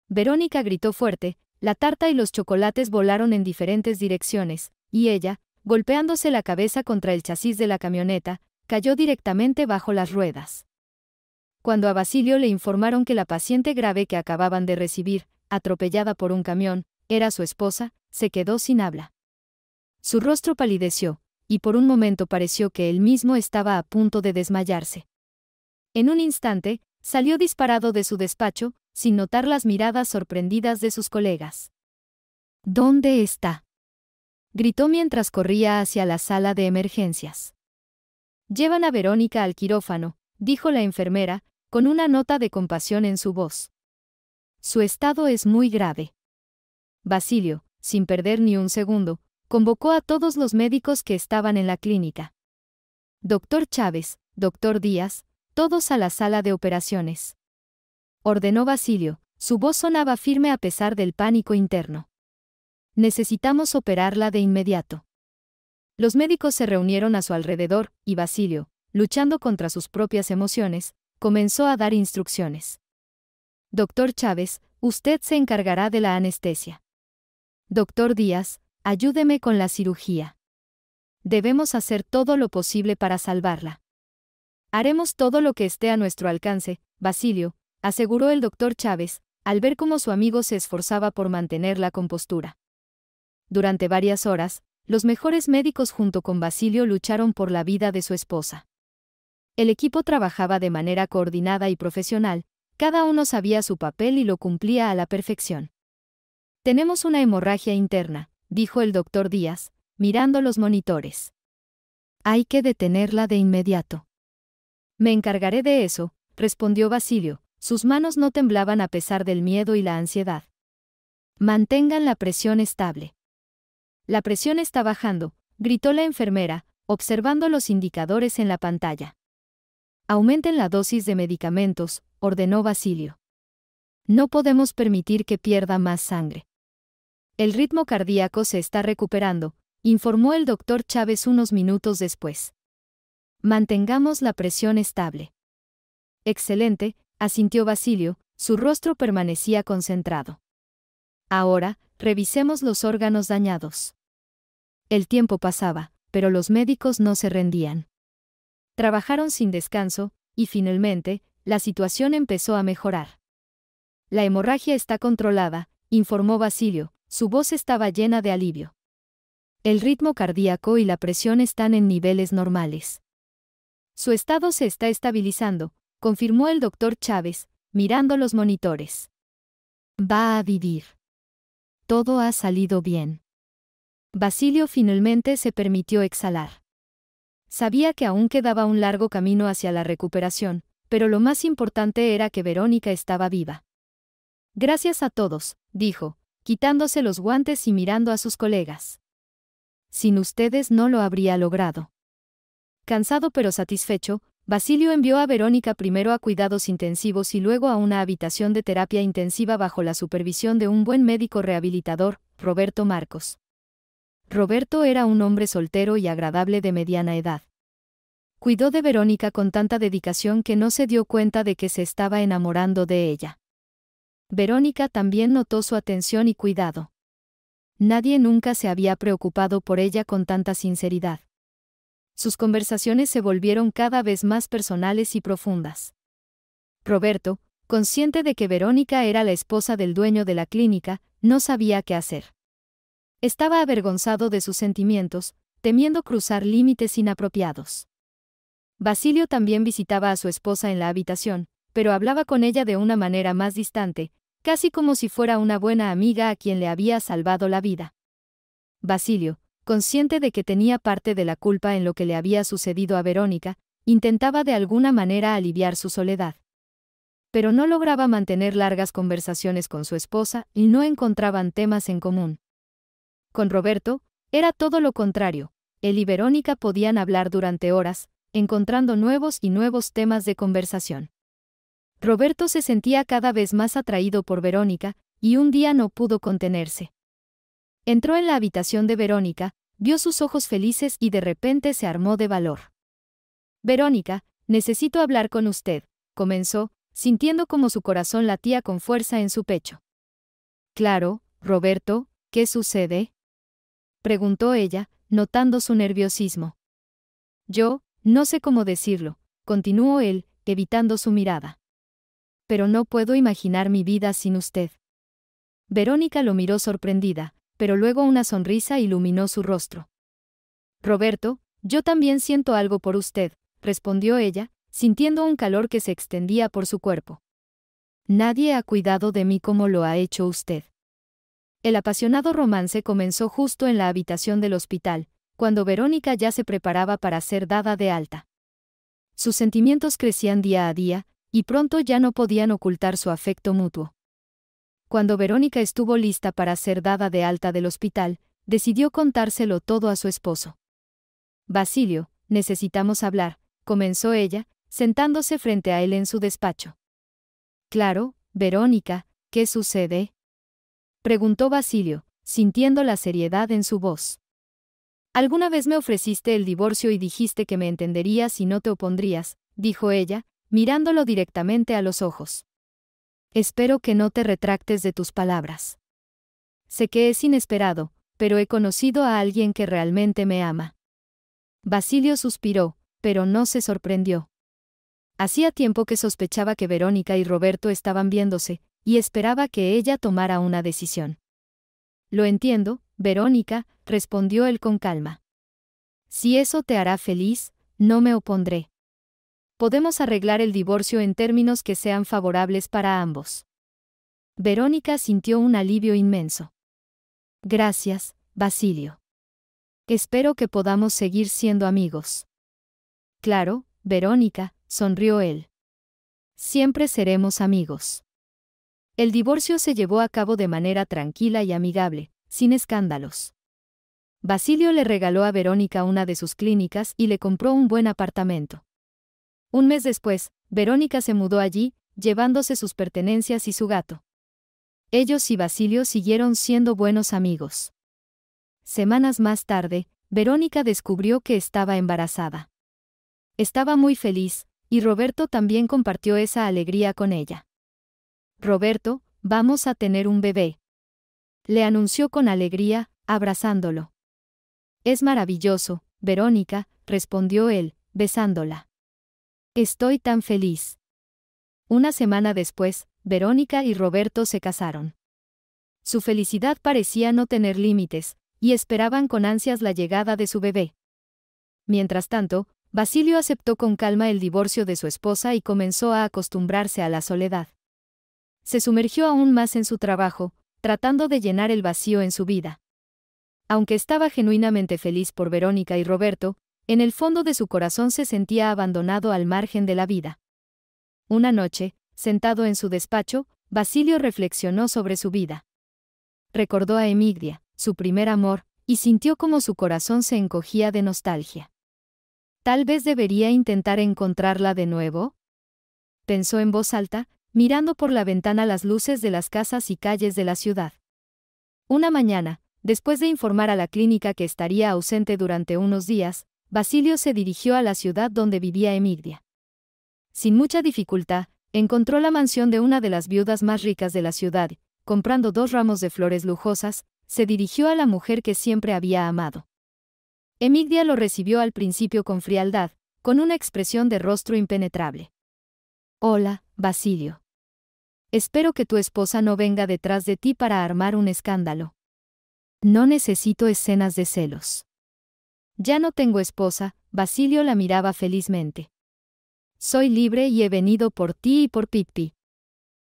Verónica gritó fuerte, la tarta y los chocolates volaron en diferentes direcciones, y ella, golpeándose la cabeza contra el chasis de la camioneta, cayó directamente bajo las ruedas. Cuando a Basilio le informaron que la paciente grave que acababan de recibir, atropellada por un camión, era su esposa, se quedó sin habla. Su rostro palideció, y por un momento pareció que él mismo estaba a punto de desmayarse. En un instante, salió disparado de su despacho, sin notar las miradas sorprendidas de sus colegas. ¿Dónde está? gritó mientras corría hacia la sala de emergencias. Llevan a Verónica al quirófano, dijo la enfermera, con una nota de compasión en su voz. Su estado es muy grave. Basilio, sin perder ni un segundo, convocó a todos los médicos que estaban en la clínica. Doctor Chávez, doctor Díaz, todos a la sala de operaciones. Ordenó Basilio, su voz sonaba firme a pesar del pánico interno. Necesitamos operarla de inmediato. Los médicos se reunieron a su alrededor, y Basilio, luchando contra sus propias emociones, comenzó a dar instrucciones. Doctor Chávez, usted se encargará de la anestesia. Doctor Díaz, ayúdeme con la cirugía. Debemos hacer todo lo posible para salvarla. Haremos todo lo que esté a nuestro alcance, Basilio, aseguró el doctor Chávez, al ver cómo su amigo se esforzaba por mantener la compostura. Durante varias horas, los mejores médicos junto con Basilio lucharon por la vida de su esposa. El equipo trabajaba de manera coordinada y profesional, cada uno sabía su papel y lo cumplía a la perfección. Tenemos una hemorragia interna, dijo el doctor Díaz, mirando los monitores. Hay que detenerla de inmediato. Me encargaré de eso, respondió Basilio, sus manos no temblaban a pesar del miedo y la ansiedad. Mantengan la presión estable. La presión está bajando, gritó la enfermera, observando los indicadores en la pantalla. Aumenten la dosis de medicamentos, ordenó Basilio. No podemos permitir que pierda más sangre. El ritmo cardíaco se está recuperando, informó el doctor Chávez unos minutos después. Mantengamos la presión estable. Excelente, asintió Basilio, su rostro permanecía concentrado. Ahora, revisemos los órganos dañados. El tiempo pasaba, pero los médicos no se rendían. Trabajaron sin descanso, y finalmente, la situación empezó a mejorar. La hemorragia está controlada, informó Basilio, su voz estaba llena de alivio. El ritmo cardíaco y la presión están en niveles normales. Su estado se está estabilizando, confirmó el doctor Chávez, mirando los monitores. Va a vivir. Todo ha salido bien. Basilio finalmente se permitió exhalar. Sabía que aún quedaba un largo camino hacia la recuperación, pero lo más importante era que Verónica estaba viva. Gracias a todos, dijo, quitándose los guantes y mirando a sus colegas. Sin ustedes no lo habría logrado. Cansado pero satisfecho, Basilio envió a Verónica primero a cuidados intensivos y luego a una habitación de terapia intensiva bajo la supervisión de un buen médico rehabilitador, Roberto Marcos. Roberto era un hombre soltero y agradable de mediana edad. Cuidó de Verónica con tanta dedicación que no se dio cuenta de que se estaba enamorando de ella. Verónica también notó su atención y cuidado. Nadie nunca se había preocupado por ella con tanta sinceridad. Sus conversaciones se volvieron cada vez más personales y profundas. Roberto, consciente de que Verónica era la esposa del dueño de la clínica, no sabía qué hacer. Estaba avergonzado de sus sentimientos, temiendo cruzar límites inapropiados. Basilio también visitaba a su esposa en la habitación, pero hablaba con ella de una manera más distante, casi como si fuera una buena amiga a quien le había salvado la vida. Basilio, consciente de que tenía parte de la culpa en lo que le había sucedido a Verónica, intentaba de alguna manera aliviar su soledad. Pero no lograba mantener largas conversaciones con su esposa y no encontraban temas en común. Con Roberto, era todo lo contrario. Él y Verónica podían hablar durante horas, encontrando nuevos y nuevos temas de conversación. Roberto se sentía cada vez más atraído por Verónica, y un día no pudo contenerse. Entró en la habitación de Verónica, vio sus ojos felices y de repente se armó de valor. Verónica, necesito hablar con usted, comenzó, sintiendo como su corazón latía con fuerza en su pecho. Claro, Roberto, ¿qué sucede? preguntó ella, notando su nerviosismo. Yo, no sé cómo decirlo, continuó él, evitando su mirada. Pero no puedo imaginar mi vida sin usted. Verónica lo miró sorprendida, pero luego una sonrisa iluminó su rostro. Roberto, yo también siento algo por usted, respondió ella, sintiendo un calor que se extendía por su cuerpo. Nadie ha cuidado de mí como lo ha hecho usted. El apasionado romance comenzó justo en la habitación del hospital, cuando Verónica ya se preparaba para ser dada de alta. Sus sentimientos crecían día a día, y pronto ya no podían ocultar su afecto mutuo. Cuando Verónica estuvo lista para ser dada de alta del hospital, decidió contárselo todo a su esposo. Basilio, necesitamos hablar, comenzó ella, sentándose frente a él en su despacho. Claro, Verónica, ¿qué sucede? preguntó Basilio, sintiendo la seriedad en su voz. Alguna vez me ofreciste el divorcio y dijiste que me entenderías y no te opondrías, dijo ella, mirándolo directamente a los ojos. Espero que no te retractes de tus palabras. Sé que es inesperado, pero he conocido a alguien que realmente me ama. Basilio suspiró, pero no se sorprendió. Hacía tiempo que sospechaba que Verónica y Roberto estaban viéndose, y esperaba que ella tomara una decisión. Lo entiendo, Verónica, respondió él con calma. Si eso te hará feliz, no me opondré. Podemos arreglar el divorcio en términos que sean favorables para ambos. Verónica sintió un alivio inmenso. Gracias, Basilio. Espero que podamos seguir siendo amigos. Claro, Verónica, sonrió él. Siempre seremos amigos. El divorcio se llevó a cabo de manera tranquila y amigable, sin escándalos. Basilio le regaló a Verónica una de sus clínicas y le compró un buen apartamento. Un mes después, Verónica se mudó allí, llevándose sus pertenencias y su gato. Ellos y Basilio siguieron siendo buenos amigos. Semanas más tarde, Verónica descubrió que estaba embarazada. Estaba muy feliz, y Roberto también compartió esa alegría con ella. Roberto, vamos a tener un bebé. Le anunció con alegría, abrazándolo. Es maravilloso, Verónica, respondió él, besándola. Estoy tan feliz. Una semana después, Verónica y Roberto se casaron. Su felicidad parecía no tener límites, y esperaban con ansias la llegada de su bebé. Mientras tanto, Basilio aceptó con calma el divorcio de su esposa y comenzó a acostumbrarse a la soledad se sumergió aún más en su trabajo, tratando de llenar el vacío en su vida. Aunque estaba genuinamente feliz por Verónica y Roberto, en el fondo de su corazón se sentía abandonado al margen de la vida. Una noche, sentado en su despacho, Basilio reflexionó sobre su vida. Recordó a Emigdia, su primer amor, y sintió como su corazón se encogía de nostalgia. Tal vez debería intentar encontrarla de nuevo. Pensó en voz alta, mirando por la ventana las luces de las casas y calles de la ciudad. Una mañana, después de informar a la clínica que estaría ausente durante unos días, Basilio se dirigió a la ciudad donde vivía Emigdia. Sin mucha dificultad, encontró la mansión de una de las viudas más ricas de la ciudad, comprando dos ramos de flores lujosas, se dirigió a la mujer que siempre había amado. Emigdia lo recibió al principio con frialdad, con una expresión de rostro impenetrable. Hola, Basilio. Espero que tu esposa no venga detrás de ti para armar un escándalo. No necesito escenas de celos. Ya no tengo esposa, Basilio la miraba felizmente. Soy libre y he venido por ti y por Pippi.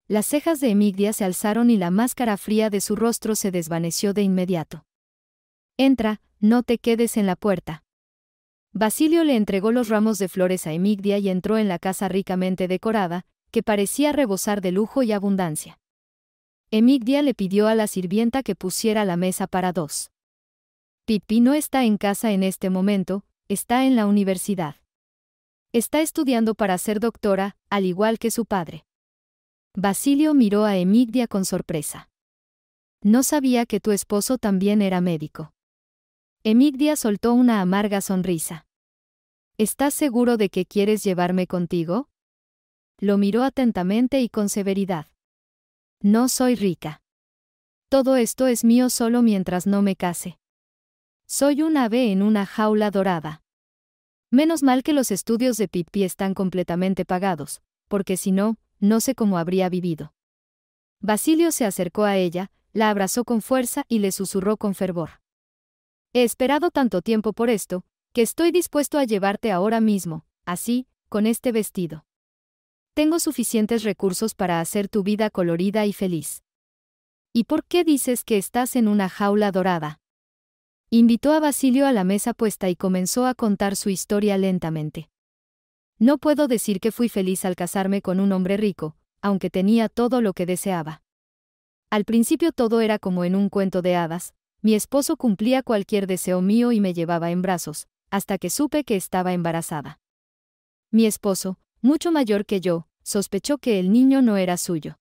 Las cejas de Emigdia se alzaron y la máscara fría de su rostro se desvaneció de inmediato. Entra, no te quedes en la puerta. Basilio le entregó los ramos de flores a Emigdia y entró en la casa ricamente decorada, que parecía rebosar de lujo y abundancia. Emigdia le pidió a la sirvienta que pusiera la mesa para dos. Pipi no está en casa en este momento, está en la universidad. Está estudiando para ser doctora, al igual que su padre. Basilio miró a Emigdia con sorpresa. No sabía que tu esposo también era médico. Emigdia soltó una amarga sonrisa. ¿Estás seguro de que quieres llevarme contigo? Lo miró atentamente y con severidad. No soy rica. Todo esto es mío solo mientras no me case. Soy un ave en una jaula dorada. Menos mal que los estudios de Pipi están completamente pagados, porque si no, no sé cómo habría vivido. Basilio se acercó a ella, la abrazó con fuerza y le susurró con fervor. He esperado tanto tiempo por esto, que estoy dispuesto a llevarte ahora mismo, así, con este vestido. Tengo suficientes recursos para hacer tu vida colorida y feliz. ¿Y por qué dices que estás en una jaula dorada? Invitó a Basilio a la mesa puesta y comenzó a contar su historia lentamente. No puedo decir que fui feliz al casarme con un hombre rico, aunque tenía todo lo que deseaba. Al principio todo era como en un cuento de hadas, mi esposo cumplía cualquier deseo mío y me llevaba en brazos, hasta que supe que estaba embarazada. Mi esposo, mucho mayor que yo, sospechó que el niño no era suyo.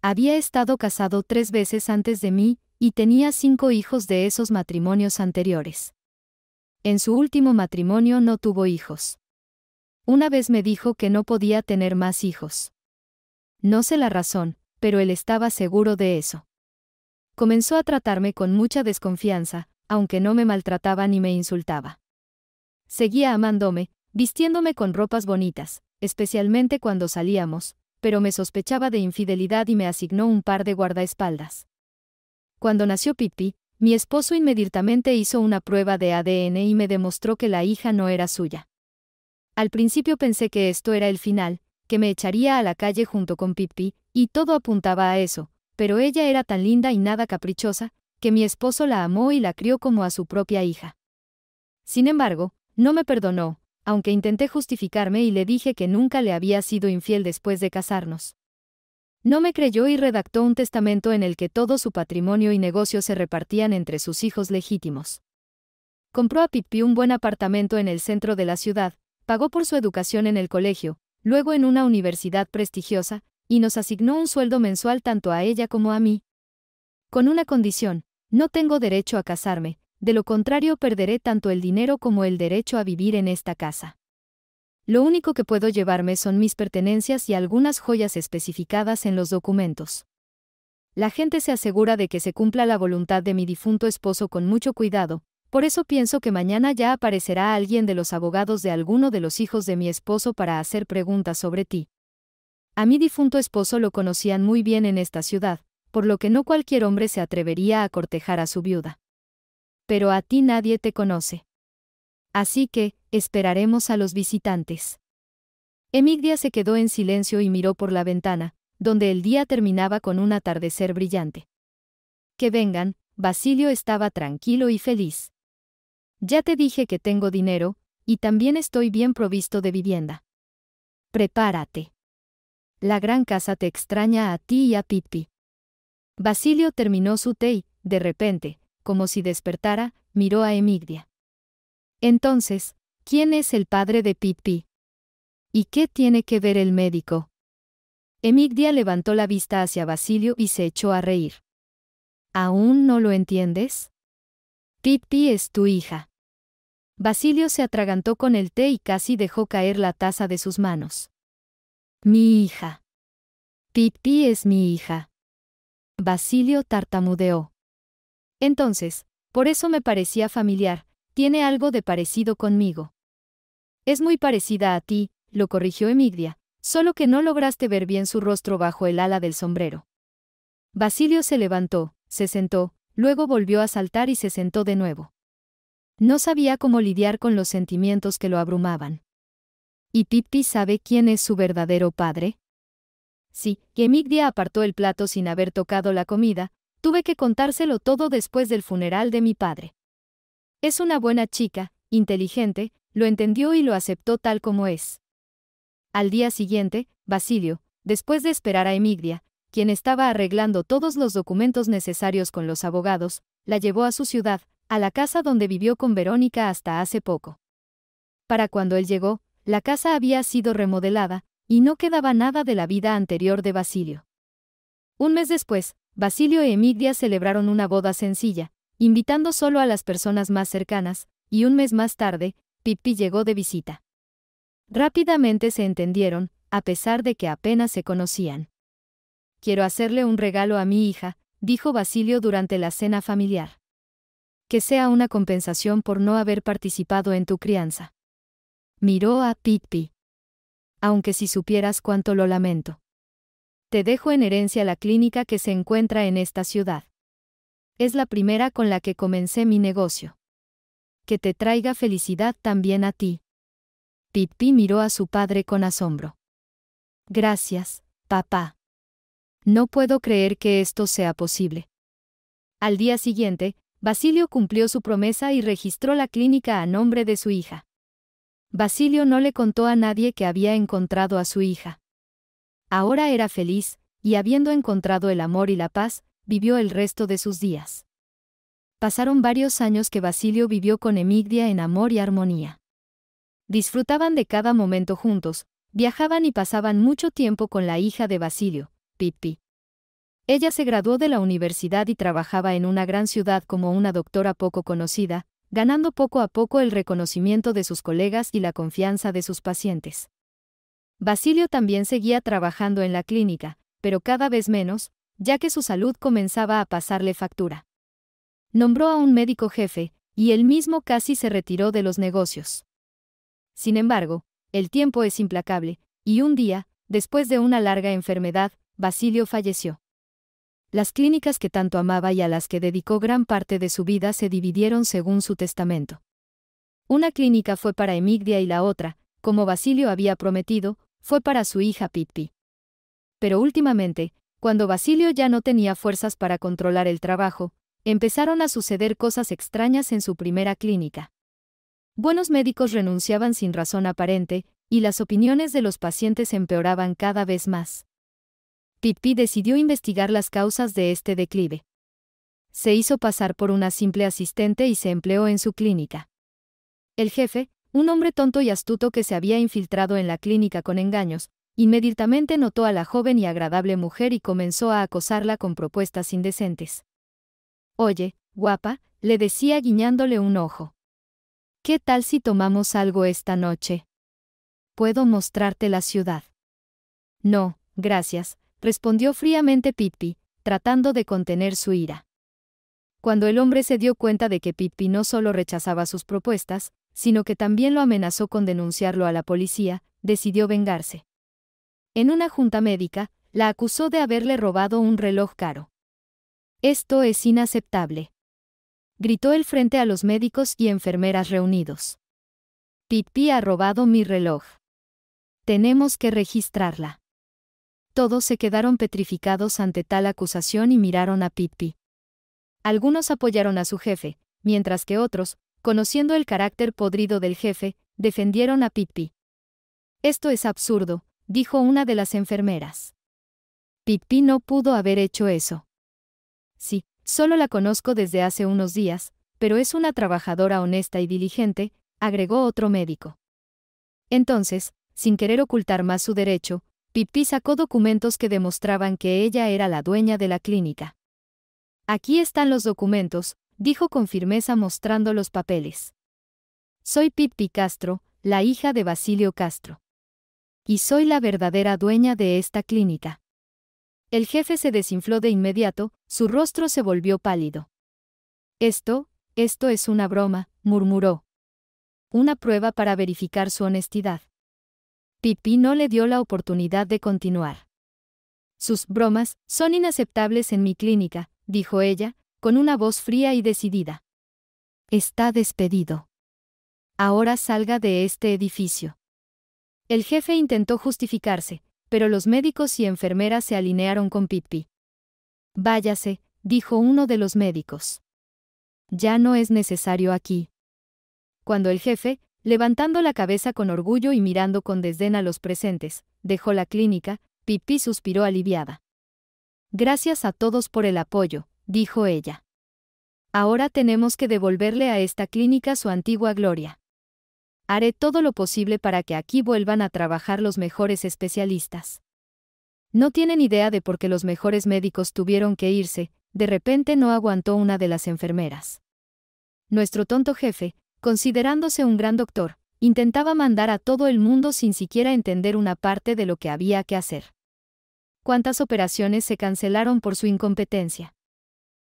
Había estado casado tres veces antes de mí, y tenía cinco hijos de esos matrimonios anteriores. En su último matrimonio no tuvo hijos. Una vez me dijo que no podía tener más hijos. No sé la razón, pero él estaba seguro de eso comenzó a tratarme con mucha desconfianza, aunque no me maltrataba ni me insultaba. Seguía amándome, vistiéndome con ropas bonitas, especialmente cuando salíamos, pero me sospechaba de infidelidad y me asignó un par de guardaespaldas. Cuando nació Pipi, mi esposo inmediatamente hizo una prueba de ADN y me demostró que la hija no era suya. Al principio pensé que esto era el final, que me echaría a la calle junto con Pipi, y todo apuntaba a eso, pero ella era tan linda y nada caprichosa, que mi esposo la amó y la crió como a su propia hija. Sin embargo, no me perdonó, aunque intenté justificarme y le dije que nunca le había sido infiel después de casarnos. No me creyó y redactó un testamento en el que todo su patrimonio y negocio se repartían entre sus hijos legítimos. Compró a Pippi un buen apartamento en el centro de la ciudad, pagó por su educación en el colegio, luego en una universidad prestigiosa, y nos asignó un sueldo mensual tanto a ella como a mí. Con una condición, no tengo derecho a casarme, de lo contrario perderé tanto el dinero como el derecho a vivir en esta casa. Lo único que puedo llevarme son mis pertenencias y algunas joyas especificadas en los documentos. La gente se asegura de que se cumpla la voluntad de mi difunto esposo con mucho cuidado, por eso pienso que mañana ya aparecerá alguien de los abogados de alguno de los hijos de mi esposo para hacer preguntas sobre ti. A mi difunto esposo lo conocían muy bien en esta ciudad, por lo que no cualquier hombre se atrevería a cortejar a su viuda. Pero a ti nadie te conoce. Así que, esperaremos a los visitantes. Emigdia se quedó en silencio y miró por la ventana, donde el día terminaba con un atardecer brillante. Que vengan, Basilio estaba tranquilo y feliz. Ya te dije que tengo dinero, y también estoy bien provisto de vivienda. Prepárate. La gran casa te extraña a ti y a Pipi. Basilio terminó su té y, de repente, como si despertara, miró a Emigdia. Entonces, ¿quién es el padre de Pipi? ¿Y qué tiene que ver el médico? Emigdia levantó la vista hacia Basilio y se echó a reír. ¿Aún no lo entiendes? Pipi es tu hija. Basilio se atragantó con el té y casi dejó caer la taza de sus manos. Mi hija. Pipi es mi hija. Basilio tartamudeó. Entonces, por eso me parecía familiar, tiene algo de parecido conmigo. Es muy parecida a ti, lo corrigió Emigdia. solo que no lograste ver bien su rostro bajo el ala del sombrero. Basilio se levantó, se sentó, luego volvió a saltar y se sentó de nuevo. No sabía cómo lidiar con los sentimientos que lo abrumaban. ¿Y Pippi sabe quién es su verdadero padre? Sí, que apartó el plato sin haber tocado la comida, tuve que contárselo todo después del funeral de mi padre. Es una buena chica, inteligente, lo entendió y lo aceptó tal como es. Al día siguiente, Basilio, después de esperar a Emigdia, quien estaba arreglando todos los documentos necesarios con los abogados, la llevó a su ciudad, a la casa donde vivió con Verónica hasta hace poco. Para cuando él llegó, la casa había sido remodelada, y no quedaba nada de la vida anterior de Basilio. Un mes después, Basilio y e Emigdia celebraron una boda sencilla, invitando solo a las personas más cercanas, y un mes más tarde, Pippi llegó de visita. Rápidamente se entendieron, a pesar de que apenas se conocían. Quiero hacerle un regalo a mi hija, dijo Basilio durante la cena familiar. Que sea una compensación por no haber participado en tu crianza miró a Pipi. Aunque si supieras cuánto lo lamento. Te dejo en herencia la clínica que se encuentra en esta ciudad. Es la primera con la que comencé mi negocio. Que te traiga felicidad también a ti. Pipi miró a su padre con asombro. Gracias, papá. No puedo creer que esto sea posible. Al día siguiente, Basilio cumplió su promesa y registró la clínica a nombre de su hija. Basilio no le contó a nadie que había encontrado a su hija. Ahora era feliz, y habiendo encontrado el amor y la paz, vivió el resto de sus días. Pasaron varios años que Basilio vivió con Emigdia en amor y armonía. Disfrutaban de cada momento juntos, viajaban y pasaban mucho tiempo con la hija de Basilio, Pippi. Ella se graduó de la universidad y trabajaba en una gran ciudad como una doctora poco conocida, ganando poco a poco el reconocimiento de sus colegas y la confianza de sus pacientes. Basilio también seguía trabajando en la clínica, pero cada vez menos, ya que su salud comenzaba a pasarle factura. Nombró a un médico jefe, y él mismo casi se retiró de los negocios. Sin embargo, el tiempo es implacable, y un día, después de una larga enfermedad, Basilio falleció. Las clínicas que tanto amaba y a las que dedicó gran parte de su vida se dividieron según su testamento. Una clínica fue para Emigdia y la otra, como Basilio había prometido, fue para su hija Pippi. Pero últimamente, cuando Basilio ya no tenía fuerzas para controlar el trabajo, empezaron a suceder cosas extrañas en su primera clínica. Buenos médicos renunciaban sin razón aparente, y las opiniones de los pacientes empeoraban cada vez más. Pipi decidió investigar las causas de este declive. Se hizo pasar por una simple asistente y se empleó en su clínica. El jefe, un hombre tonto y astuto que se había infiltrado en la clínica con engaños, inmediatamente notó a la joven y agradable mujer y comenzó a acosarla con propuestas indecentes. Oye, guapa, le decía guiñándole un ojo. ¿Qué tal si tomamos algo esta noche? Puedo mostrarte la ciudad. No, gracias, respondió fríamente Pippi, tratando de contener su ira. Cuando el hombre se dio cuenta de que Pippi no solo rechazaba sus propuestas, sino que también lo amenazó con denunciarlo a la policía, decidió vengarse. En una junta médica, la acusó de haberle robado un reloj caro. Esto es inaceptable. Gritó el frente a los médicos y enfermeras reunidos. Pippi ha robado mi reloj. Tenemos que registrarla. Todos se quedaron petrificados ante tal acusación y miraron a Pippi. Algunos apoyaron a su jefe, mientras que otros, conociendo el carácter podrido del jefe, defendieron a Pippi. Esto es absurdo, dijo una de las enfermeras. Pippi no pudo haber hecho eso. Sí, solo la conozco desde hace unos días, pero es una trabajadora honesta y diligente, agregó otro médico. Entonces, sin querer ocultar más su derecho, Pipi sacó documentos que demostraban que ella era la dueña de la clínica. Aquí están los documentos, dijo con firmeza mostrando los papeles. Soy Pipi Castro, la hija de Basilio Castro. Y soy la verdadera dueña de esta clínica. El jefe se desinfló de inmediato, su rostro se volvió pálido. Esto, esto es una broma, murmuró. Una prueba para verificar su honestidad. Pipi no le dio la oportunidad de continuar. Sus bromas son inaceptables en mi clínica, dijo ella, con una voz fría y decidida. Está despedido. Ahora salga de este edificio. El jefe intentó justificarse, pero los médicos y enfermeras se alinearon con Pipi. Váyase, dijo uno de los médicos. Ya no es necesario aquí. Cuando el jefe, Levantando la cabeza con orgullo y mirando con desdén a los presentes, dejó la clínica, Pipí suspiró aliviada. Gracias a todos por el apoyo, dijo ella. Ahora tenemos que devolverle a esta clínica su antigua gloria. Haré todo lo posible para que aquí vuelvan a trabajar los mejores especialistas. No tienen idea de por qué los mejores médicos tuvieron que irse, de repente no aguantó una de las enfermeras. Nuestro tonto jefe, Considerándose un gran doctor, intentaba mandar a todo el mundo sin siquiera entender una parte de lo que había que hacer. ¿Cuántas operaciones se cancelaron por su incompetencia?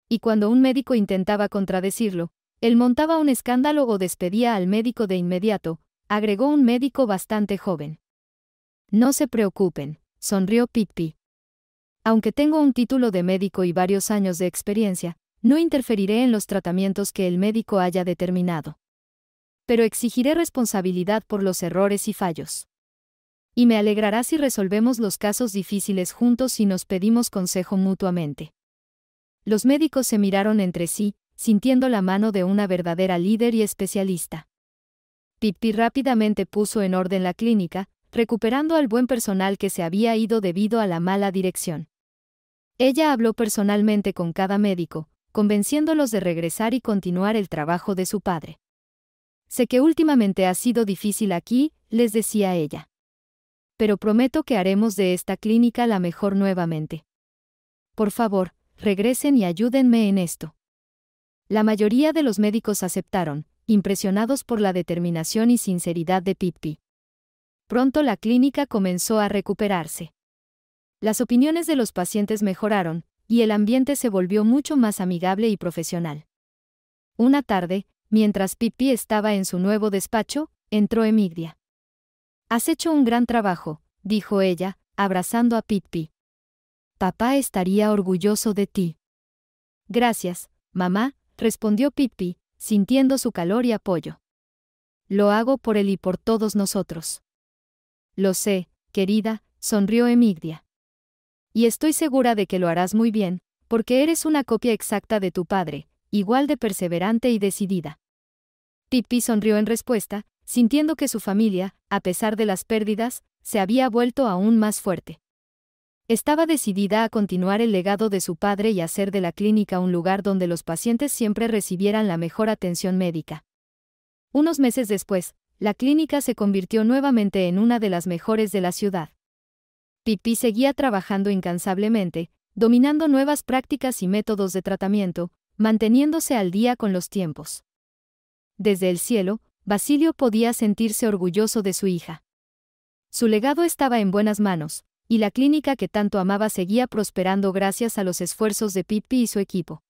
Y cuando un médico intentaba contradecirlo, él montaba un escándalo o despedía al médico de inmediato, agregó un médico bastante joven. No se preocupen, sonrió Pipi. Aunque tengo un título de médico y varios años de experiencia, no interferiré en los tratamientos que el médico haya determinado pero exigiré responsabilidad por los errores y fallos. Y me alegrará si resolvemos los casos difíciles juntos y nos pedimos consejo mutuamente. Los médicos se miraron entre sí, sintiendo la mano de una verdadera líder y especialista. Pippi rápidamente puso en orden la clínica, recuperando al buen personal que se había ido debido a la mala dirección. Ella habló personalmente con cada médico, convenciéndolos de regresar y continuar el trabajo de su padre. Sé que últimamente ha sido difícil aquí, les decía ella. Pero prometo que haremos de esta clínica la mejor nuevamente. Por favor, regresen y ayúdenme en esto. La mayoría de los médicos aceptaron, impresionados por la determinación y sinceridad de Pipi. Pronto la clínica comenzó a recuperarse. Las opiniones de los pacientes mejoraron, y el ambiente se volvió mucho más amigable y profesional. Una tarde, Mientras Pipi estaba en su nuevo despacho, entró Emigdia. Has hecho un gran trabajo, dijo ella, abrazando a Pipi. Papá estaría orgulloso de ti. Gracias, mamá, respondió Pipi, sintiendo su calor y apoyo. Lo hago por él y por todos nosotros. Lo sé, querida, sonrió Emigdia. Y estoy segura de que lo harás muy bien, porque eres una copia exacta de tu padre, igual de perseverante y decidida. Pipi sonrió en respuesta, sintiendo que su familia, a pesar de las pérdidas, se había vuelto aún más fuerte. Estaba decidida a continuar el legado de su padre y hacer de la clínica un lugar donde los pacientes siempre recibieran la mejor atención médica. Unos meses después, la clínica se convirtió nuevamente en una de las mejores de la ciudad. Pipi seguía trabajando incansablemente, dominando nuevas prácticas y métodos de tratamiento, manteniéndose al día con los tiempos. Desde el cielo, Basilio podía sentirse orgulloso de su hija. Su legado estaba en buenas manos, y la clínica que tanto amaba seguía prosperando gracias a los esfuerzos de Pippi y su equipo.